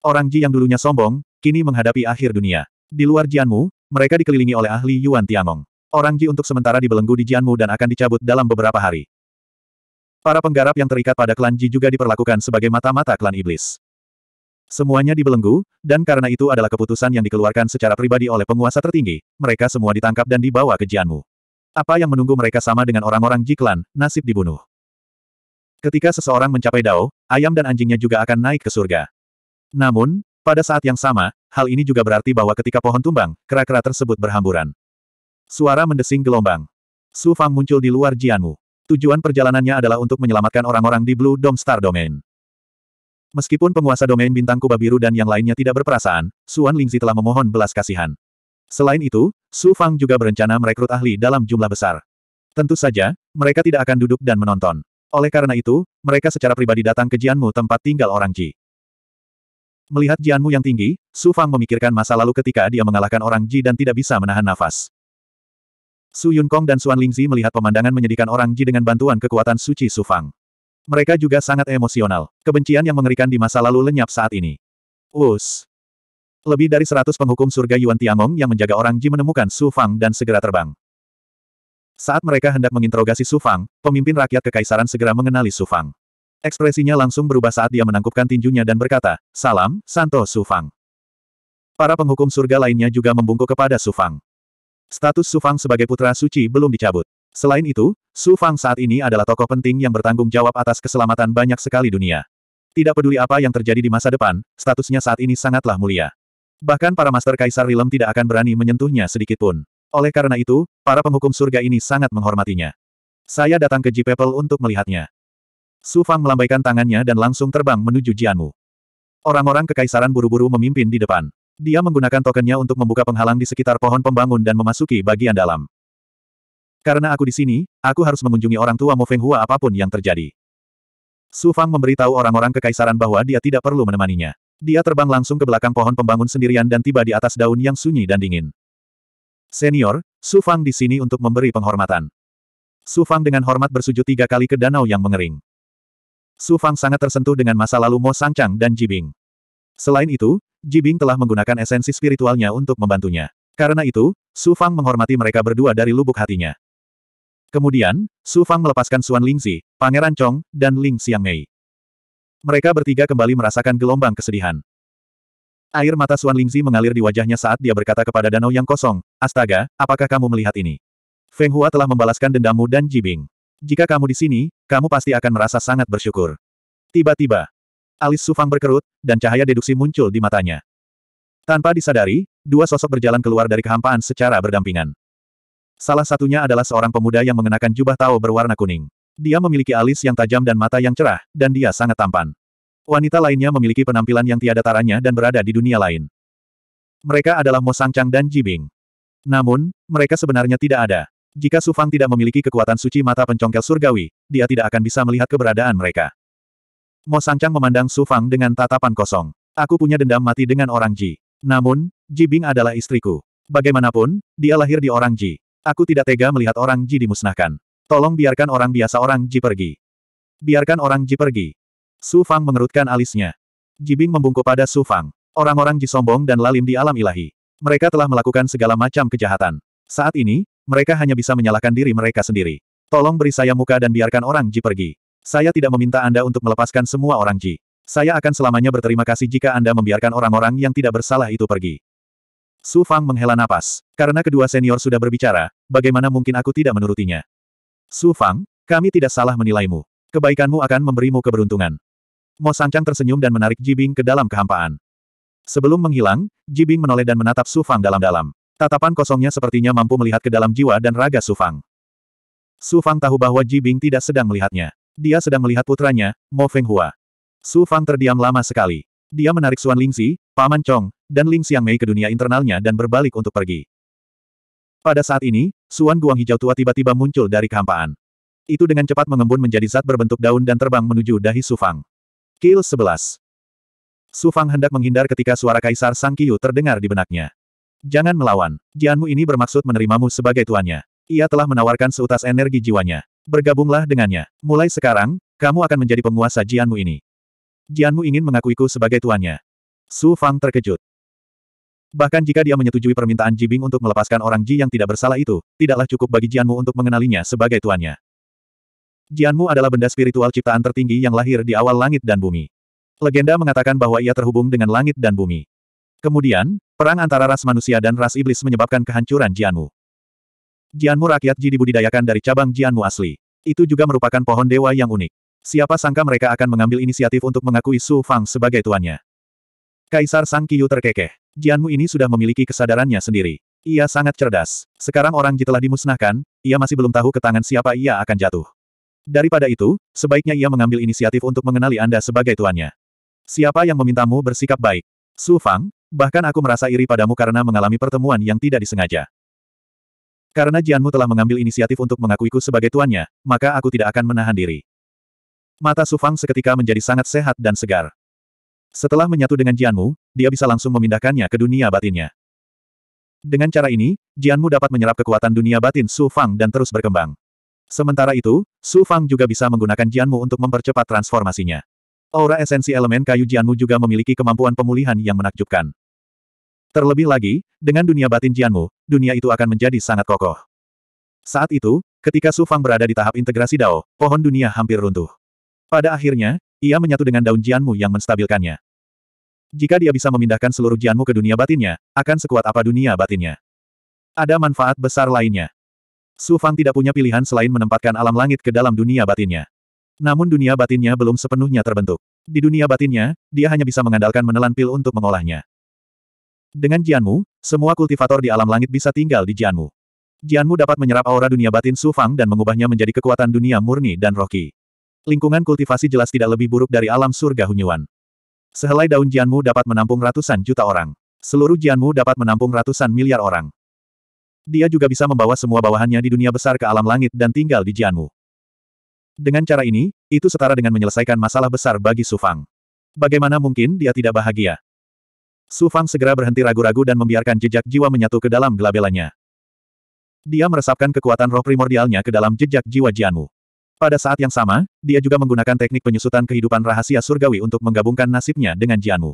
Orang Ji yang dulunya sombong, kini menghadapi akhir dunia. Di luar Jianmu, mereka dikelilingi oleh ahli Yuan Tiangong. Orang Ji untuk sementara dibelenggu di Jianmu dan akan dicabut dalam beberapa hari. Para penggarap yang terikat pada klan Ji juga diperlakukan sebagai mata-mata klan iblis. Semuanya dibelenggu, dan karena itu adalah keputusan yang dikeluarkan secara pribadi oleh penguasa tertinggi, mereka semua ditangkap dan dibawa ke Jianmu. Apa yang menunggu mereka sama dengan orang-orang Ji klan, nasib dibunuh. Ketika seseorang mencapai Dao, ayam dan anjingnya juga akan naik ke surga. Namun, pada saat yang sama, hal ini juga berarti bahwa ketika pohon tumbang, kera-kera tersebut berhamburan. Suara mendesing gelombang. Su Fang muncul di luar Jianmu. Tujuan perjalanannya adalah untuk menyelamatkan orang-orang di Blue Dome Star Domain. Meskipun penguasa domain bintang kubah biru dan yang lainnya tidak berperasaan, Suan Lingzi telah memohon belas kasihan. Selain itu, Su Fang juga berencana merekrut ahli dalam jumlah besar. Tentu saja, mereka tidak akan duduk dan menonton. Oleh karena itu, mereka secara pribadi datang ke Jianmu tempat tinggal orang Ji. Melihat Jianmu yang tinggi, Su Fang memikirkan masa lalu ketika dia mengalahkan orang Ji dan tidak bisa menahan nafas. Su Yun Kong dan Suan Lingzi melihat pemandangan menyedihkan orang Ji dengan bantuan kekuatan suci Su Fang. Mereka juga sangat emosional. Kebencian yang mengerikan di masa lalu lenyap saat ini. Us. Lebih dari seratus penghukum surga Yuan Tiangong yang menjaga orang Ji menemukan Su Fang dan segera terbang. Saat mereka hendak menginterogasi Su Fang, pemimpin rakyat kekaisaran segera mengenali Su Fang. Ekspresinya langsung berubah saat dia menangkupkan tinjunya dan berkata, Salam, Santo Sufang. Para penghukum surga lainnya juga membungkuk kepada Sufang. Status Sufang sebagai putra suci belum dicabut. Selain itu, Sufang saat ini adalah tokoh penting yang bertanggung jawab atas keselamatan banyak sekali dunia. Tidak peduli apa yang terjadi di masa depan, statusnya saat ini sangatlah mulia. Bahkan para Master Kaisar Rilem tidak akan berani menyentuhnya sedikit pun. Oleh karena itu, para penghukum surga ini sangat menghormatinya. Saya datang ke G-People untuk melihatnya. Su Fang melambaikan tangannya dan langsung terbang menuju Jianmu. Orang-orang kekaisaran buru-buru memimpin di depan. Dia menggunakan tokennya untuk membuka penghalang di sekitar pohon pembangun dan memasuki bagian dalam. Karena aku di sini, aku harus mengunjungi orang tua Mo Feng Hua apapun yang terjadi. Su Fang memberitahu orang-orang kekaisaran bahwa dia tidak perlu menemaninya. Dia terbang langsung ke belakang pohon pembangun sendirian dan tiba di atas daun yang sunyi dan dingin. Senior, Su Fang di sini untuk memberi penghormatan. Su Fang dengan hormat bersujud tiga kali ke danau yang mengering. Su Fang sangat tersentuh dengan masa lalu Mo Chang dan Jibing. Selain itu, Jibing telah menggunakan esensi spiritualnya untuk membantunya. Karena itu, Su Fang menghormati mereka berdua dari lubuk hatinya. Kemudian, Su Fang melepaskan Suan Lingzi, Pangeran Chong, dan Ling Mei. Mereka bertiga kembali merasakan gelombang kesedihan. Air mata Suan Lingzi mengalir di wajahnya saat dia berkata kepada danau yang kosong, Astaga, apakah kamu melihat ini? Feng Hua telah membalaskan dendammu dan Jibing. Jika kamu di sini, kamu pasti akan merasa sangat bersyukur. Tiba-tiba, alis Sufang berkerut, dan cahaya deduksi muncul di matanya. Tanpa disadari, dua sosok berjalan keluar dari kehampaan secara berdampingan. Salah satunya adalah seorang pemuda yang mengenakan jubah tao berwarna kuning. Dia memiliki alis yang tajam dan mata yang cerah, dan dia sangat tampan. Wanita lainnya memiliki penampilan yang tiada taranya dan berada di dunia lain. Mereka adalah Mo Chang dan Jibing. Namun, mereka sebenarnya tidak ada. Jika Su Fang tidak memiliki kekuatan suci mata pencongkel surgawi, dia tidak akan bisa melihat keberadaan mereka. Mo Sangcang memandang Su Fang dengan tatapan kosong. Aku punya dendam mati dengan orang Ji. Namun, Ji Bing adalah istriku. Bagaimanapun, dia lahir di orang Ji. Aku tidak tega melihat orang Ji dimusnahkan. Tolong biarkan orang biasa orang Ji pergi. Biarkan orang Ji pergi. Su Fang mengerutkan alisnya. Ji Bing membungkuk pada Su Fang. Orang-orang Ji sombong dan lalim di alam ilahi. Mereka telah melakukan segala macam kejahatan. Saat ini, mereka hanya bisa menyalahkan diri mereka sendiri. Tolong beri saya muka dan biarkan orang Ji pergi. Saya tidak meminta Anda untuk melepaskan semua orang Ji. Saya akan selamanya berterima kasih jika Anda membiarkan orang-orang yang tidak bersalah itu pergi. Su Fang menghela napas. Karena kedua senior sudah berbicara, bagaimana mungkin aku tidak menurutinya? Su Fang, kami tidak salah menilaimu. Kebaikanmu akan memberimu keberuntungan. Mo Sangchang tersenyum dan menarik Jibing ke dalam kehampaan. Sebelum menghilang, Jibing menoleh dan menatap Su Fang dalam-dalam. Tatapan kosongnya sepertinya mampu melihat ke dalam jiwa dan raga Sufang. Sufang tahu bahwa Ji Bing tidak sedang melihatnya. Dia sedang melihat putranya, Mo Feng Su Sufang terdiam lama sekali. Dia menarik Xuan Lingxi, Paman Chong, dan Ling Xiang Mei ke dunia internalnya dan berbalik untuk pergi. Pada saat ini, Suan Guang Hijau Tua tiba-tiba muncul dari kehampaan. Itu dengan cepat mengembun menjadi zat berbentuk daun dan terbang menuju dahi Sufang. Kill 11. Sufang hendak menghindar ketika suara Kaisar Sang Kiyu terdengar di benaknya. Jangan melawan. Jianmu ini bermaksud menerimamu sebagai tuannya. Ia telah menawarkan seutas energi jiwanya. Bergabunglah dengannya. Mulai sekarang, kamu akan menjadi penguasa Jianmu ini. Jianmu ingin mengakuiku sebagai tuannya. Su Fang terkejut. Bahkan jika dia menyetujui permintaan Jibing untuk melepaskan orang Ji yang tidak bersalah itu, tidaklah cukup bagi Jianmu untuk mengenalinya sebagai tuannya. Jianmu adalah benda spiritual ciptaan tertinggi yang lahir di awal langit dan bumi. Legenda mengatakan bahwa ia terhubung dengan langit dan bumi. Kemudian, Perang antara ras manusia dan ras iblis menyebabkan kehancuran Jianmu. Jianmu rakyat Ji dibudidayakan dari cabang Jianmu asli. Itu juga merupakan pohon dewa yang unik. Siapa sangka mereka akan mengambil inisiatif untuk mengakui Su Fang sebagai tuannya. Kaisar Sang Kiyu terkekeh. Jianmu ini sudah memiliki kesadarannya sendiri. Ia sangat cerdas. Sekarang orang Ji telah dimusnahkan, ia masih belum tahu ke tangan siapa ia akan jatuh. Daripada itu, sebaiknya ia mengambil inisiatif untuk mengenali Anda sebagai tuannya. Siapa yang memintamu bersikap baik? Su Fang, Bahkan aku merasa iri padamu karena mengalami pertemuan yang tidak disengaja. Karena Jianmu telah mengambil inisiatif untuk mengakuiku sebagai tuannya, maka aku tidak akan menahan diri. Mata Sufang seketika menjadi sangat sehat dan segar. Setelah menyatu dengan Jianmu, dia bisa langsung memindahkannya ke dunia batinnya. Dengan cara ini, Jianmu dapat menyerap kekuatan dunia batin Su Fang dan terus berkembang. Sementara itu, Su Fang juga bisa menggunakan Jianmu untuk mempercepat transformasinya. Aura esensi elemen kayu Jianmu juga memiliki kemampuan pemulihan yang menakjubkan. Terlebih lagi, dengan dunia batin Jianmu, dunia itu akan menjadi sangat kokoh. Saat itu, ketika Su Fang berada di tahap integrasi Dao, pohon dunia hampir runtuh. Pada akhirnya, ia menyatu dengan daun Jianmu yang menstabilkannya. Jika dia bisa memindahkan seluruh Jianmu ke dunia batinnya, akan sekuat apa dunia batinnya. Ada manfaat besar lainnya. Su Fang tidak punya pilihan selain menempatkan alam langit ke dalam dunia batinnya. Namun dunia batinnya belum sepenuhnya terbentuk. Di dunia batinnya, dia hanya bisa mengandalkan menelan pil untuk mengolahnya. Dengan Jianmu, semua kultivator di alam langit bisa tinggal di Jianmu. Jianmu dapat menyerap aura dunia batin Su Fang dan mengubahnya menjadi kekuatan dunia murni dan roki. Lingkungan kultivasi jelas tidak lebih buruk dari alam surga Hunyuan. Sehelai daun Jianmu dapat menampung ratusan juta orang. Seluruh Jianmu dapat menampung ratusan miliar orang. Dia juga bisa membawa semua bawahannya di dunia besar ke alam langit dan tinggal di Jianmu. Dengan cara ini, itu setara dengan menyelesaikan masalah besar bagi Sufang. Bagaimana mungkin dia tidak bahagia? Su Fang segera berhenti ragu-ragu dan membiarkan jejak jiwa menyatu ke dalam gelabelannya. Dia meresapkan kekuatan roh primordialnya ke dalam jejak jiwa Jianmu. Pada saat yang sama, dia juga menggunakan teknik penyusutan kehidupan rahasia surgawi untuk menggabungkan nasibnya dengan Jianmu.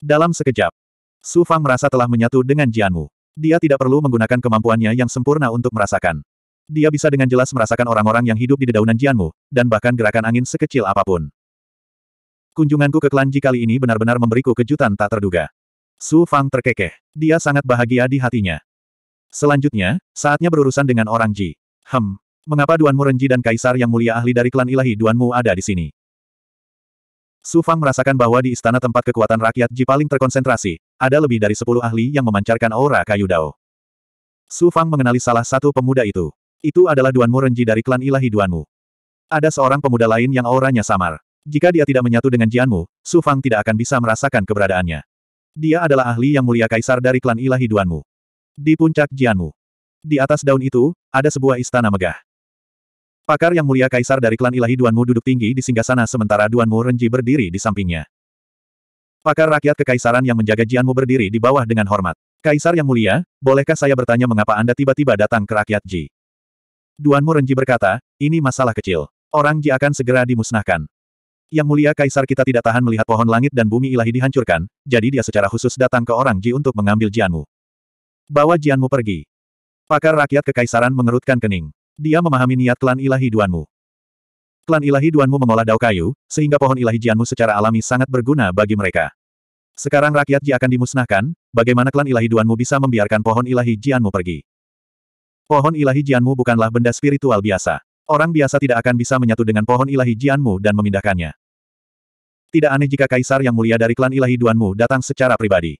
Dalam sekejap, Su Fang merasa telah menyatu dengan Jianmu. Dia tidak perlu menggunakan kemampuannya yang sempurna untuk merasakan. Dia bisa dengan jelas merasakan orang-orang yang hidup di dedaunan Jianmu, dan bahkan gerakan angin sekecil apapun. Kunjunganku ke Klanji kali ini benar-benar memberiku kejutan tak terduga. Su Fang terkekeh. Dia sangat bahagia di hatinya. Selanjutnya, saatnya berurusan dengan orang Ji. Hem, mengapa Mu Renji dan Kaisar yang mulia ahli dari klan ilahi Duan Mu ada di sini? Su Fang merasakan bahwa di istana tempat kekuatan rakyat Ji paling terkonsentrasi, ada lebih dari sepuluh ahli yang memancarkan aura kayu dao. Su Fang mengenali salah satu pemuda itu. Itu adalah Mu Renji dari klan ilahi Duan Mu. Ada seorang pemuda lain yang auranya samar. Jika dia tidak menyatu dengan Jianmu, Su Fang tidak akan bisa merasakan keberadaannya. Dia adalah ahli yang mulia kaisar dari klan ilahi Duanmu. Di puncak Jianmu. Di atas daun itu, ada sebuah istana megah. Pakar yang mulia kaisar dari klan ilahi Duanmu duduk tinggi di singgasana sementara Duanmu Renji berdiri di sampingnya. Pakar rakyat kekaisaran yang menjaga Jianmu berdiri di bawah dengan hormat. Kaisar yang mulia, bolehkah saya bertanya mengapa Anda tiba-tiba datang ke rakyat Ji? Duanmu Renji berkata, ini masalah kecil. Orang Ji akan segera dimusnahkan. Yang mulia Kaisar kita tidak tahan melihat pohon langit dan bumi ilahi dihancurkan, jadi dia secara khusus datang ke orang Ji untuk mengambil Jianmu. Bawa Jianmu pergi. Pakar rakyat kekaisaran mengerutkan kening. Dia memahami niat klan ilahi Duanmu. Klan ilahi Duanmu mengolah dao kayu, sehingga pohon ilahi Jianmu secara alami sangat berguna bagi mereka. Sekarang rakyat Ji akan dimusnahkan, bagaimana klan ilahi Duanmu bisa membiarkan pohon ilahi Jianmu pergi? Pohon ilahi Jianmu bukanlah benda spiritual biasa. Orang biasa tidak akan bisa menyatu dengan pohon ilahi Jianmu dan memindahkannya. Tidak aneh jika kaisar yang mulia dari klan ilahi Duanmu datang secara pribadi.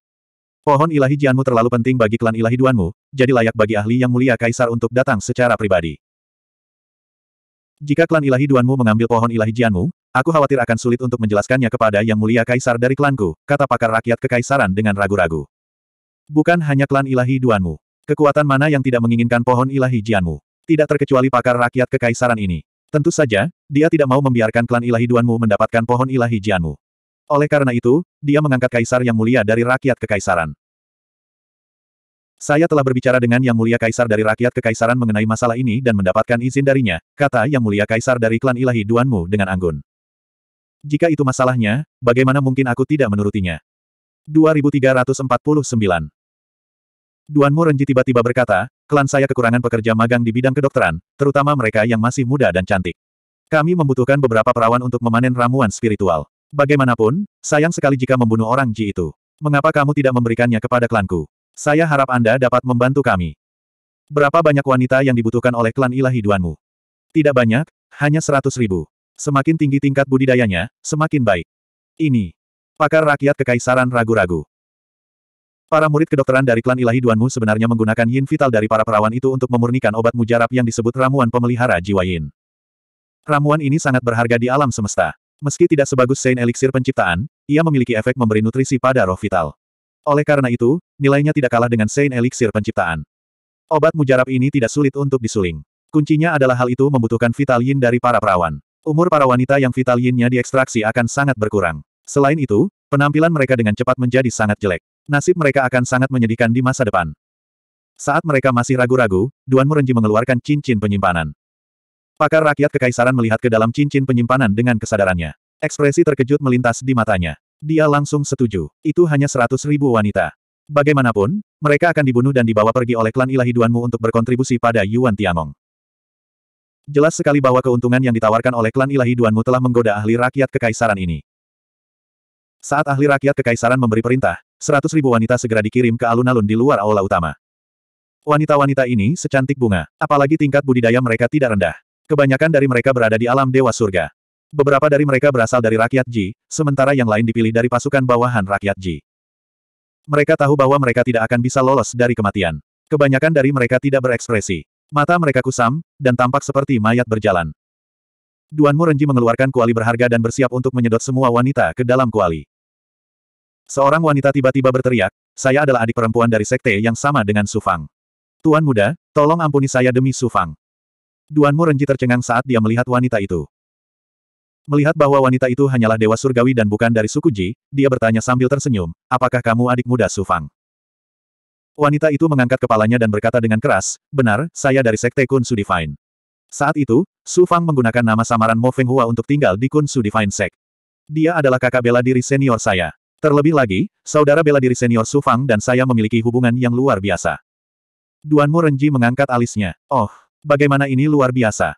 Pohon ilahi Jianmu terlalu penting bagi klan ilahi Duanmu, jadi layak bagi ahli yang mulia kaisar untuk datang secara pribadi. Jika klan ilahi Duanmu mengambil pohon ilahi Jianmu, aku khawatir akan sulit untuk menjelaskannya kepada yang mulia kaisar dari klanku, kata pakar rakyat kekaisaran dengan ragu-ragu. Bukan hanya klan ilahi Duanmu. Kekuatan mana yang tidak menginginkan pohon ilahi Jianmu? Tidak terkecuali pakar rakyat kekaisaran ini. Tentu saja, dia tidak mau membiarkan klan ilahi Duanmu mendapatkan pohon ilahi Jianmu. Oleh karena itu, dia mengangkat kaisar yang mulia dari rakyat kekaisaran. Saya telah berbicara dengan yang mulia kaisar dari rakyat kekaisaran mengenai masalah ini dan mendapatkan izin darinya, kata yang mulia kaisar dari klan ilahi Duanmu dengan anggun. Jika itu masalahnya, bagaimana mungkin aku tidak menurutinya? 2349 Duanmu Renji tiba-tiba berkata, Klan saya kekurangan pekerja magang di bidang kedokteran, terutama mereka yang masih muda dan cantik. Kami membutuhkan beberapa perawan untuk memanen ramuan spiritual. Bagaimanapun, sayang sekali jika membunuh orang Ji itu. Mengapa kamu tidak memberikannya kepada klanku? Saya harap Anda dapat membantu kami. Berapa banyak wanita yang dibutuhkan oleh klan ilahi Duanmu? Tidak banyak, hanya seratus ribu. Semakin tinggi tingkat budidayanya, semakin baik. Ini. Pakar rakyat kekaisaran ragu-ragu. Para murid kedokteran dari klan ilahi Duanmu sebenarnya menggunakan yin vital dari para perawan itu untuk memurnikan obat mujarab yang disebut ramuan pemelihara jiwa yin. Ramuan ini sangat berharga di alam semesta. Meski tidak sebagus Saint Elixir penciptaan, ia memiliki efek memberi nutrisi pada roh vital. Oleh karena itu, nilainya tidak kalah dengan Saint Elixir penciptaan. Obat mujarab ini tidak sulit untuk disuling. Kuncinya adalah hal itu membutuhkan vital yin dari para perawan. Umur para wanita yang vital yinnya diekstraksi akan sangat berkurang. Selain itu, penampilan mereka dengan cepat menjadi sangat jelek. Nasib mereka akan sangat menyedihkan di masa depan. Saat mereka masih ragu-ragu, Duan Murenji mengeluarkan cincin penyimpanan. Pakar rakyat kekaisaran melihat ke dalam cincin penyimpanan dengan kesadarannya. Ekspresi terkejut melintas di matanya. Dia langsung setuju. Itu hanya seratus ribu wanita. Bagaimanapun, mereka akan dibunuh dan dibawa pergi oleh klan ilahi Duanmu untuk berkontribusi pada Yuan Tiangong. Jelas sekali bahwa keuntungan yang ditawarkan oleh klan ilahi Duanmu telah menggoda ahli rakyat kekaisaran ini. Saat ahli rakyat kekaisaran memberi perintah, Seratus ribu wanita segera dikirim ke alun-alun di luar aula utama. Wanita-wanita ini secantik bunga, apalagi tingkat budidaya mereka tidak rendah. Kebanyakan dari mereka berada di alam dewa surga. Beberapa dari mereka berasal dari rakyat Ji, sementara yang lain dipilih dari pasukan bawahan rakyat Ji. Mereka tahu bahwa mereka tidak akan bisa lolos dari kematian. Kebanyakan dari mereka tidak berekspresi. Mata mereka kusam, dan tampak seperti mayat berjalan. Duan Murenji mengeluarkan kuali berharga dan bersiap untuk menyedot semua wanita ke dalam kuali. Seorang wanita tiba-tiba berteriak, saya adalah adik perempuan dari sekte yang sama dengan Sufang. Tuan muda, tolong ampuni saya demi Sufang. Duanmu Renji tercengang saat dia melihat wanita itu. Melihat bahwa wanita itu hanyalah dewa surgawi dan bukan dari suku Ji, dia bertanya sambil tersenyum, apakah kamu adik muda Sufang? Wanita itu mengangkat kepalanya dan berkata dengan keras, benar, saya dari sekte Kun Su Divine. Saat itu, Sufang menggunakan nama samaran Mo Feng Hua untuk tinggal di Kun Su Divine Sek. Dia adalah kakak bela diri senior saya. Terlebih lagi, saudara bela diri senior Su Fang dan saya memiliki hubungan yang luar biasa. Duan Mu Renji mengangkat alisnya. Oh, bagaimana ini luar biasa.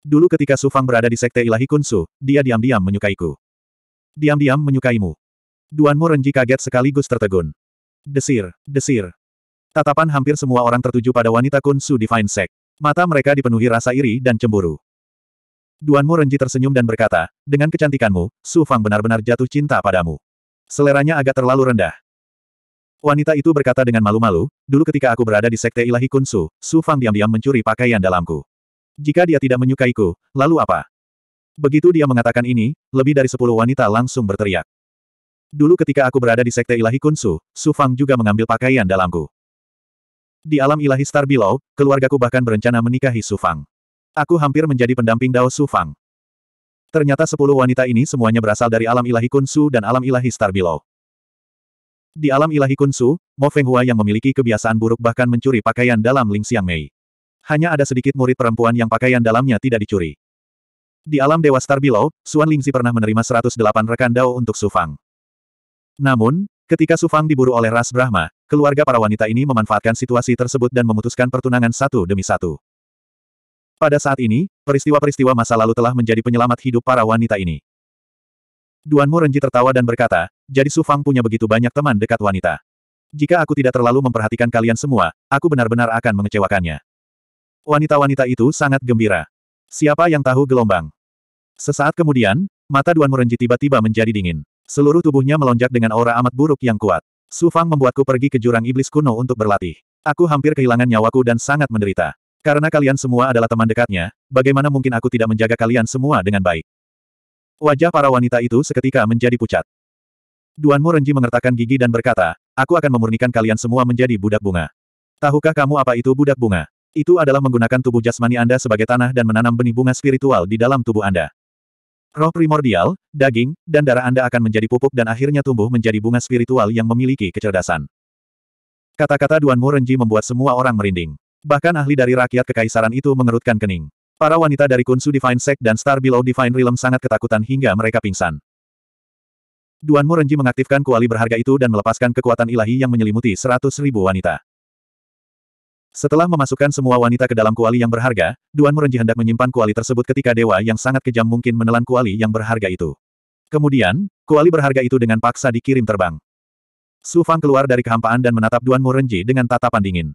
Dulu ketika Su Fang berada di Sekte Ilahi Kunsu, dia diam-diam menyukaiku. Diam-diam menyukaimu. Duan Mu Renji kaget sekaligus tertegun. Desir, desir. Tatapan hampir semua orang tertuju pada wanita Kunsu Fine Sect. Mata mereka dipenuhi rasa iri dan cemburu. Duan Mu Renji tersenyum dan berkata, dengan kecantikanmu, Su Fang benar-benar jatuh cinta padamu. Seleranya agak terlalu rendah. Wanita itu berkata dengan malu-malu, dulu ketika aku berada di Sekte Ilahi Kunsu, Su Fang diam-diam mencuri pakaian dalamku. Jika dia tidak menyukaiku, lalu apa? Begitu dia mengatakan ini, lebih dari sepuluh wanita langsung berteriak. Dulu ketika aku berada di Sekte Ilahi Kunsu, Su Fang juga mengambil pakaian dalamku. Di alam ilahi Star Below, keluargaku bahkan berencana menikahi Su Fang. Aku hampir menjadi pendamping Dao Su Fang. Ternyata sepuluh wanita ini semuanya berasal dari alam ilahi Kunsu dan alam ilahi Star Below. Di alam ilahi Kunsu, Mo Fenghua yang memiliki kebiasaan buruk bahkan mencuri pakaian dalam Ling Xiang Mei. Hanya ada sedikit murid perempuan yang pakaian dalamnya tidak dicuri. Di alam Dewa Star Below, Xuan Lingzi pernah menerima 108 rekan Dao untuk Sufang. Namun, ketika Sufang diburu oleh Ras Brahma, keluarga para wanita ini memanfaatkan situasi tersebut dan memutuskan pertunangan satu demi satu. Pada saat ini, peristiwa-peristiwa masa lalu telah menjadi penyelamat hidup para wanita ini. Duan Mu Renji tertawa dan berkata, jadi Su Fang punya begitu banyak teman dekat wanita. Jika aku tidak terlalu memperhatikan kalian semua, aku benar-benar akan mengecewakannya. Wanita-wanita itu sangat gembira. Siapa yang tahu gelombang? Sesaat kemudian, mata Duan Murenji tiba-tiba menjadi dingin. Seluruh tubuhnya melonjak dengan aura amat buruk yang kuat. Su Fang membuatku pergi ke jurang iblis kuno untuk berlatih. Aku hampir kehilangan nyawaku dan sangat menderita. Karena kalian semua adalah teman dekatnya, bagaimana mungkin aku tidak menjaga kalian semua dengan baik? Wajah para wanita itu seketika menjadi pucat. Duanmu Renji mengertakkan gigi dan berkata, aku akan memurnikan kalian semua menjadi budak bunga. Tahukah kamu apa itu budak bunga? Itu adalah menggunakan tubuh jasmani Anda sebagai tanah dan menanam benih bunga spiritual di dalam tubuh Anda. Roh primordial, daging, dan darah Anda akan menjadi pupuk dan akhirnya tumbuh menjadi bunga spiritual yang memiliki kecerdasan. Kata-kata Duan Renji membuat semua orang merinding. Bahkan ahli dari rakyat kekaisaran itu mengerutkan kening. Para wanita dari Kunsu Divine Sect dan Star Below Divine Realm sangat ketakutan hingga mereka pingsan. Duan Murenji mengaktifkan kuali berharga itu dan melepaskan kekuatan ilahi yang menyelimuti seratus ribu wanita. Setelah memasukkan semua wanita ke dalam kuali yang berharga, Duan Murenji hendak menyimpan kuali tersebut ketika dewa yang sangat kejam mungkin menelan kuali yang berharga itu. Kemudian, kuali berharga itu dengan paksa dikirim terbang. Su Fang keluar dari kehampaan dan menatap Duan Murenji dengan tatapan dingin.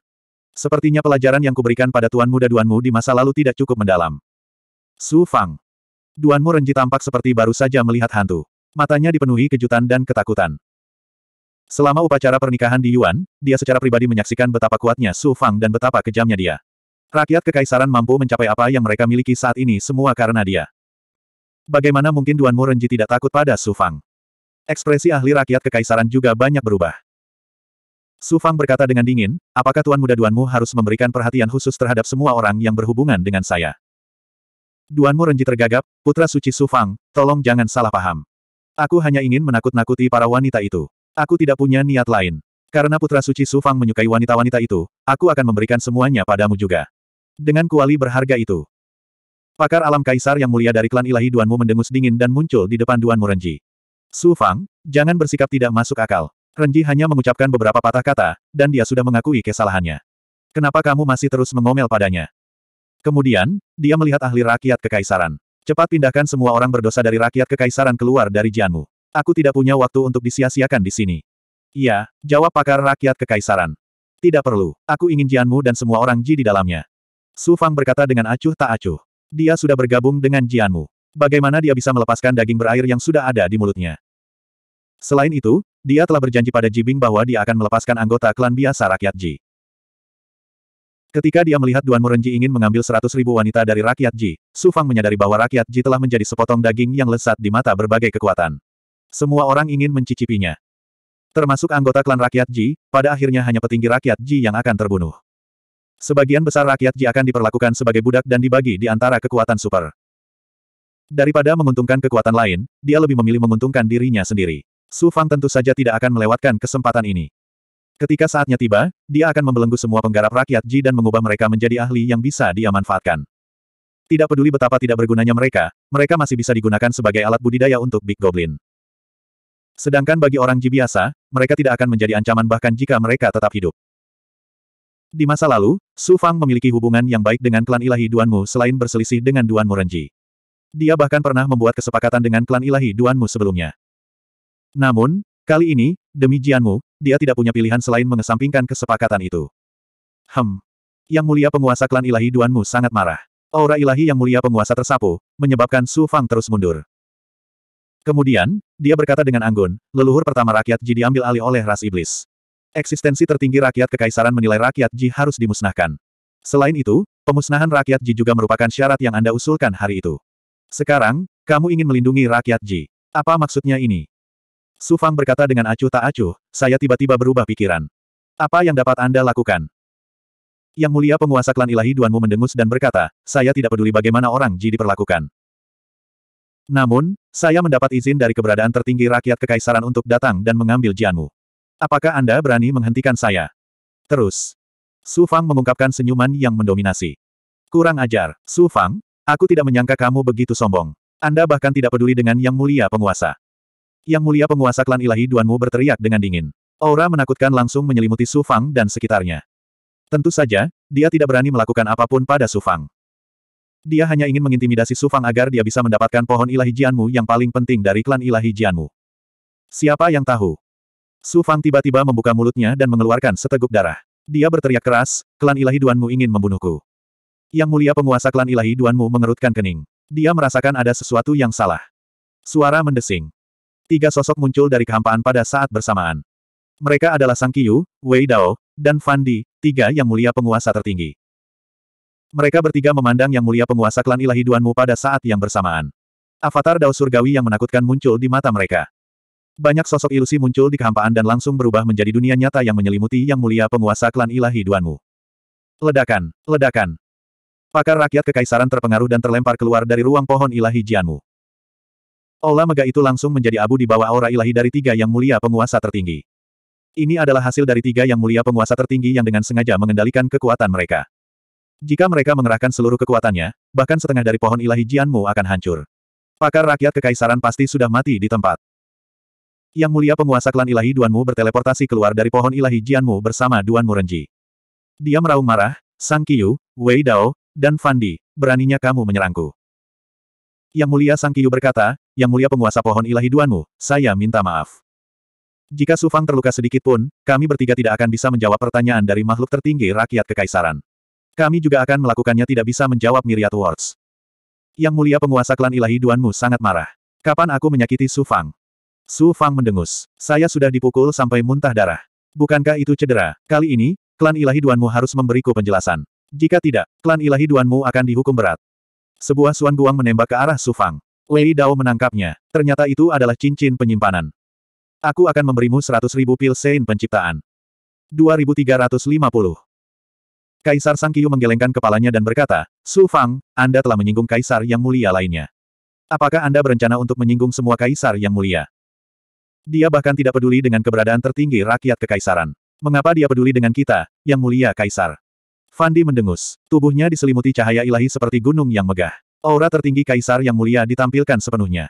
Sepertinya pelajaran yang kuberikan pada Tuan Muda duanmu di masa lalu tidak cukup mendalam. Su Fang. Duanmu Renji tampak seperti baru saja melihat hantu. Matanya dipenuhi kejutan dan ketakutan. Selama upacara pernikahan di Yuan, dia secara pribadi menyaksikan betapa kuatnya Su Fang dan betapa kejamnya dia. Rakyat kekaisaran mampu mencapai apa yang mereka miliki saat ini semua karena dia. Bagaimana mungkin Duanmu Renji tidak takut pada Su Fang? Ekspresi ahli rakyat kekaisaran juga banyak berubah. Su Fang berkata dengan dingin, apakah Tuan Muda Duanmu harus memberikan perhatian khusus terhadap semua orang yang berhubungan dengan saya? Duanmu Renji tergagap, putra suci Su Fang, tolong jangan salah paham. Aku hanya ingin menakut-nakuti para wanita itu. Aku tidak punya niat lain. Karena putra suci Su Fang menyukai wanita-wanita itu, aku akan memberikan semuanya padamu juga. Dengan kuali berharga itu. Pakar alam kaisar yang mulia dari klan ilahi Duanmu mendengus dingin dan muncul di depan Duanmu Renji. Su Fang, jangan bersikap tidak masuk akal. Renji hanya mengucapkan beberapa patah kata, dan dia sudah mengakui kesalahannya. Kenapa kamu masih terus mengomel padanya? Kemudian, dia melihat ahli rakyat kekaisaran. Cepat pindahkan semua orang berdosa dari rakyat kekaisaran keluar dari Jianmu. Aku tidak punya waktu untuk disia-siakan di sini. Iya, jawab pakar rakyat kekaisaran. Tidak perlu, aku ingin Jianmu dan semua orang Ji di dalamnya. Su Fang berkata dengan acuh tak acuh. Dia sudah bergabung dengan Jianmu. Bagaimana dia bisa melepaskan daging berair yang sudah ada di mulutnya? Selain itu, dia telah berjanji pada Jibing bahwa dia akan melepaskan anggota klan biasa rakyat Ji. Ketika dia melihat Duan Murenji ingin mengambil seratus ribu wanita dari rakyat Ji, Su Fang menyadari bahwa rakyat Ji telah menjadi sepotong daging yang lesat di mata berbagai kekuatan. Semua orang ingin mencicipinya. Termasuk anggota klan rakyat Ji, pada akhirnya hanya petinggi rakyat Ji yang akan terbunuh. Sebagian besar rakyat Ji akan diperlakukan sebagai budak dan dibagi di antara kekuatan super. Daripada menguntungkan kekuatan lain, dia lebih memilih menguntungkan dirinya sendiri. Su Fang tentu saja tidak akan melewatkan kesempatan ini. Ketika saatnya tiba, dia akan membelenggu semua penggarap rakyat Ji dan mengubah mereka menjadi ahli yang bisa dia manfaatkan. Tidak peduli betapa tidak bergunanya mereka, mereka masih bisa digunakan sebagai alat budidaya untuk Big Goblin. Sedangkan bagi orang Ji biasa, mereka tidak akan menjadi ancaman bahkan jika mereka tetap hidup. Di masa lalu, Su Fang memiliki hubungan yang baik dengan klan ilahi Duanmu selain berselisih dengan Duan Renji. Dia bahkan pernah membuat kesepakatan dengan klan ilahi Duanmu sebelumnya. Namun, kali ini, demi Jianmu, dia tidak punya pilihan selain mengesampingkan kesepakatan itu. Hem. Yang mulia penguasa klan ilahi Duanmu sangat marah. Aura ilahi yang mulia penguasa tersapu, menyebabkan Su Fang terus mundur. Kemudian, dia berkata dengan anggun, leluhur pertama rakyat Ji diambil alih oleh ras iblis. Eksistensi tertinggi rakyat kekaisaran menilai rakyat Ji harus dimusnahkan. Selain itu, pemusnahan rakyat Ji juga merupakan syarat yang Anda usulkan hari itu. Sekarang, kamu ingin melindungi rakyat Ji. Apa maksudnya ini? Su Fang berkata dengan acuh tak acuh, saya tiba-tiba berubah pikiran. Apa yang dapat Anda lakukan? Yang mulia penguasa klan ilahi Duanmu mendengus dan berkata, saya tidak peduli bagaimana orang Ji diperlakukan. Namun, saya mendapat izin dari keberadaan tertinggi rakyat kekaisaran untuk datang dan mengambil Jianmu. Apakah Anda berani menghentikan saya? Terus. Su Fang mengungkapkan senyuman yang mendominasi. Kurang ajar, Su Fang, aku tidak menyangka kamu begitu sombong. Anda bahkan tidak peduli dengan yang mulia penguasa. Yang mulia penguasa klan ilahi Duanmu berteriak dengan dingin. Aura menakutkan langsung menyelimuti Su Fang dan sekitarnya. Tentu saja, dia tidak berani melakukan apapun pada Su Fang. Dia hanya ingin mengintimidasi Su Fang agar dia bisa mendapatkan pohon ilahi Jianmu yang paling penting dari klan ilahi Jianmu. Siapa yang tahu? Su Fang tiba-tiba membuka mulutnya dan mengeluarkan seteguk darah. Dia berteriak keras, klan ilahi Duanmu ingin membunuhku. Yang mulia penguasa klan ilahi Duanmu mengerutkan kening. Dia merasakan ada sesuatu yang salah. Suara mendesing. Tiga sosok muncul dari kehampaan pada saat bersamaan. Mereka adalah Sang Kiyu, Wei Dao, dan Fandi, tiga yang mulia penguasa tertinggi. Mereka bertiga memandang yang mulia penguasa klan ilahi Duanmu pada saat yang bersamaan. Avatar Dao Surgawi yang menakutkan muncul di mata mereka. Banyak sosok ilusi muncul di kehampaan dan langsung berubah menjadi dunia nyata yang menyelimuti yang mulia penguasa klan ilahi Duanmu. Ledakan, ledakan. Pakar rakyat kekaisaran terpengaruh dan terlempar keluar dari ruang pohon ilahi Jianmu. Ola mega itu langsung menjadi abu di bawah aura ilahi dari tiga yang mulia penguasa tertinggi. Ini adalah hasil dari tiga yang mulia penguasa tertinggi yang dengan sengaja mengendalikan kekuatan mereka. Jika mereka mengerahkan seluruh kekuatannya, bahkan setengah dari pohon ilahi Jianmu akan hancur. Pakar rakyat kekaisaran pasti sudah mati di tempat. Yang mulia penguasa klan ilahi Duanmu berteleportasi keluar dari pohon ilahi Jianmu bersama Duan Murenji. Dia meraung marah, Sang Kiyu, Wei Dao, dan Fandi, beraninya kamu menyerangku. Yang mulia Sang Kiyu berkata, yang Mulia Penguasa Pohon Ilahi Duanmu, saya minta maaf. Jika Su Fang terluka sedikit pun, kami bertiga tidak akan bisa menjawab pertanyaan dari makhluk tertinggi rakyat kekaisaran. Kami juga akan melakukannya tidak bisa menjawab Myriad Words. Yang Mulia Penguasa Klan Ilahi Duanmu sangat marah. Kapan aku menyakiti Su Fang? Su Fang mendengus. Saya sudah dipukul sampai muntah darah. Bukankah itu cedera? Kali ini, klan ilahi Duanmu harus memberiku penjelasan. Jika tidak, klan ilahi Duanmu akan dihukum berat. Sebuah suan guang menembak ke arah Su Fang. Wei Dao menangkapnya. Ternyata itu adalah cincin penyimpanan. Aku akan memberimu seratus ribu pil sein penciptaan. 2350. Kaisar Sang Kiyu menggelengkan kepalanya dan berkata, Su Fang, Anda telah menyinggung kaisar yang mulia lainnya. Apakah Anda berencana untuk menyinggung semua kaisar yang mulia? Dia bahkan tidak peduli dengan keberadaan tertinggi rakyat kekaisaran. Mengapa dia peduli dengan kita, yang mulia kaisar? Fandi mendengus. Tubuhnya diselimuti cahaya ilahi seperti gunung yang megah. Aura tertinggi kaisar yang mulia ditampilkan sepenuhnya.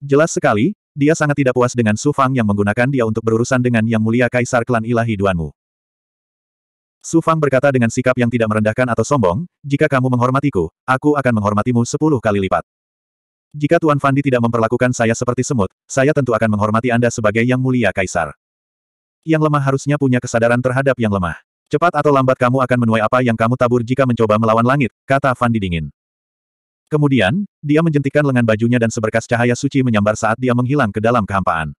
Jelas sekali, dia sangat tidak puas dengan Su Fang yang menggunakan dia untuk berurusan dengan yang mulia kaisar klan ilahi Duanmu. Su Fang berkata dengan sikap yang tidak merendahkan atau sombong, jika kamu menghormatiku, aku akan menghormatimu sepuluh kali lipat. Jika Tuan Fandi tidak memperlakukan saya seperti semut, saya tentu akan menghormati Anda sebagai yang mulia kaisar. Yang lemah harusnya punya kesadaran terhadap yang lemah. Cepat atau lambat kamu akan menuai apa yang kamu tabur jika mencoba melawan langit, kata Fandi dingin. Kemudian, dia menjentikan lengan bajunya dan seberkas cahaya suci menyambar saat dia menghilang ke dalam kehampaan.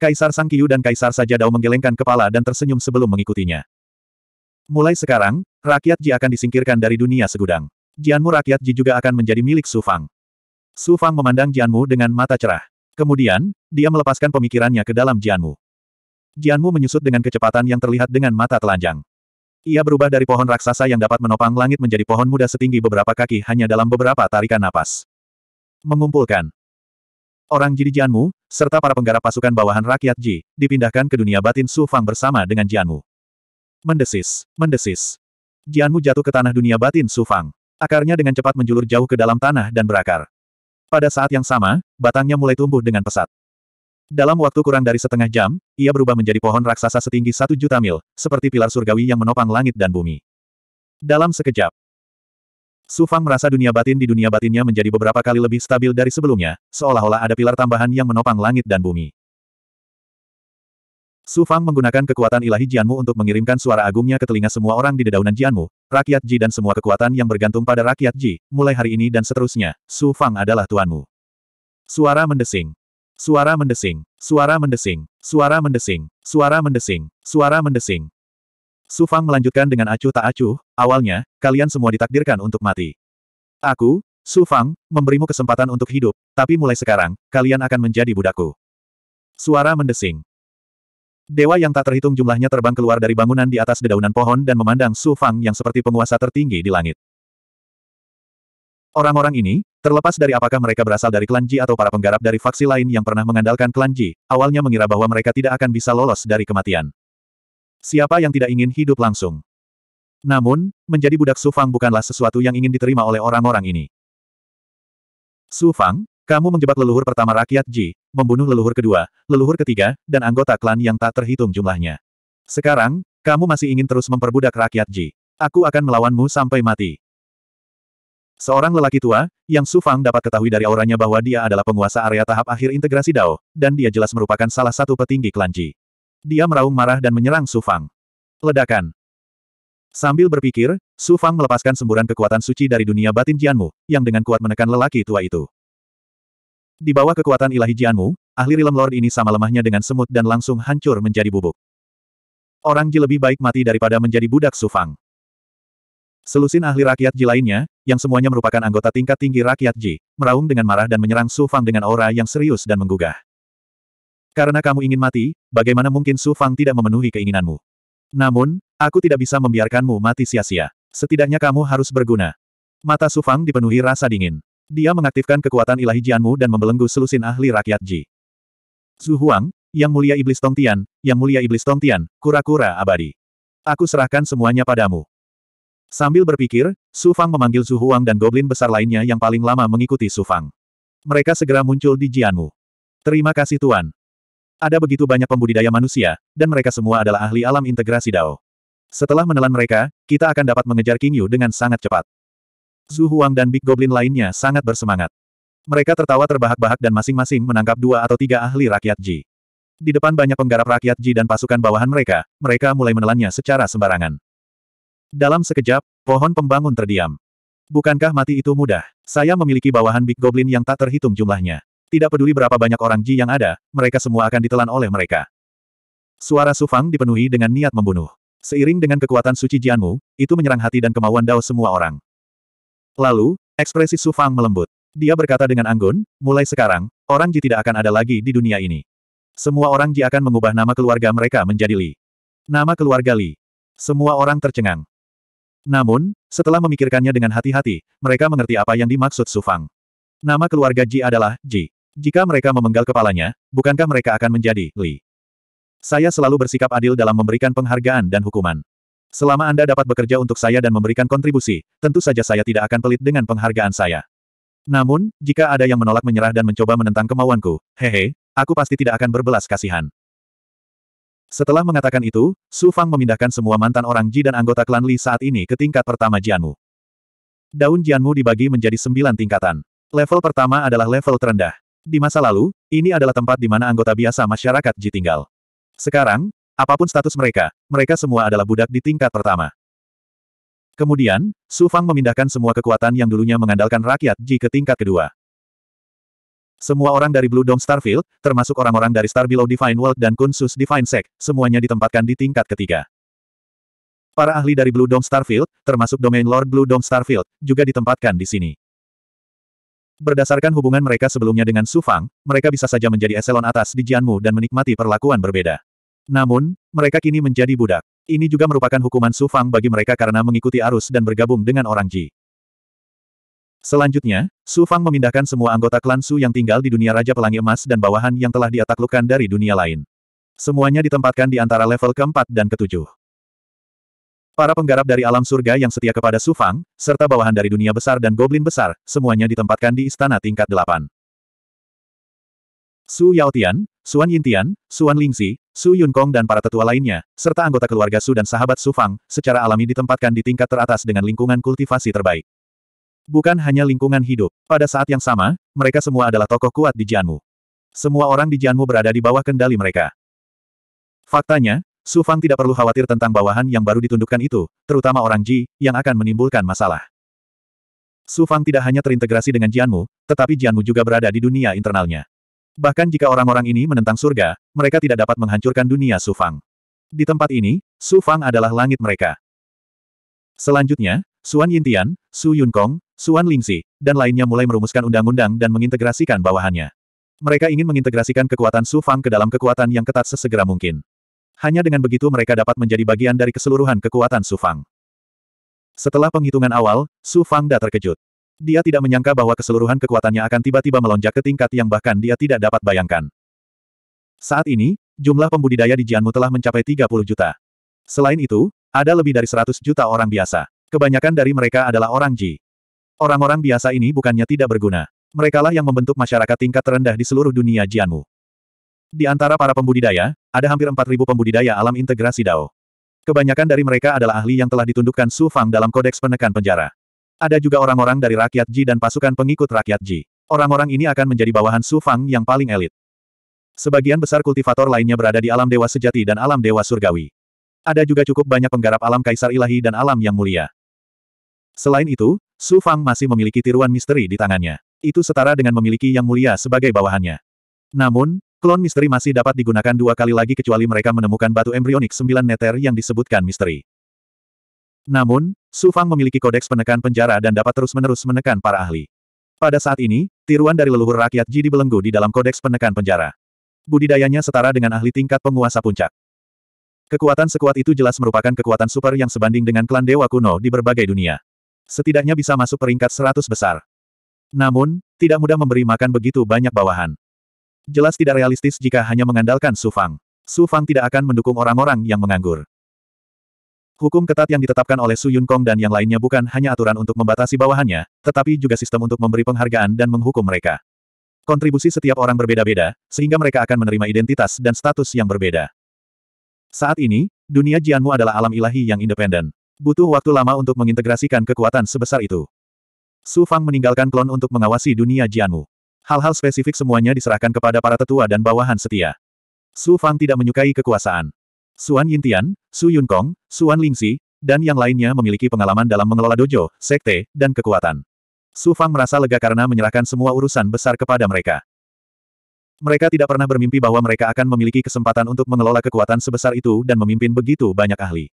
Kaisar Sang dan Kaisar Sajadao menggelengkan kepala dan tersenyum sebelum mengikutinya. Mulai sekarang, rakyat Ji akan disingkirkan dari dunia segudang. Jianmu rakyat Ji juga akan menjadi milik Su Fang. Su Fang memandang Jianmu dengan mata cerah. Kemudian, dia melepaskan pemikirannya ke dalam Jianmu. Jianmu menyusut dengan kecepatan yang terlihat dengan mata telanjang. Ia berubah dari pohon raksasa yang dapat menopang langit menjadi pohon muda setinggi beberapa kaki hanya dalam beberapa tarikan napas. Mengumpulkan orang Jidi Jianmu, serta para penggarap pasukan bawahan rakyat Ji, dipindahkan ke dunia batin Su Fang bersama dengan Jianmu. Mendesis, mendesis. Jianmu jatuh ke tanah dunia batin Su Fang. Akarnya dengan cepat menjulur jauh ke dalam tanah dan berakar. Pada saat yang sama, batangnya mulai tumbuh dengan pesat. Dalam waktu kurang dari setengah jam, ia berubah menjadi pohon raksasa setinggi satu juta mil, seperti pilar surgawi yang menopang langit dan bumi. Dalam sekejap, Su Fang merasa dunia batin di dunia batinnya menjadi beberapa kali lebih stabil dari sebelumnya, seolah-olah ada pilar tambahan yang menopang langit dan bumi. Su Fang menggunakan kekuatan ilahi Jianmu untuk mengirimkan suara agungnya ke telinga semua orang di dedaunan Jianmu, rakyat Ji dan semua kekuatan yang bergantung pada rakyat Ji, mulai hari ini dan seterusnya, Su Fang adalah tuanmu. Suara mendesing. Suara mendesing, suara mendesing, suara mendesing, suara mendesing, suara mendesing. Sufang melanjutkan dengan acuh tak acuh, awalnya, kalian semua ditakdirkan untuk mati. Aku, Sufang, memberimu kesempatan untuk hidup, tapi mulai sekarang, kalian akan menjadi budakku. Suara mendesing. Dewa yang tak terhitung jumlahnya terbang keluar dari bangunan di atas dedaunan pohon dan memandang Sufang yang seperti penguasa tertinggi di langit. Orang-orang ini, terlepas dari apakah mereka berasal dari klan Ji atau para penggarap dari faksi lain yang pernah mengandalkan klan Ji, awalnya mengira bahwa mereka tidak akan bisa lolos dari kematian. Siapa yang tidak ingin hidup langsung? Namun, menjadi budak Su Fang bukanlah sesuatu yang ingin diterima oleh orang-orang ini. Su Fang, kamu menjebak leluhur pertama rakyat Ji, membunuh leluhur kedua, leluhur ketiga, dan anggota klan yang tak terhitung jumlahnya. Sekarang, kamu masih ingin terus memperbudak rakyat Ji. Aku akan melawanmu sampai mati. Seorang lelaki tua, yang Su Fang dapat ketahui dari auranya bahwa dia adalah penguasa area tahap akhir integrasi Dao, dan dia jelas merupakan salah satu petinggi klan Ji. Dia meraung marah dan menyerang Su Fang. Ledakan. Sambil berpikir, Su Fang melepaskan semburan kekuatan suci dari dunia batin Jianmu, yang dengan kuat menekan lelaki tua itu. Di bawah kekuatan ilahi Jianmu, ahli rilem Lord ini sama lemahnya dengan semut dan langsung hancur menjadi bubuk. Orang Ji lebih baik mati daripada menjadi budak Su Fang. Selusin ahli rakyat Ji lainnya, yang semuanya merupakan anggota tingkat tinggi rakyat Ji, meraung dengan marah dan menyerang Su Fang dengan aura yang serius dan menggugah. Karena kamu ingin mati, bagaimana mungkin Su Fang tidak memenuhi keinginanmu? Namun, aku tidak bisa membiarkanmu mati sia-sia. Setidaknya kamu harus berguna. Mata Su Fang dipenuhi rasa dingin. Dia mengaktifkan kekuatan ilahi Jianmu dan membelenggu selusin ahli rakyat Ji. Su Huang, yang mulia iblis Tongtian, yang mulia iblis Tongtian, kura-kura abadi. Aku serahkan semuanya padamu. Sambil berpikir, Su Fang memanggil Zhu Huang dan goblin besar lainnya yang paling lama mengikuti Su Fang. Mereka segera muncul di Jianmu. Terima kasih Tuan. Ada begitu banyak pembudidaya manusia, dan mereka semua adalah ahli alam integrasi Dao. Setelah menelan mereka, kita akan dapat mengejar King Yu dengan sangat cepat. Zhu Huang dan Big Goblin lainnya sangat bersemangat. Mereka tertawa terbahak-bahak dan masing-masing menangkap dua atau tiga ahli rakyat Ji. Di depan banyak penggarap rakyat Ji dan pasukan bawahan mereka, mereka mulai menelannya secara sembarangan. Dalam sekejap, pohon pembangun terdiam. Bukankah mati itu mudah? Saya memiliki bawahan Big Goblin yang tak terhitung jumlahnya. Tidak peduli berapa banyak orang Ji yang ada, mereka semua akan ditelan oleh mereka. Suara Sufang dipenuhi dengan niat membunuh. Seiring dengan kekuatan suci Jianmu, itu menyerang hati dan kemauan Dao semua orang. Lalu, ekspresi Sufang melembut. Dia berkata dengan anggun, mulai sekarang, orang Ji tidak akan ada lagi di dunia ini. Semua orang Ji akan mengubah nama keluarga mereka menjadi Li. Nama keluarga Li. Semua orang tercengang. Namun, setelah memikirkannya dengan hati-hati, mereka mengerti apa yang dimaksud Sufang. Nama keluarga Ji adalah Ji. Jika mereka memenggal kepalanya, bukankah mereka akan menjadi Li? Saya selalu bersikap adil dalam memberikan penghargaan dan hukuman. Selama Anda dapat bekerja untuk saya dan memberikan kontribusi, tentu saja saya tidak akan pelit dengan penghargaan saya. Namun, jika ada yang menolak menyerah dan mencoba menentang kemauanku, hehe, aku pasti tidak akan berbelas kasihan. Setelah mengatakan itu, Su Fang memindahkan semua mantan orang Ji dan anggota klan Li saat ini ke tingkat pertama Jianmu. Daun Jianmu dibagi menjadi sembilan tingkatan. Level pertama adalah level terendah. Di masa lalu, ini adalah tempat di mana anggota biasa masyarakat Ji tinggal. Sekarang, apapun status mereka, mereka semua adalah budak di tingkat pertama. Kemudian, Su Fang memindahkan semua kekuatan yang dulunya mengandalkan rakyat Ji ke tingkat kedua. Semua orang dari Blue Dome Starfield, termasuk orang-orang dari Star Below Divine World dan Kunsus Divine Sect, semuanya ditempatkan di tingkat ketiga. Para ahli dari Blue Dome Starfield, termasuk domain Lord Blue Dome Starfield, juga ditempatkan di sini. Berdasarkan hubungan mereka sebelumnya dengan Su Fang, mereka bisa saja menjadi eselon atas di Jianmu dan menikmati perlakuan berbeda. Namun, mereka kini menjadi budak. Ini juga merupakan hukuman Su Fang bagi mereka karena mengikuti arus dan bergabung dengan orang Ji. Selanjutnya, Su Fang memindahkan semua anggota klan Su yang tinggal di dunia Raja Pelangi Emas dan bawahan yang telah dia taklukkan dari dunia lain. Semuanya ditempatkan di antara level keempat dan ketujuh. Para penggarap dari alam surga yang setia kepada Su Fang, serta bawahan dari dunia besar dan goblin besar, semuanya ditempatkan di istana tingkat delapan. Su Yaotian, Suan Yintian, Suan Lingzi, Su Kong dan para tetua lainnya, serta anggota keluarga Su dan sahabat Su Fang, secara alami ditempatkan di tingkat teratas dengan lingkungan kultivasi terbaik. Bukan hanya lingkungan hidup. Pada saat yang sama, mereka semua adalah tokoh kuat di Jianmu. Semua orang di Jianmu berada di bawah kendali mereka. Faktanya, Su Fang tidak perlu khawatir tentang bawahan yang baru ditundukkan itu, terutama orang Ji, yang akan menimbulkan masalah. Su Fang tidak hanya terintegrasi dengan Jianmu, tetapi Jianmu juga berada di dunia internalnya. Bahkan jika orang-orang ini menentang surga, mereka tidak dapat menghancurkan dunia Su Fang. Di tempat ini, Su Fang adalah langit mereka. Selanjutnya, Suan Yintian, Su Yunkong, Suan Lingxi, dan lainnya mulai merumuskan undang-undang dan mengintegrasikan bawahannya. Mereka ingin mengintegrasikan kekuatan Su Fang ke dalam kekuatan yang ketat sesegera mungkin. Hanya dengan begitu mereka dapat menjadi bagian dari keseluruhan kekuatan Su Fang. Setelah penghitungan awal, Su Fang dah terkejut. Dia tidak menyangka bahwa keseluruhan kekuatannya akan tiba-tiba melonjak ke tingkat yang bahkan dia tidak dapat bayangkan. Saat ini, jumlah pembudidaya di Jianmu telah mencapai 30 juta. Selain itu, ada lebih dari 100 juta orang biasa. Kebanyakan dari mereka adalah orang Ji. Orang-orang biasa ini bukannya tidak berguna. Merekalah yang membentuk masyarakat tingkat terendah di seluruh dunia Jianmu. Di antara para pembudidaya, ada hampir 4.000 pembudidaya alam integrasi Dao. Kebanyakan dari mereka adalah ahli yang telah ditundukkan Su Fang dalam kodeks penekan penjara. Ada juga orang-orang dari rakyat Ji dan pasukan pengikut rakyat Ji. Orang-orang ini akan menjadi bawahan Su Fang yang paling elit. Sebagian besar kultivator lainnya berada di alam dewa sejati dan alam dewa surgawi. Ada juga cukup banyak penggarap alam kaisar ilahi dan alam yang mulia. Selain itu, Su Fang masih memiliki tiruan misteri di tangannya. Itu setara dengan memiliki Yang Mulia sebagai bawahannya. Namun, klon misteri masih dapat digunakan dua kali lagi kecuali mereka menemukan batu embrionik sembilan neter yang disebutkan misteri. Namun, Su Fang memiliki kodeks penekan penjara dan dapat terus-menerus menekan para ahli. Pada saat ini, tiruan dari leluhur rakyat Ji dibelenggu di dalam kodeks penekan penjara. Budidayanya setara dengan ahli tingkat penguasa puncak. Kekuatan sekuat itu jelas merupakan kekuatan super yang sebanding dengan klan dewa kuno di berbagai dunia setidaknya bisa masuk peringkat 100 besar. Namun, tidak mudah memberi makan begitu banyak bawahan. Jelas tidak realistis jika hanya mengandalkan Su Fang. Su Fang tidak akan mendukung orang-orang yang menganggur. Hukum ketat yang ditetapkan oleh Su Yun Kong dan yang lainnya bukan hanya aturan untuk membatasi bawahannya, tetapi juga sistem untuk memberi penghargaan dan menghukum mereka. Kontribusi setiap orang berbeda-beda, sehingga mereka akan menerima identitas dan status yang berbeda. Saat ini, dunia Jianmu adalah alam ilahi yang independen. Butuh waktu lama untuk mengintegrasikan kekuatan sebesar itu. Su Fang meninggalkan klon untuk mengawasi dunia Jianmu. Hal-hal spesifik semuanya diserahkan kepada para tetua dan bawahan setia. Su Fang tidak menyukai kekuasaan. Suan Yintian, Su Yunkong, Suan Lingxi, dan yang lainnya memiliki pengalaman dalam mengelola dojo, sekte, dan kekuatan. Su Fang merasa lega karena menyerahkan semua urusan besar kepada mereka. Mereka tidak pernah bermimpi bahwa mereka akan memiliki kesempatan untuk mengelola kekuatan sebesar itu dan memimpin begitu banyak ahli.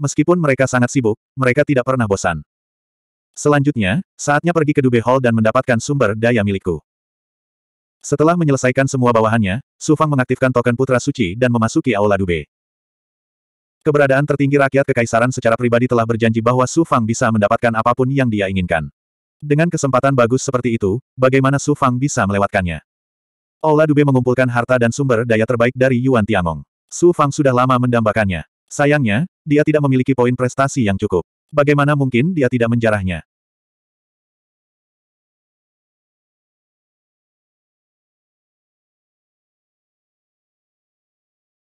Meskipun mereka sangat sibuk, mereka tidak pernah bosan. Selanjutnya, saatnya pergi ke Dube Hall dan mendapatkan sumber daya milikku. Setelah menyelesaikan semua bawahannya, Su Fang mengaktifkan token Putra Suci dan memasuki Aula Dube. Keberadaan tertinggi rakyat kekaisaran secara pribadi telah berjanji bahwa Su Fang bisa mendapatkan apapun yang dia inginkan. Dengan kesempatan bagus seperti itu, bagaimana Su Fang bisa melewatkannya? Aula Dube mengumpulkan harta dan sumber daya terbaik dari Yuan Tiangong. Su Fang sudah lama mendambakannya. Sayangnya, dia tidak memiliki poin prestasi yang cukup. Bagaimana mungkin dia tidak menjarahnya?